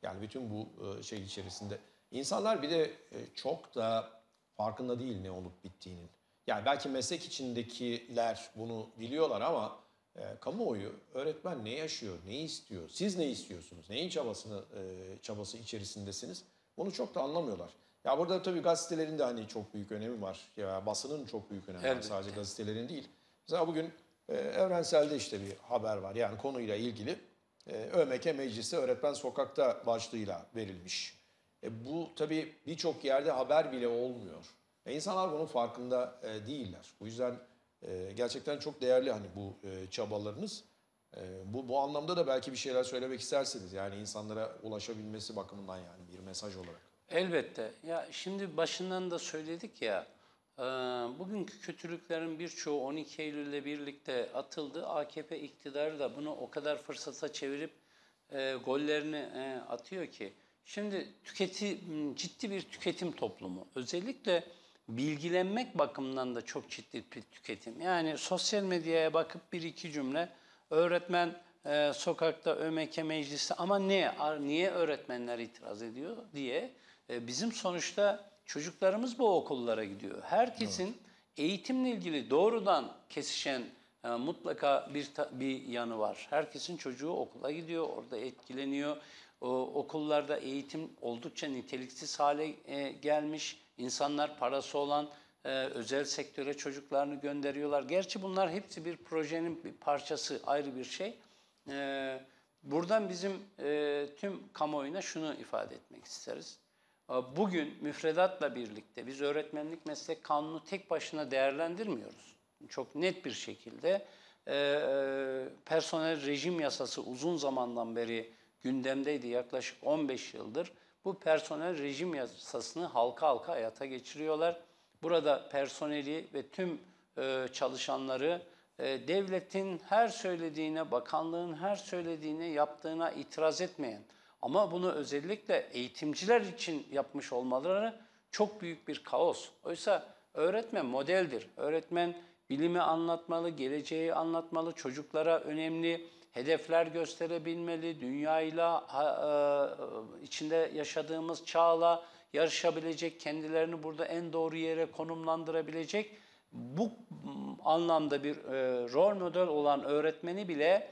Yani bütün bu e, şey içerisinde. insanlar bir de e, çok da farkında değil ne olup bittiğinin. Yani belki meslek içindekiler bunu biliyorlar ama e, kamuoyu öğretmen ne yaşıyor, ne istiyor, siz ne istiyorsunuz, neyin çabasını e, çabası içerisindesiniz bunu çok da anlamıyorlar. Ya burada tabii gazetelerin de hani çok büyük önemi var. Ya basının çok büyük önemi var sadece gazetelerin değil. Mesela bugün e, Evrensel'de işte bir haber var yani konuyla ilgili. E, ÖMK Meclisi Öğretmen Sokak'ta başlığıyla verilmiş. E, bu tabii birçok yerde haber bile olmuyor. E insanlar bunun farkında e, değiller. Bu yüzden e, gerçekten çok değerli hani bu e, çabalarınız. E, bu, bu anlamda da belki bir şeyler söylemek istersiniz. Yani insanlara ulaşabilmesi bakımından yani bir mesaj olarak. Elbette. Ya şimdi başından da söyledik ya, e, bugünkü kötülüklerin birçoğu 12 Eylül ile birlikte atıldı. AKP iktidarı da bunu o kadar fırsata çevirip e, gollerini e, atıyor ki. Şimdi tüketi ciddi bir tüketim toplumu. Özellikle bilgilenmek bakımından da çok ciddi bir tüketim. Yani sosyal medyaya bakıp bir iki cümle öğretmen e, sokakta ÖMK meclisi ama ne niye öğretmenler itiraz ediyor diye e, bizim sonuçta çocuklarımız bu okullara gidiyor. Herkesin evet. eğitimle ilgili doğrudan kesişen e, mutlaka bir bir yanı var. Herkesin çocuğu okula gidiyor, orada etkileniyor. O, okullarda eğitim oldukça niteliksiz hale e, gelmiş. İnsanlar parası olan e, özel sektöre çocuklarını gönderiyorlar. Gerçi bunlar hepsi bir projenin bir parçası, ayrı bir şey. E, buradan bizim e, tüm kamuoyuna şunu ifade etmek isteriz. E, bugün müfredatla birlikte biz öğretmenlik meslek kanunu tek başına değerlendirmiyoruz. Çok net bir şekilde e, e personel rejim yasası uzun zamandan beri gündemdeydi yaklaşık 15 yıldır. Bu personel rejim yasasını halka halka hayata geçiriyorlar. Burada personeli ve tüm e, çalışanları e, devletin her söylediğine, bakanlığın her söylediğine, yaptığına itiraz etmeyen ama bunu özellikle eğitimciler için yapmış olmaları çok büyük bir kaos. Oysa öğretmen modeldir. Öğretmen bilimi anlatmalı, geleceği anlatmalı, çocuklara önemli hedefler gösterebilmeli, dünyayla e, e, içinde yaşadığımız çağla yarışabilecek, kendilerini burada en doğru yere konumlandırabilecek bu anlamda bir e, rol model olan öğretmeni bile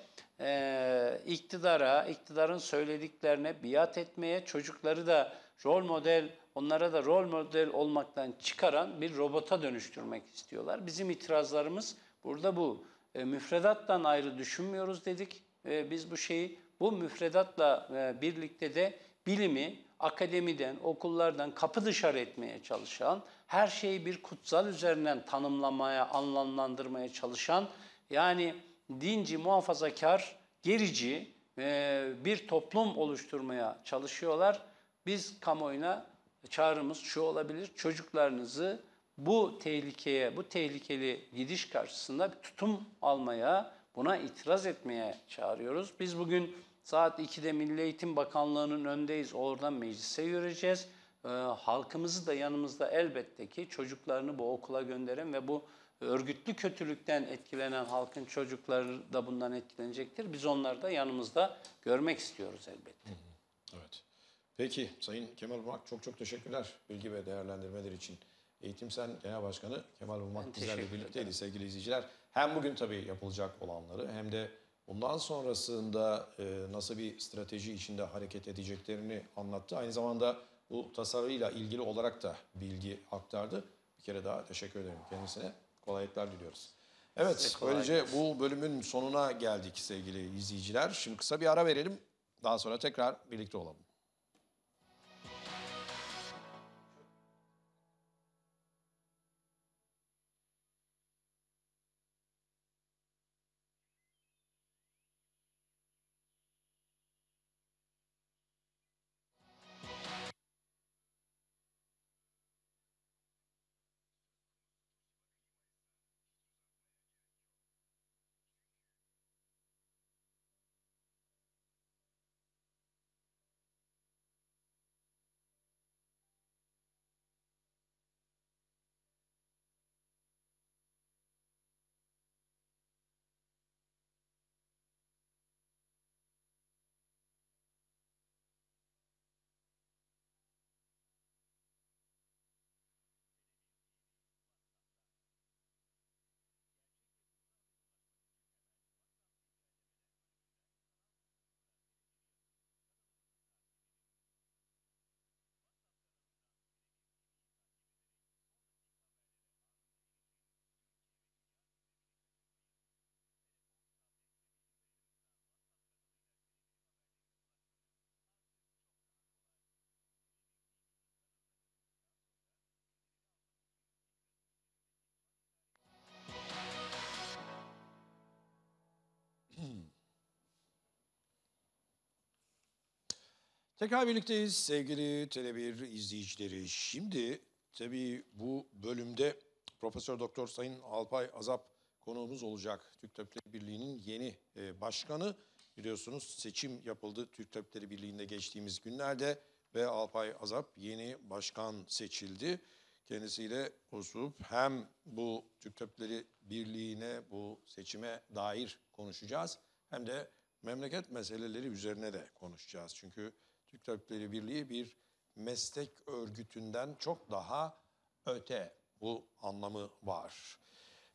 iktidara, iktidarın söylediklerine biat etmeye, çocukları da rol model, onlara da rol model olmaktan çıkaran bir robota dönüştürmek istiyorlar. Bizim itirazlarımız burada bu e, müfredattan ayrı düşünmüyoruz dedik. E, biz bu şeyi bu müfredatla e, birlikte de bilimi akademiden, okullardan kapı dışarı etmeye çalışan, her şeyi bir kutsal üzerinden tanımlamaya, anlamlandırmaya çalışan, yani dinci, muhafazakar, gerici e, bir toplum oluşturmaya çalışıyorlar. Biz kamuoyuna çağrımız şu olabilir, çocuklarınızı bu tehlikeye, bu tehlikeli gidiş karşısında bir tutum almaya, buna itiraz etmeye çağırıyoruz. Biz bugün saat 2'de Milli Eğitim Bakanlığı'nın öndeyiz. Oradan meclise yürüyeceğiz. Ee, halkımızı da yanımızda elbette ki çocuklarını bu okula gönderen ve bu örgütlü kötülükten etkilenen halkın çocukları da bundan etkilenecektir. Biz onları da yanımızda görmek istiyoruz elbette. Evet. Peki Sayın Kemal Burak çok çok teşekkürler bilgi ve değerlendirmeler için. Eğitim Sen Genel Başkanı Kemal Bulmak bizlerle birlikteydi sevgili izleyiciler. Hem bugün tabii yapılacak olanları hem de bundan sonrasında e, nasıl bir strateji içinde hareket edeceklerini anlattı. Aynı zamanda bu tasarıyla ilgili olarak da bilgi aktardı. Bir kere daha teşekkür ederim kendisine. Kolaylıklar diliyoruz. Evet, böylece bu bölümün sonuna geldik sevgili izleyiciler. Şimdi kısa bir ara verelim. Daha sonra tekrar birlikte olalım. Tekrar birlikteyiz sevgili Tele1 izleyicileri. Şimdi tabii bu bölümde Profesör Doktor Sayın Alpay Azap konuğumuz olacak. Türk Tabipleri Birliği'nin yeni e, başkanı biliyorsunuz seçim yapıldı Türk Tabipleri Birliği'nde geçtiğimiz günlerde ve Alpay Azap yeni başkan seçildi. Kendisiyle osup hem bu Türk Tabipleri Birliği'ne bu seçime dair konuşacağız hem de memleket meseleleri üzerine de konuşacağız. Çünkü Türk Tabipleri Birliği bir meslek örgütünden çok daha öte. Bu anlamı var.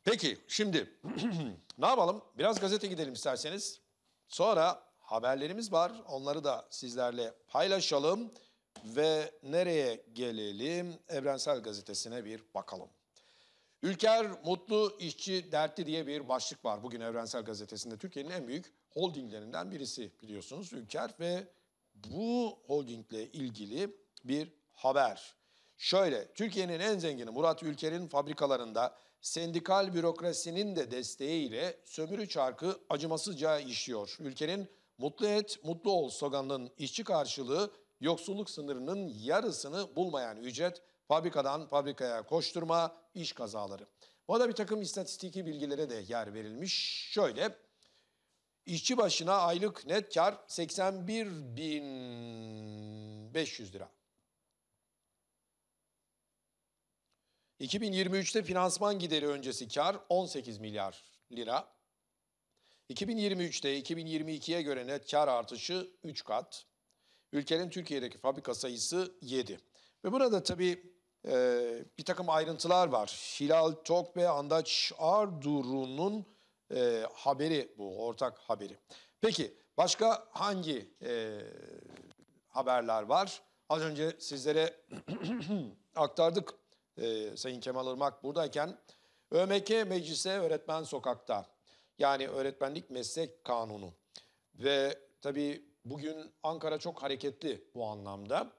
Peki şimdi *clears throat* ne yapalım? Biraz gazete gidelim isterseniz. Sonra haberlerimiz var. Onları da sizlerle paylaşalım. Ve nereye gelelim? Evrensel Gazetesi'ne bir bakalım. Ülker Mutlu İşçi Dertli diye bir başlık var bugün Evrensel Gazetesi'nde. Türkiye'nin en büyük holdinglerinden birisi biliyorsunuz Ülker ve bu holdingle ilgili bir haber. Şöyle, Türkiye'nin en zengini Murat Ülker'in fabrikalarında sendikal bürokrasinin de desteğiyle sömürü çarkı acımasızca işliyor. Ülker'in mutlu et, mutlu ol sloganının işçi karşılığı yoksulluk sınırının yarısını bulmayan ücret, fabrikadan fabrikaya koşturma, iş kazaları. Bu arada bir takım istatistiki bilgilere de yer verilmiş. Şöyle, İşçi başına aylık net kar 81.500 lira. 2023'te finansman gideri öncesi kar 18 milyar lira. 2023'te 2022'ye göre net kar artışı 3 kat. Ülkenin Türkiye'deki fabrika sayısı 7. Ve burada tabii e, bir takım ayrıntılar var. Hilal Tok ve Andaç Ardurunun e, haberi bu, ortak haberi. Peki başka hangi e, haberler var? Az önce sizlere *clears throat* aktardık e, Sayın Kemal Irmak buradayken. ÖMK Meclise Öğretmen Sokak'ta yani Öğretmenlik Meslek Kanunu ve tabii bugün Ankara çok hareketli bu anlamda.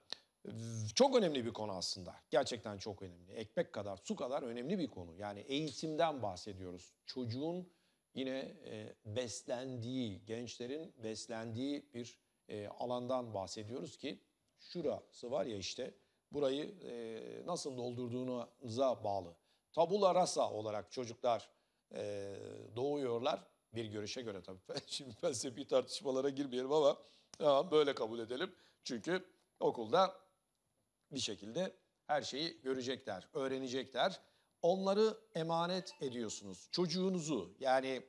Çok önemli bir konu aslında. Gerçekten çok önemli. Ekmek kadar, su kadar önemli bir konu. Yani eğitimden bahsediyoruz. Çocuğun yine e, beslendiği, gençlerin beslendiği bir e, alandan bahsediyoruz ki şurası var ya işte burayı e, nasıl doldurduğunuza bağlı. Tabula rasa olarak çocuklar e, doğuyorlar bir görüşe göre tabii. *laughs* Şimdi felsefi tartışmalara girmeyelim ama tamam, böyle kabul edelim. Çünkü okulda bir şekilde her şeyi görecekler, öğrenecekler onları emanet ediyorsunuz. Çocuğunuzu yani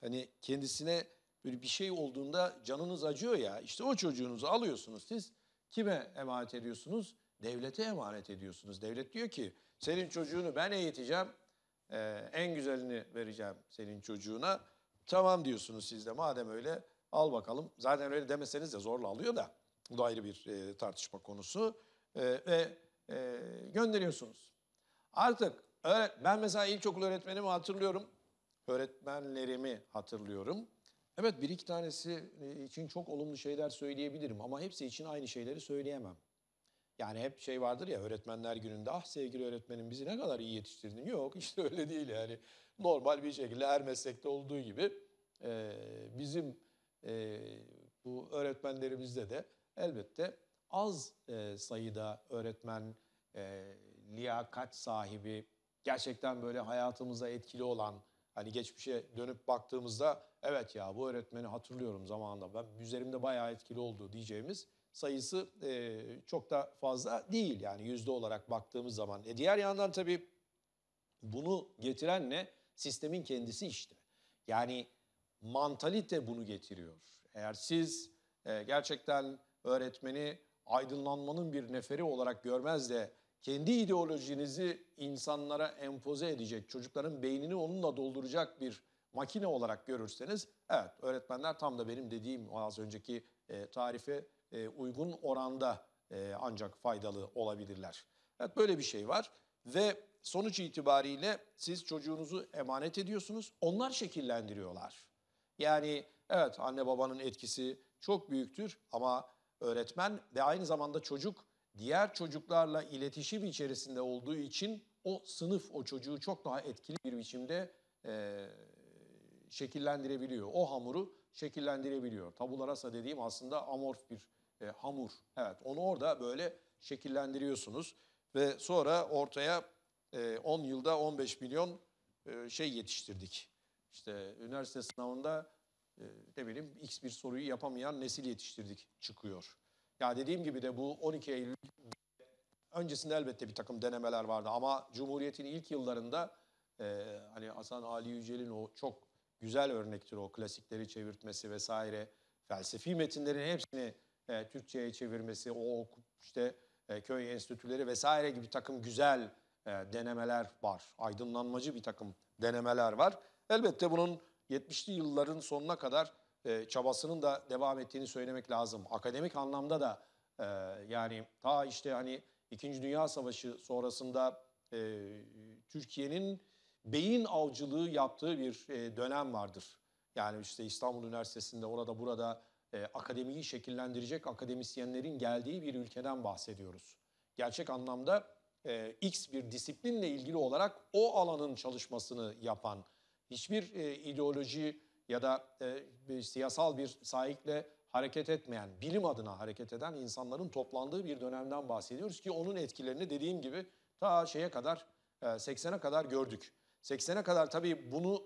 hani kendisine böyle bir şey olduğunda canınız acıyor ya işte o çocuğunuzu alıyorsunuz siz kime emanet ediyorsunuz? Devlete emanet ediyorsunuz. Devlet diyor ki senin çocuğunu ben eğiteceğim ee, en güzelini vereceğim senin çocuğuna. Tamam diyorsunuz siz de madem öyle al bakalım. Zaten öyle demeseniz de zorla alıyor da bu da ayrı bir e, tartışma konusu. E, ve e, gönderiyorsunuz. Artık Evet, ben mesela ilkokul öğretmenimi hatırlıyorum. Öğretmenlerimi hatırlıyorum. Evet bir iki tanesi e, için çok olumlu şeyler söyleyebilirim ama hepsi için aynı şeyleri söyleyemem. Yani hep şey vardır ya öğretmenler gününde ah sevgili öğretmenim bizi ne kadar iyi yetiştirdin. Yok *laughs* işte öyle değil yani. Normal bir şekilde her meslekte olduğu gibi e, bizim e, bu öğretmenlerimizde de elbette az e, sayıda öğretmen e, liyakat sahibi, gerçekten böyle hayatımızda etkili olan hani geçmişe dönüp baktığımızda evet ya bu öğretmeni hatırlıyorum zamanında ben üzerimde bayağı etkili oldu diyeceğimiz sayısı e, çok da fazla değil yani yüzde olarak baktığımız zaman. E diğer yandan tabii bunu getiren ne? Sistemin kendisi işte. Yani mantalite bunu getiriyor. Eğer siz e, gerçekten öğretmeni aydınlanmanın bir neferi olarak görmez de kendi ideolojinizi insanlara empoze edecek, çocukların beynini onunla dolduracak bir makine olarak görürseniz, evet öğretmenler tam da benim dediğim az önceki e, tarife e, uygun oranda e, ancak faydalı olabilirler. Evet böyle bir şey var ve sonuç itibariyle siz çocuğunuzu emanet ediyorsunuz, onlar şekillendiriyorlar. Yani evet anne babanın etkisi çok büyüktür ama öğretmen ve aynı zamanda çocuk diğer çocuklarla iletişim içerisinde olduğu için o sınıf o çocuğu çok daha etkili bir biçimde e, şekillendirebiliyor. O hamuru şekillendirebiliyor. Tabularasa dediğim aslında amorf bir e, hamur. Evet onu orada böyle şekillendiriyorsunuz ve sonra ortaya e, 10 yılda 15 milyon e, şey yetiştirdik. İşte üniversite sınavında e, ne bileyim x bir soruyu yapamayan nesil yetiştirdik çıkıyor. Ya dediğim gibi de bu 12 Eylül öncesinde elbette bir takım denemeler vardı ama Cumhuriyet'in ilk yıllarında e, hani Hasan Ali Yücel'in o çok güzel örnektir o klasikleri çevirtmesi vesaire felsefi metinlerin hepsini e, Türkçe'ye çevirmesi o işte e, köy enstitüleri vesaire gibi takım güzel e, denemeler var. Aydınlanmacı bir takım denemeler var. Elbette bunun 70'li yılların sonuna kadar e, çabasının da devam ettiğini söylemek lazım. Akademik anlamda da e, yani ta işte hani İkinci Dünya Savaşı sonrasında e, Türkiye'nin beyin avcılığı yaptığı bir e, dönem vardır. Yani işte İstanbul Üniversitesi'nde orada burada e, akademiyi şekillendirecek akademisyenlerin geldiği bir ülkeden bahsediyoruz. Gerçek anlamda e, X bir disiplinle ilgili olarak o alanın çalışmasını yapan, hiçbir e, ideoloji ya da e, bir siyasal bir sahikle hareket etmeyen, bilim adına hareket eden insanların toplandığı bir dönemden bahsediyoruz ki onun etkilerini dediğim gibi ta şeye kadar, e, 80'e kadar gördük. 80'e kadar tabii bunu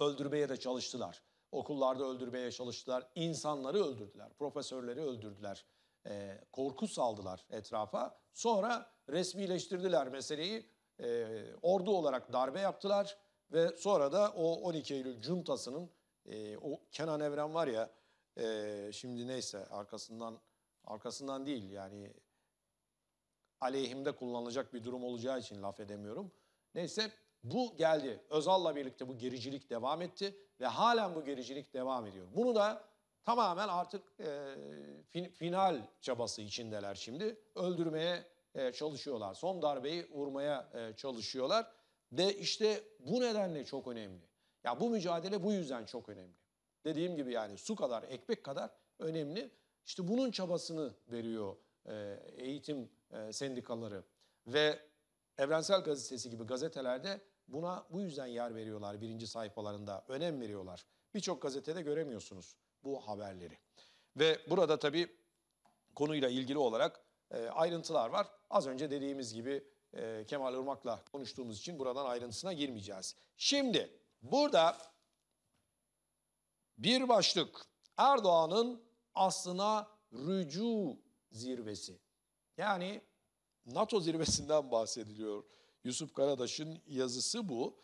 öldürmeye de çalıştılar. Okullarda öldürmeye çalıştılar, insanları öldürdüler, profesörleri öldürdüler, e, korku saldılar etrafa. Sonra resmileştirdiler meseleyi, e, ordu olarak darbe yaptılar ve sonra da o 12 Eylül cuntasının e, o Kenan Evren var ya e, şimdi neyse arkasından arkasından değil yani aleyhimde kullanılacak bir durum olacağı için laf edemiyorum. Neyse bu geldi. Özal'la birlikte bu gericilik devam etti ve halen bu gericilik devam ediyor. Bunu da tamamen artık e, fin, final çabası içindeler şimdi. Öldürmeye e, çalışıyorlar. Son darbeyi vurmaya e, çalışıyorlar. De işte bu nedenle çok önemli. Ya bu mücadele bu yüzden çok önemli. Dediğim gibi yani su kadar, ekmek kadar önemli. İşte bunun çabasını veriyor e, eğitim e, sendikaları ve Evrensel Gazetesi gibi gazetelerde buna bu yüzden yer veriyorlar birinci sayfalarında, önem veriyorlar. Birçok gazetede göremiyorsunuz bu haberleri. Ve burada tabii konuyla ilgili olarak e, ayrıntılar var. Az önce dediğimiz gibi e, Kemal Urmak'la konuştuğumuz için buradan ayrıntısına girmeyeceğiz. Şimdi burada bir başlık Erdoğan'ın aslına rücu zirvesi. Yani NATO zirvesinden bahsediliyor. Yusuf Karadaş'ın yazısı bu.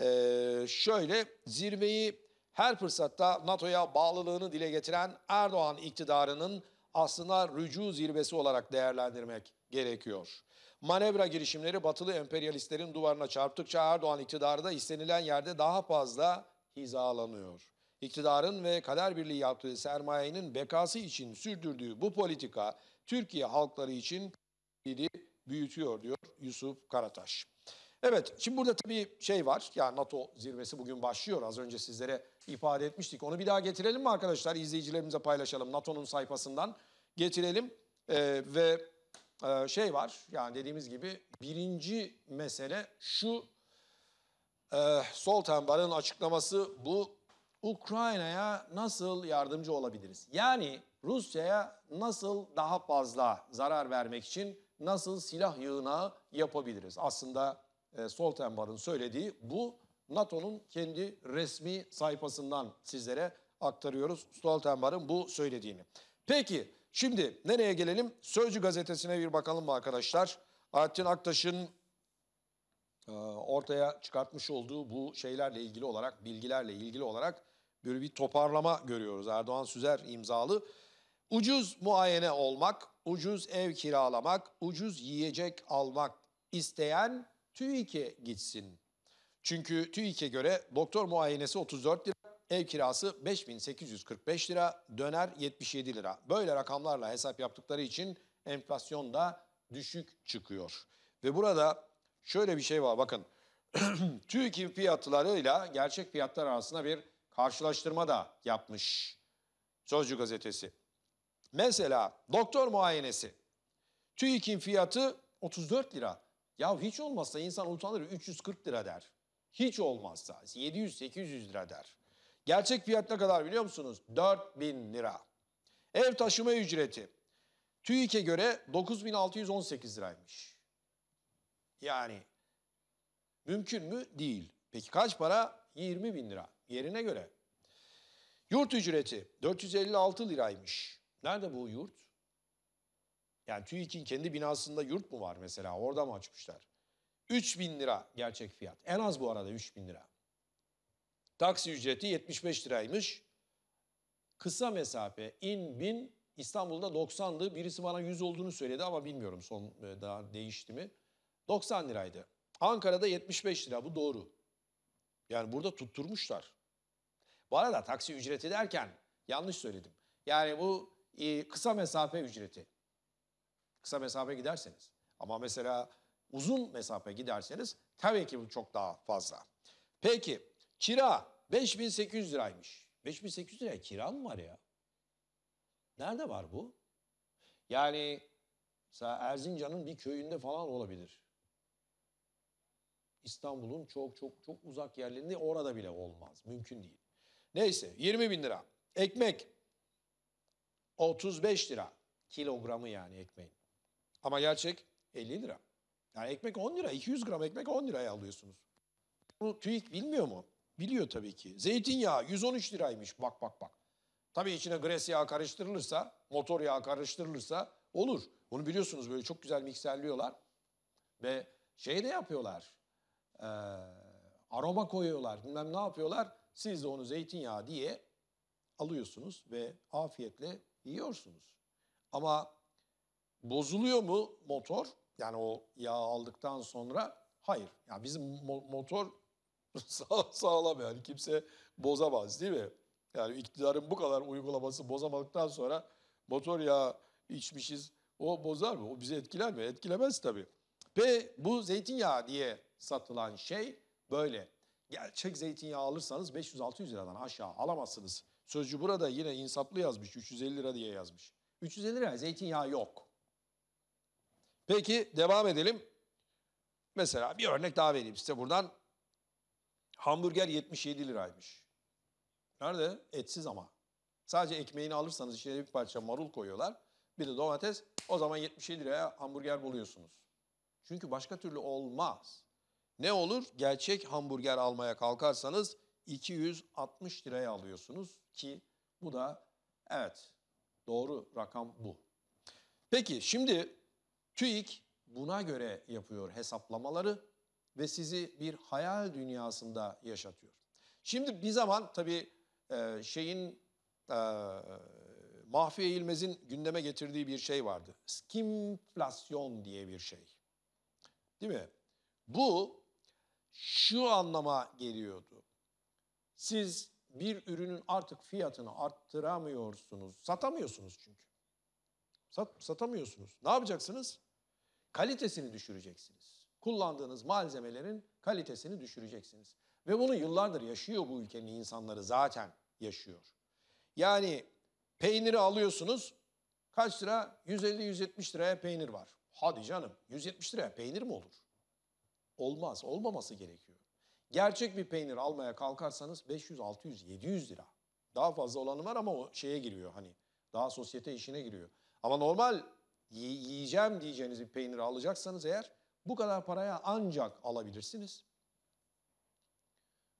Ee, şöyle zirveyi her fırsatta NATO'ya bağlılığını dile getiren Erdoğan iktidarının aslında rücu zirvesi olarak değerlendirmek gerekiyor. Manevra girişimleri batılı emperyalistlerin duvarına çarptıkça Erdoğan iktidarı da istenilen yerde daha fazla hizalanıyor. İktidarın ve kader birliği yaptığı sermayenin bekası için sürdürdüğü bu politika Türkiye halkları için büyütüyor diyor Yusuf Karataş. Evet, şimdi burada tabii şey var. Ya NATO zirvesi bugün başlıyor. Az önce sizlere ifade etmiştik. Onu bir daha getirelim mi arkadaşlar? İzleyicilerimize paylaşalım. NATO'nun sayfasından getirelim. Ee, ve e, şey var. Yani dediğimiz gibi birinci mesele şu. E, ee, Stoltenberg'in açıklaması bu. Ukrayna'ya nasıl yardımcı olabiliriz? Yani Rusya'ya nasıl daha fazla zarar vermek için nasıl silah yığına yapabiliriz? Aslında e, söylediği bu NATO'nun kendi resmi sayfasından sizlere aktarıyoruz Stoltenberg'ın bu söylediğini. Peki şimdi nereye gelelim? Sözcü gazetesine bir bakalım mı arkadaşlar? Alaaddin Aktaş'ın e, ortaya çıkartmış olduğu bu şeylerle ilgili olarak, bilgilerle ilgili olarak böyle bir toparlama görüyoruz. Erdoğan Süzer imzalı. Ucuz muayene olmak, ucuz ev kiralamak, ucuz yiyecek almak isteyen TÜİK'e gitsin. Çünkü TÜİK'e göre doktor muayenesi 34 lira, ev kirası 5845 lira, döner 77 lira. Böyle rakamlarla hesap yaptıkları için enflasyon da düşük çıkıyor. Ve burada şöyle bir şey var bakın. *clears throat* TÜİK fiyatlarıyla gerçek fiyatlar arasında bir karşılaştırma da yapmış Sözcü gazetesi. Mesela doktor muayenesi TÜİK'in fiyatı 34 lira. Ya hiç olmazsa insan utanır 340 lira der. Hiç olmazsa 700-800 lira der. Gerçek fiyat ne kadar biliyor musunuz? 4000 lira. Ev taşıma ücreti. TÜİK'e göre 9618 liraymış. Yani mümkün mü? Değil. Peki kaç para? 20 bin lira. Yerine göre. Yurt ücreti 456 liraymış. Nerede bu yurt? Yani TÜİK'in kendi binasında yurt mu var mesela orada mı açmışlar? 3 bin lira gerçek fiyat. En az bu arada 3 bin lira. Taksi ücreti 75 liraymış. Kısa mesafe in bin İstanbul'da 90'dı. Birisi bana 100 olduğunu söyledi ama bilmiyorum son e, daha değişti mi. 90 liraydı. Ankara'da 75 lira bu doğru. Yani burada tutturmuşlar. Bu arada taksi ücreti derken yanlış söyledim. Yani bu e, kısa mesafe ücreti. Kısa mesafe giderseniz. Ama mesela uzun mesafe giderseniz tabii ki bu çok daha fazla. Peki kira 5800 liraymış. 5800 lira kira mı var ya? Nerede var bu? Yani mesela Erzincan'ın bir köyünde falan olabilir. İstanbul'un çok çok çok uzak yerlerinde orada bile olmaz. Mümkün değil. Neyse 20 bin lira. Ekmek 35 lira. Kilogramı yani ekmeğin. Ama gerçek 50 lira. Yani ekmek 10 lira. 200 gram ekmek 10 liraya alıyorsunuz. Bunu TÜİK bilmiyor mu? Biliyor tabii ki. Zeytinyağı 113 liraymış. Bak bak bak. Tabii içine gres yağı karıştırılırsa, motor yağı karıştırılırsa olur. Bunu biliyorsunuz böyle çok güzel mikserliyorlar. Ve şey de yapıyorlar. E, aroma koyuyorlar. Bilmem ne yapıyorlar. Siz de onu zeytinyağı diye alıyorsunuz ve afiyetle yiyorsunuz. Ama Bozuluyor mu motor? Yani o yağ aldıktan sonra hayır. Yani bizim mo- motor *laughs* sağ, sağlam yani kimse bozamaz değil mi? Yani iktidarın bu kadar uygulaması bozamadıktan sonra motor yağı içmişiz o bozar mı? O bizi etkiler mi? Etkilemez tabii. Ve bu zeytinyağı diye satılan şey böyle. Gerçek zeytinyağı alırsanız 500-600 liradan aşağı alamazsınız. Sözcü burada yine insaplı yazmış. 350 lira diye yazmış. 350 lira zeytinyağı yok. Peki devam edelim. Mesela bir örnek daha vereyim size buradan. Hamburger 77 liraymış. Nerede? Etsiz ama. Sadece ekmeğini alırsanız içine bir parça marul koyuyorlar. Bir de domates. O zaman 77 liraya hamburger buluyorsunuz. Çünkü başka türlü olmaz. Ne olur? Gerçek hamburger almaya kalkarsanız 260 liraya alıyorsunuz ki bu da evet doğru rakam bu. Peki şimdi TÜİK buna göre yapıyor hesaplamaları ve sizi bir hayal dünyasında yaşatıyor. Şimdi bir zaman tabii e, şeyin e, Mahfi Eğilmez'in gündeme getirdiği bir şey vardı. Skimflasyon diye bir şey. Değil mi? Bu şu anlama geliyordu. Siz bir ürünün artık fiyatını arttıramıyorsunuz. Satamıyorsunuz çünkü. Sat, satamıyorsunuz. Ne yapacaksınız? kalitesini düşüreceksiniz. Kullandığınız malzemelerin kalitesini düşüreceksiniz. Ve bunu yıllardır yaşıyor bu ülkenin insanları zaten yaşıyor. Yani peyniri alıyorsunuz kaç lira? 150-170 liraya peynir var. Hadi canım 170 liraya peynir mi olur? Olmaz, olmaması gerekiyor. Gerçek bir peynir almaya kalkarsanız 500, 600, 700 lira. Daha fazla olanı var ama o şeye giriyor hani. Daha sosyete işine giriyor. Ama normal yiyeceğim diyeceğiniz bir peyniri alacaksanız eğer bu kadar paraya ancak alabilirsiniz.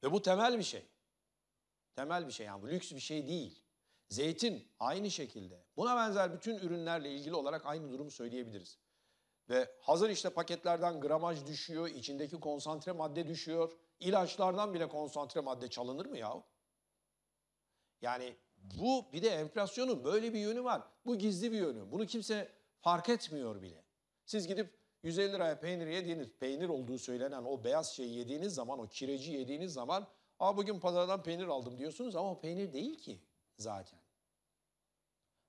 Ve bu temel bir şey. Temel bir şey yani bu lüks bir şey değil. Zeytin aynı şekilde. Buna benzer bütün ürünlerle ilgili olarak aynı durumu söyleyebiliriz. Ve hazır işte paketlerden gramaj düşüyor, içindeki konsantre madde düşüyor. İlaçlardan bile konsantre madde çalınır mı ya? Yani bu bir de enflasyonun böyle bir yönü var. Bu gizli bir yönü. Bunu kimse fark etmiyor bile. Siz gidip 150 liraya peynir yediğiniz, peynir olduğu söylenen o beyaz şeyi yediğiniz zaman, o kireci yediğiniz zaman Aa bugün pazardan peynir aldım diyorsunuz ama o peynir değil ki zaten.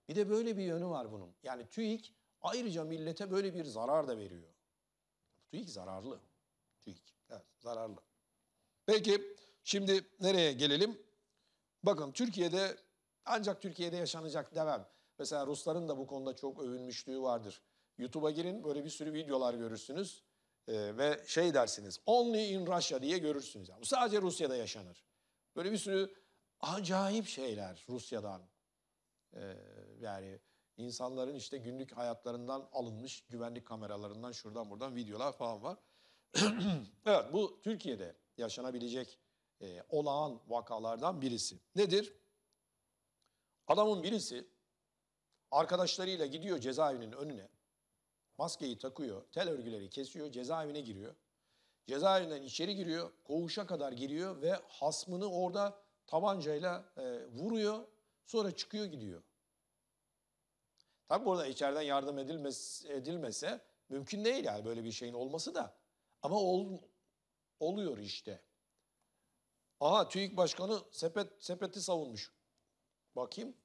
Bir de böyle bir yönü var bunun. Yani TÜİK ayrıca millete böyle bir zarar da veriyor. TÜİK zararlı. TÜİK evet, zararlı. Peki şimdi nereye gelelim? Bakın Türkiye'de ancak Türkiye'de yaşanacak devam. Mesela Rusların da bu konuda çok övünmüşlüğü vardır. YouTube'a girin böyle bir sürü videolar görürsünüz ee, ve şey dersiniz only in Russia diye görürsünüz. Yani bu sadece Rusya'da yaşanır. Böyle bir sürü acayip şeyler Rusya'dan ee, yani insanların işte günlük hayatlarından alınmış güvenlik kameralarından şuradan buradan videolar falan var. *clears throat* evet bu Türkiye'de yaşanabilecek e, olağan vakalardan birisi. Nedir? Adamın birisi Arkadaşlarıyla gidiyor cezaevinin önüne. Maskeyi takıyor, tel örgüleri kesiyor, cezaevine giriyor. Cezaevinden içeri giriyor, koğuşa kadar giriyor ve hasmını orada tabancayla e, vuruyor. Sonra çıkıyor gidiyor. Tabi burada içeriden yardım edilmez, edilmese mümkün değil yani böyle bir şeyin olması da. Ama ol, oluyor işte. Aha TÜİK Başkanı sepet, sepeti savunmuş. Bakayım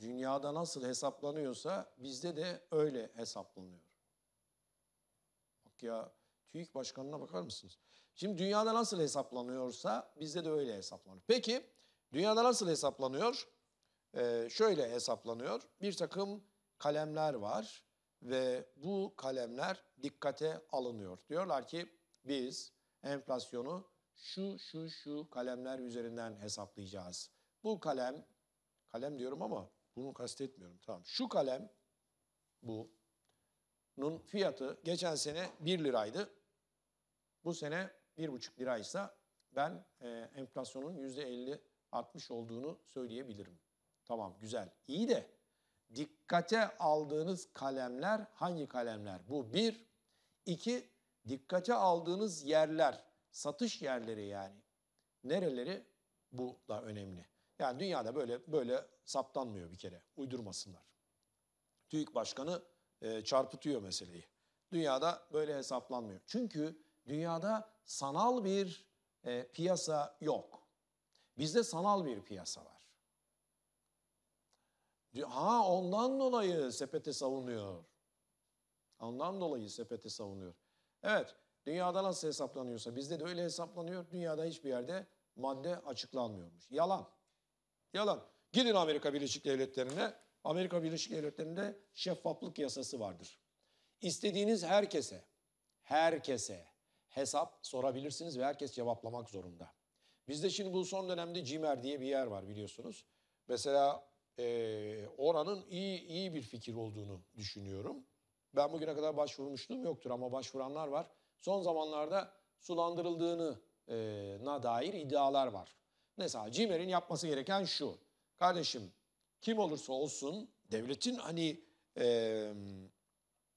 dünyada nasıl hesaplanıyorsa bizde de öyle hesaplanıyor. Bak ya TÜİK Başkanı'na bakar mısınız? Şimdi dünyada nasıl hesaplanıyorsa bizde de öyle hesaplanıyor. Peki dünyada nasıl hesaplanıyor? Ee, şöyle hesaplanıyor. Bir takım kalemler var ve bu kalemler dikkate alınıyor. Diyorlar ki biz enflasyonu şu şu şu kalemler üzerinden hesaplayacağız. Bu kalem, kalem diyorum ama bunu kastetmiyorum. Tamam. Şu kalem bu. Bunun fiyatı geçen sene 1 liraydı. Bu sene 1,5 liraysa ben e, enflasyonun %50-60 olduğunu söyleyebilirim. Tamam güzel. İyi de dikkate aldığınız kalemler hangi kalemler? Bu bir. iki dikkate aldığınız yerler, satış yerleri yani. Nereleri? Bu da önemli. Yani dünyada böyle böyle saptanmıyor bir kere. Uydurmasınlar. TÜİK Başkanı e, çarpıtıyor meseleyi. Dünyada böyle hesaplanmıyor. Çünkü dünyada sanal bir e, piyasa yok. Bizde sanal bir piyasa var. Ha ondan dolayı sepeti savunuyor. Ondan dolayı sepeti savunuyor. Evet, dünyada nasıl hesaplanıyorsa bizde de öyle hesaplanıyor. Dünyada hiçbir yerde madde açıklanmıyormuş. Yalan. Yalan. Gidin Amerika Birleşik Devletleri'ne. Amerika Birleşik Devletleri'nde şeffaflık yasası vardır. İstediğiniz herkese, herkese hesap sorabilirsiniz ve herkes cevaplamak zorunda. Bizde şimdi bu son dönemde CİMER diye bir yer var biliyorsunuz. Mesela e, oranın iyi iyi bir fikir olduğunu düşünüyorum. Ben bugüne kadar başvurmuşluğum yoktur ama başvuranlar var. Son zamanlarda sulandırıldığını e, dair iddialar var. Mesela CİMER'in yapması gereken şu. Kardeşim kim olursa olsun devletin hani e,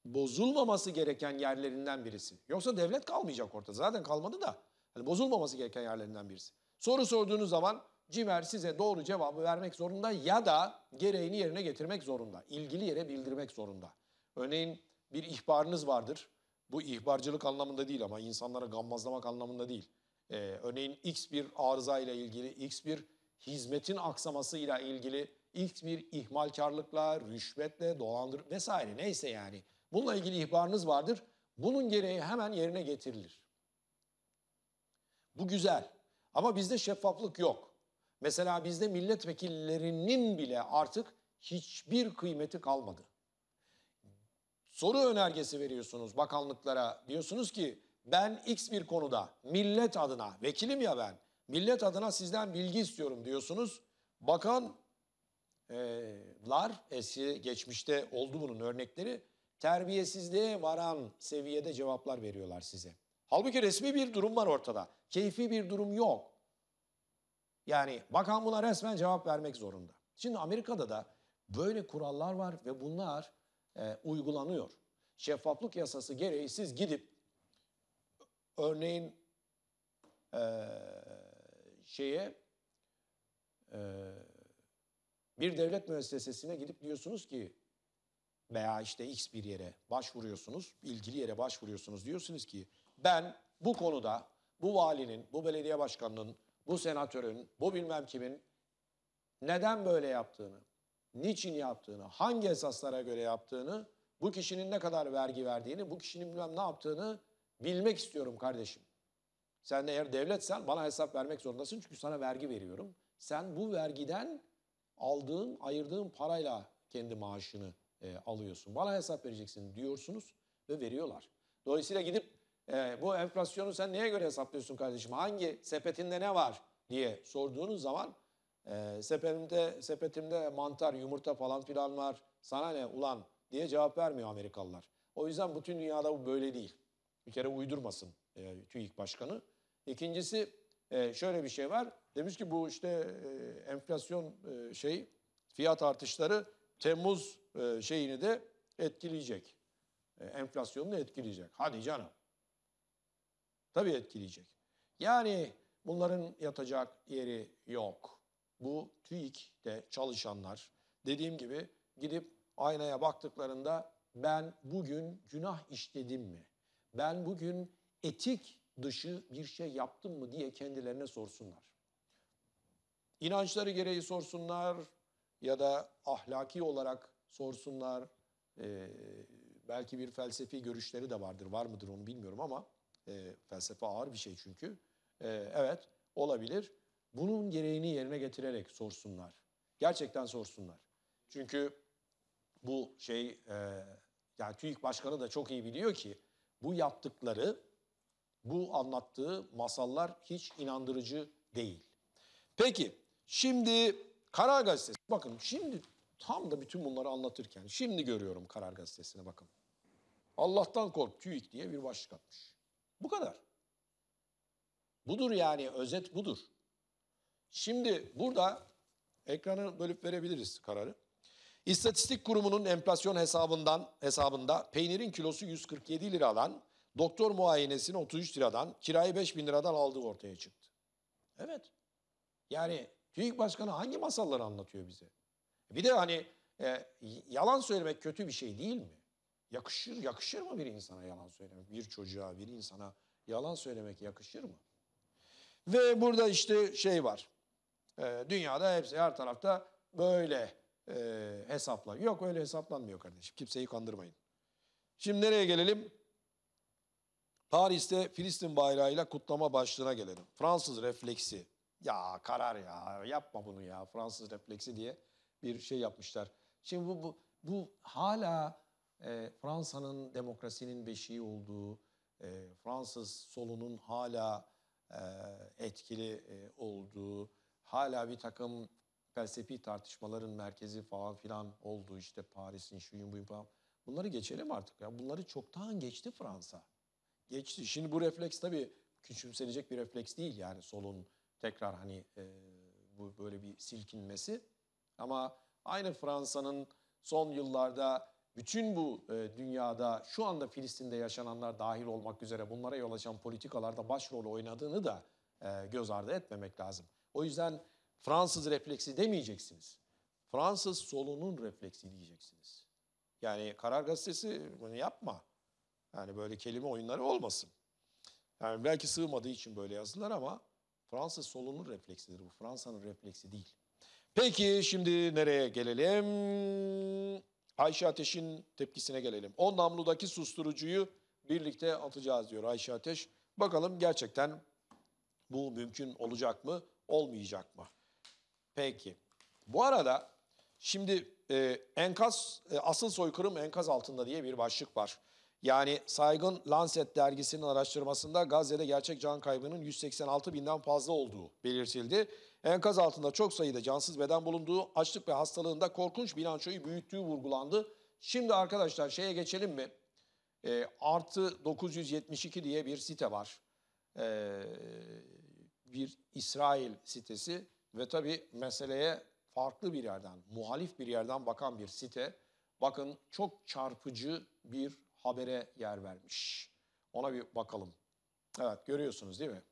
bozulmaması gereken yerlerinden birisi. Yoksa devlet kalmayacak ortada. Zaten kalmadı da. Hani bozulmaması gereken yerlerinden birisi. Soru sorduğunuz zaman CİMER size doğru cevabı vermek zorunda ya da gereğini yerine getirmek zorunda. Ilgili yere bildirmek zorunda. Örneğin bir ihbarınız vardır. Bu ihbarcılık anlamında değil ama insanlara gammazlamak anlamında değil. Ee, örneğin X bir arıza ile ilgili, X bir hizmetin aksamasıyla ilgili ilk bir ihmalkarlıkla, rüşvetle, dolandır vesaire neyse yani. Bununla ilgili ihbarınız vardır. Bunun gereği hemen yerine getirilir. Bu güzel ama bizde şeffaflık yok. Mesela bizde milletvekillerinin bile artık hiçbir kıymeti kalmadı. Soru önergesi veriyorsunuz bakanlıklara. Diyorsunuz ki ben X bir konuda millet adına vekilim ya ben millet adına sizden bilgi istiyorum diyorsunuz. Bakanlar, e, eski geçmişte oldu bunun örnekleri, terbiyesizliğe varan seviyede cevaplar veriyorlar size. Halbuki resmi bir durum var ortada. Keyfi bir durum yok. Yani bakan buna resmen cevap vermek zorunda. Şimdi Amerika'da da böyle kurallar var ve bunlar e, uygulanıyor. Şeffaflık yasası gereği siz gidip örneğin e, şeye e, bir devlet müessesesine gidip diyorsunuz ki veya işte X bir yere başvuruyorsunuz, ilgili yere başvuruyorsunuz diyorsunuz ki ben bu konuda bu valinin, bu belediye başkanının, bu senatörün, bu bilmem kimin neden böyle yaptığını, niçin yaptığını, hangi esaslara göre yaptığını, bu kişinin ne kadar vergi verdiğini, bu kişinin bilmem ne yaptığını bilmek istiyorum kardeşim. Sen eğer devletsen bana hesap vermek zorundasın çünkü sana vergi veriyorum. Sen bu vergiden aldığın, ayırdığın parayla kendi maaşını e, alıyorsun. Bana hesap vereceksin diyorsunuz ve veriyorlar. Dolayısıyla gidip e, bu enflasyonu sen neye göre hesaplıyorsun kardeşim? Hangi sepetinde ne var diye sorduğunuz zaman e, sepetimde, sepetimde mantar, yumurta falan filan var. Sana ne ulan diye cevap vermiyor Amerikalılar. O yüzden bütün dünyada bu böyle değil. Bir kere uydurmasın e, TÜİK Başkanı. İkincisi e, şöyle bir şey var. Demiş ki bu işte e, enflasyon e, şey fiyat artışları Temmuz şeyini de etkileyecek. E, enflasyonunu etkileyecek. Hadi canım. Tabii etkileyecek. Yani bunların yatacak yeri yok. Bu TÜİK'te çalışanlar dediğim gibi gidip aynaya baktıklarında ben bugün günah işledim mi? Ben bugün etik dışı bir şey yaptım mı diye kendilerine sorsunlar. İnançları gereği sorsunlar ya da ahlaki olarak sorsunlar. Ee, belki bir felsefi görüşleri de vardır. Var mıdır onu bilmiyorum ama e, felsefe ağır bir şey çünkü. E, evet olabilir. Bunun gereğini yerine getirerek sorsunlar. Gerçekten sorsunlar. Çünkü bu şey e, yani TÜİK Başkanı da çok iyi biliyor ki bu yaptıkları bu anlattığı masallar hiç inandırıcı değil. Peki şimdi Karar Gazetesi bakın şimdi tam da bütün bunları anlatırken şimdi görüyorum Karar Gazetesi'ne bakın. Allah'tan kork TÜİK diye bir başlık atmış. Bu kadar. Budur yani özet budur. Şimdi burada ekranı bölüp verebiliriz kararı. İstatistik Kurumu'nun enflasyon hesabından hesabında peynirin kilosu 147 lira alan Doktor muayenesini 33 liradan, kirayı 5 bin liradan aldığı ortaya çıktı. Evet. Yani TÜİK Başkanı hangi masalları anlatıyor bize? Bir de hani e, yalan söylemek kötü bir şey değil mi? Yakışır, yakışır mı bir insana yalan söylemek? Bir çocuğa, bir insana yalan söylemek yakışır mı? Ve burada işte şey var. E, dünyada hepsi her tarafta böyle e, hesapla. Yok öyle hesaplanmıyor kardeşim. Kimseyi kandırmayın. Şimdi nereye gelelim? Paris'te Filistin bayrağıyla kutlama başlığına gelelim. Fransız refleksi. Ya karar ya yapma bunu ya Fransız refleksi diye bir şey yapmışlar. Şimdi bu, bu, bu hala e, Fransa'nın demokrasinin beşiği olduğu, e, Fransız solunun hala e, etkili e, olduğu, hala bir takım felsefi tartışmaların merkezi falan filan olduğu işte Paris'in şuyun buyun falan. Bunları geçelim artık ya. Bunları çoktan geçti Fransa geçti. Şimdi bu refleks tabii küçümsenecek bir refleks değil yani solun tekrar hani e, bu böyle bir silkinmesi. Ama aynı Fransa'nın son yıllarda bütün bu e, dünyada şu anda Filistin'de yaşananlar dahil olmak üzere bunlara yol açan politikalarda başrol oynadığını da e, göz ardı etmemek lazım. O yüzden Fransız refleksi demeyeceksiniz. Fransız solunun refleksi diyeceksiniz. Yani Karar Gazetesi bunu yapma. Yani böyle kelime oyunları olmasın. Yani belki sığmadığı için böyle yazdılar ama Fransız solunun refleksidir bu. Fransa'nın refleksi değil. Peki şimdi nereye gelelim? Ayşe Ateş'in tepkisine gelelim. O namludaki susturucuyu birlikte atacağız diyor Ayşe Ateş. Bakalım gerçekten bu mümkün olacak mı, olmayacak mı? Peki. Bu arada şimdi e, enkaz, e, asıl soykırım enkaz altında diye bir başlık var. Yani Saygın Lancet dergisinin araştırmasında Gazze'de gerçek can kaybının 186 binden fazla olduğu belirtildi. Enkaz altında çok sayıda cansız beden bulunduğu, açlık ve hastalığında korkunç bilançoyu büyüttüğü vurgulandı. Şimdi arkadaşlar şeye geçelim mi? E, artı 972 diye bir site var. E, bir İsrail sitesi ve tabii meseleye farklı bir yerden, muhalif bir yerden bakan bir site. Bakın çok çarpıcı bir habere yer vermiş. Ona bir bakalım. Evet görüyorsunuz değil mi?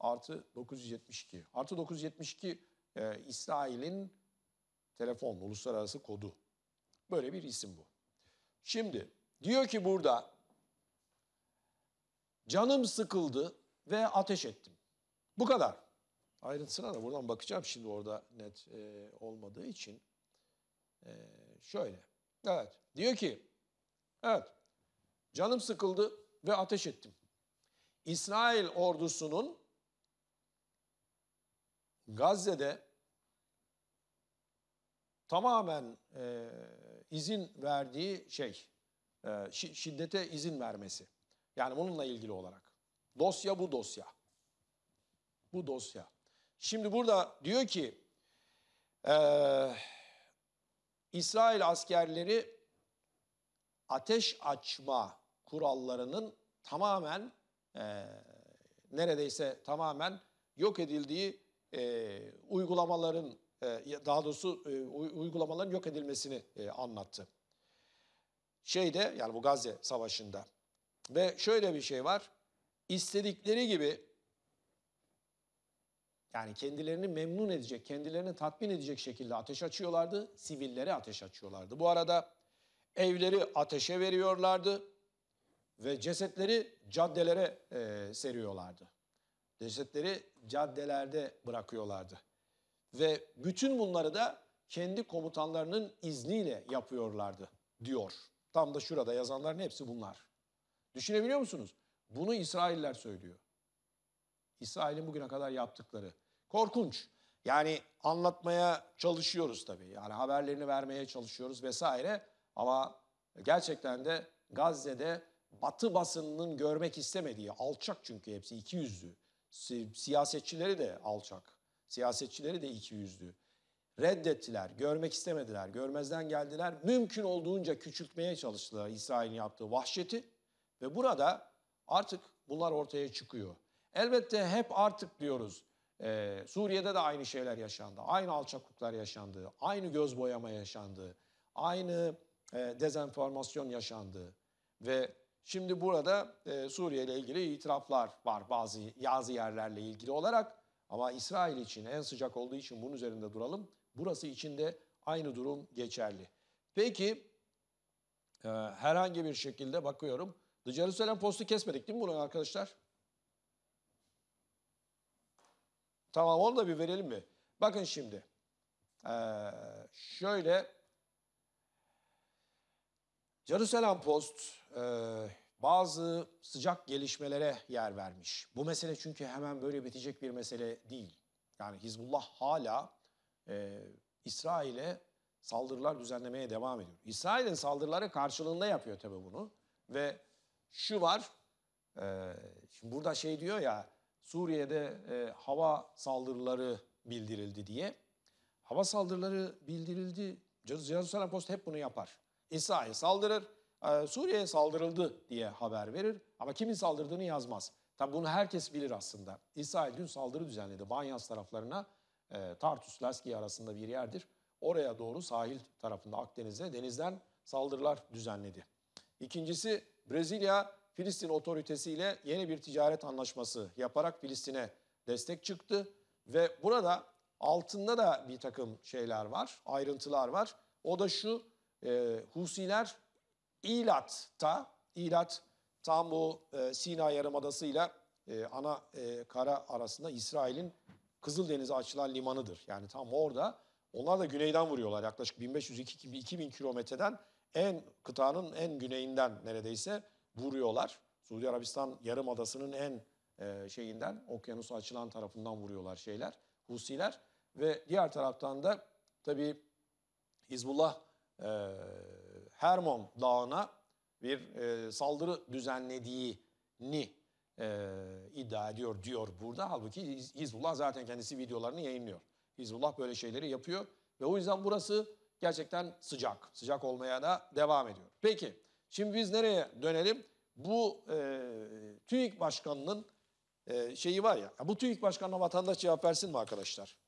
Artı 972. Artı 972 e, İsrail'in telefon uluslararası kodu. Böyle bir isim bu. Şimdi diyor ki burada canım sıkıldı ve ateş ettim. Bu kadar. Ayrıntısına da buradan bakacağım şimdi orada net e, olmadığı için. E, şöyle. Evet. Diyor ki evet Canım sıkıldı ve ateş ettim. İsrail ordusunun Gazze'de tamamen e, izin verdiği şey, e, şiddete izin vermesi. Yani bununla ilgili olarak. Dosya bu dosya. Bu dosya. Şimdi burada diyor ki, e, İsrail askerleri ateş açma kurallarının tamamen e, neredeyse tamamen yok edildiği e, uygulamaların e, daha doğrusu e, uygulamaların yok edilmesini e, anlattı. Şeyde yani bu Gazze Savaşı'nda ve şöyle bir şey var istedikleri gibi yani kendilerini memnun edecek, kendilerini tatmin edecek şekilde ateş açıyorlardı. Sivillere ateş açıyorlardı. Bu arada evleri ateşe veriyorlardı ve cesetleri caddelere e, seriyorlardı. Cesetleri caddelerde bırakıyorlardı. Ve bütün bunları da kendi komutanlarının izniyle yapıyorlardı diyor. Tam da şurada yazanların hepsi bunlar. Düşünebiliyor musunuz? Bunu İsrailler söylüyor. İsrail'in bugüne kadar yaptıkları. Korkunç. Yani anlatmaya çalışıyoruz tabii. Yani haberlerini vermeye çalışıyoruz vesaire. Ama gerçekten de Gazze'de Batı basınının görmek istemediği, alçak çünkü hepsi iki yüzlü. Siyasetçileri de alçak. Siyasetçileri de iki yüzlü. Reddettiler, görmek istemediler, görmezden geldiler. Mümkün olduğunca küçültmeye çalıştılar İsrail'in yaptığı vahşeti. Ve burada artık bunlar ortaya çıkıyor. Elbette hep artık diyoruz. Ee, Suriye'de de aynı şeyler yaşandı. Aynı alçaklıklar yaşandı. Aynı göz boyama yaşandı. Aynı e, dezenformasyon yaşandı. Ve Şimdi burada e, Suriye ile ilgili itiraflar var bazı yazı yerlerle ilgili olarak. Ama İsrail için en sıcak olduğu için bunun üzerinde duralım. Burası için de aynı durum geçerli. Peki e, herhangi bir şekilde bakıyorum. The Jerusalem Post'u kesmedik değil mi bunu arkadaşlar? Tamam onu da bir verelim mi? Bakın şimdi. Ee, şöyle Jerusalem Post e, bazı sıcak gelişmelere yer vermiş. Bu mesele çünkü hemen böyle bitecek bir mesele değil. Yani Hizbullah hala e, İsrail'e saldırılar düzenlemeye devam ediyor. İsrail'in saldırıları karşılığında yapıyor tabii bunu. Ve şu var, e, şimdi burada şey diyor ya, Suriye'de e, hava saldırıları bildirildi diye. Hava saldırıları bildirildi. Jerusalem Post hep bunu yapar. İsrail saldırır, e, Suriye'ye saldırıldı diye haber verir ama kimin saldırdığını yazmaz. Tabi bunu herkes bilir aslında. İsrail dün saldırı düzenledi Banyas taraflarına, e, Tartus, Laski arasında bir yerdir. Oraya doğru sahil tarafında Akdeniz'e denizden saldırılar düzenledi. İkincisi Brezilya Filistin otoritesi ile yeni bir ticaret anlaşması yaparak Filistin'e destek çıktı. Ve burada altında da bir takım şeyler var, ayrıntılar var. O da şu, e, Husiler İlat'ta, İlat tam bu e, Sina Yarımadası ile ana e, kara arasında İsrail'in Kızıldeniz'e açılan limanıdır. Yani tam orada onlar da güneyden vuruyorlar yaklaşık 1500-2000 kilometreden en kıtanın en güneyinden neredeyse vuruyorlar. Suudi Arabistan yarımadasının en e, şeyinden okyanusu açılan tarafından vuruyorlar şeyler Husiler ve diğer taraftan da tabii Hizbullah e, Hermon Dağı'na bir e, saldırı düzenlediğini e, iddia ediyor diyor burada. Halbuki Hizbullah zaten kendisi videolarını yayınlıyor. Hizbullah böyle şeyleri yapıyor ve o yüzden burası gerçekten sıcak. Sıcak olmaya da devam ediyor. Peki şimdi biz nereye dönelim? Bu e, TÜİK Başkanı'nın e, şeyi var ya, bu TÜİK Başkanı'na vatandaş cevap versin mi arkadaşlar?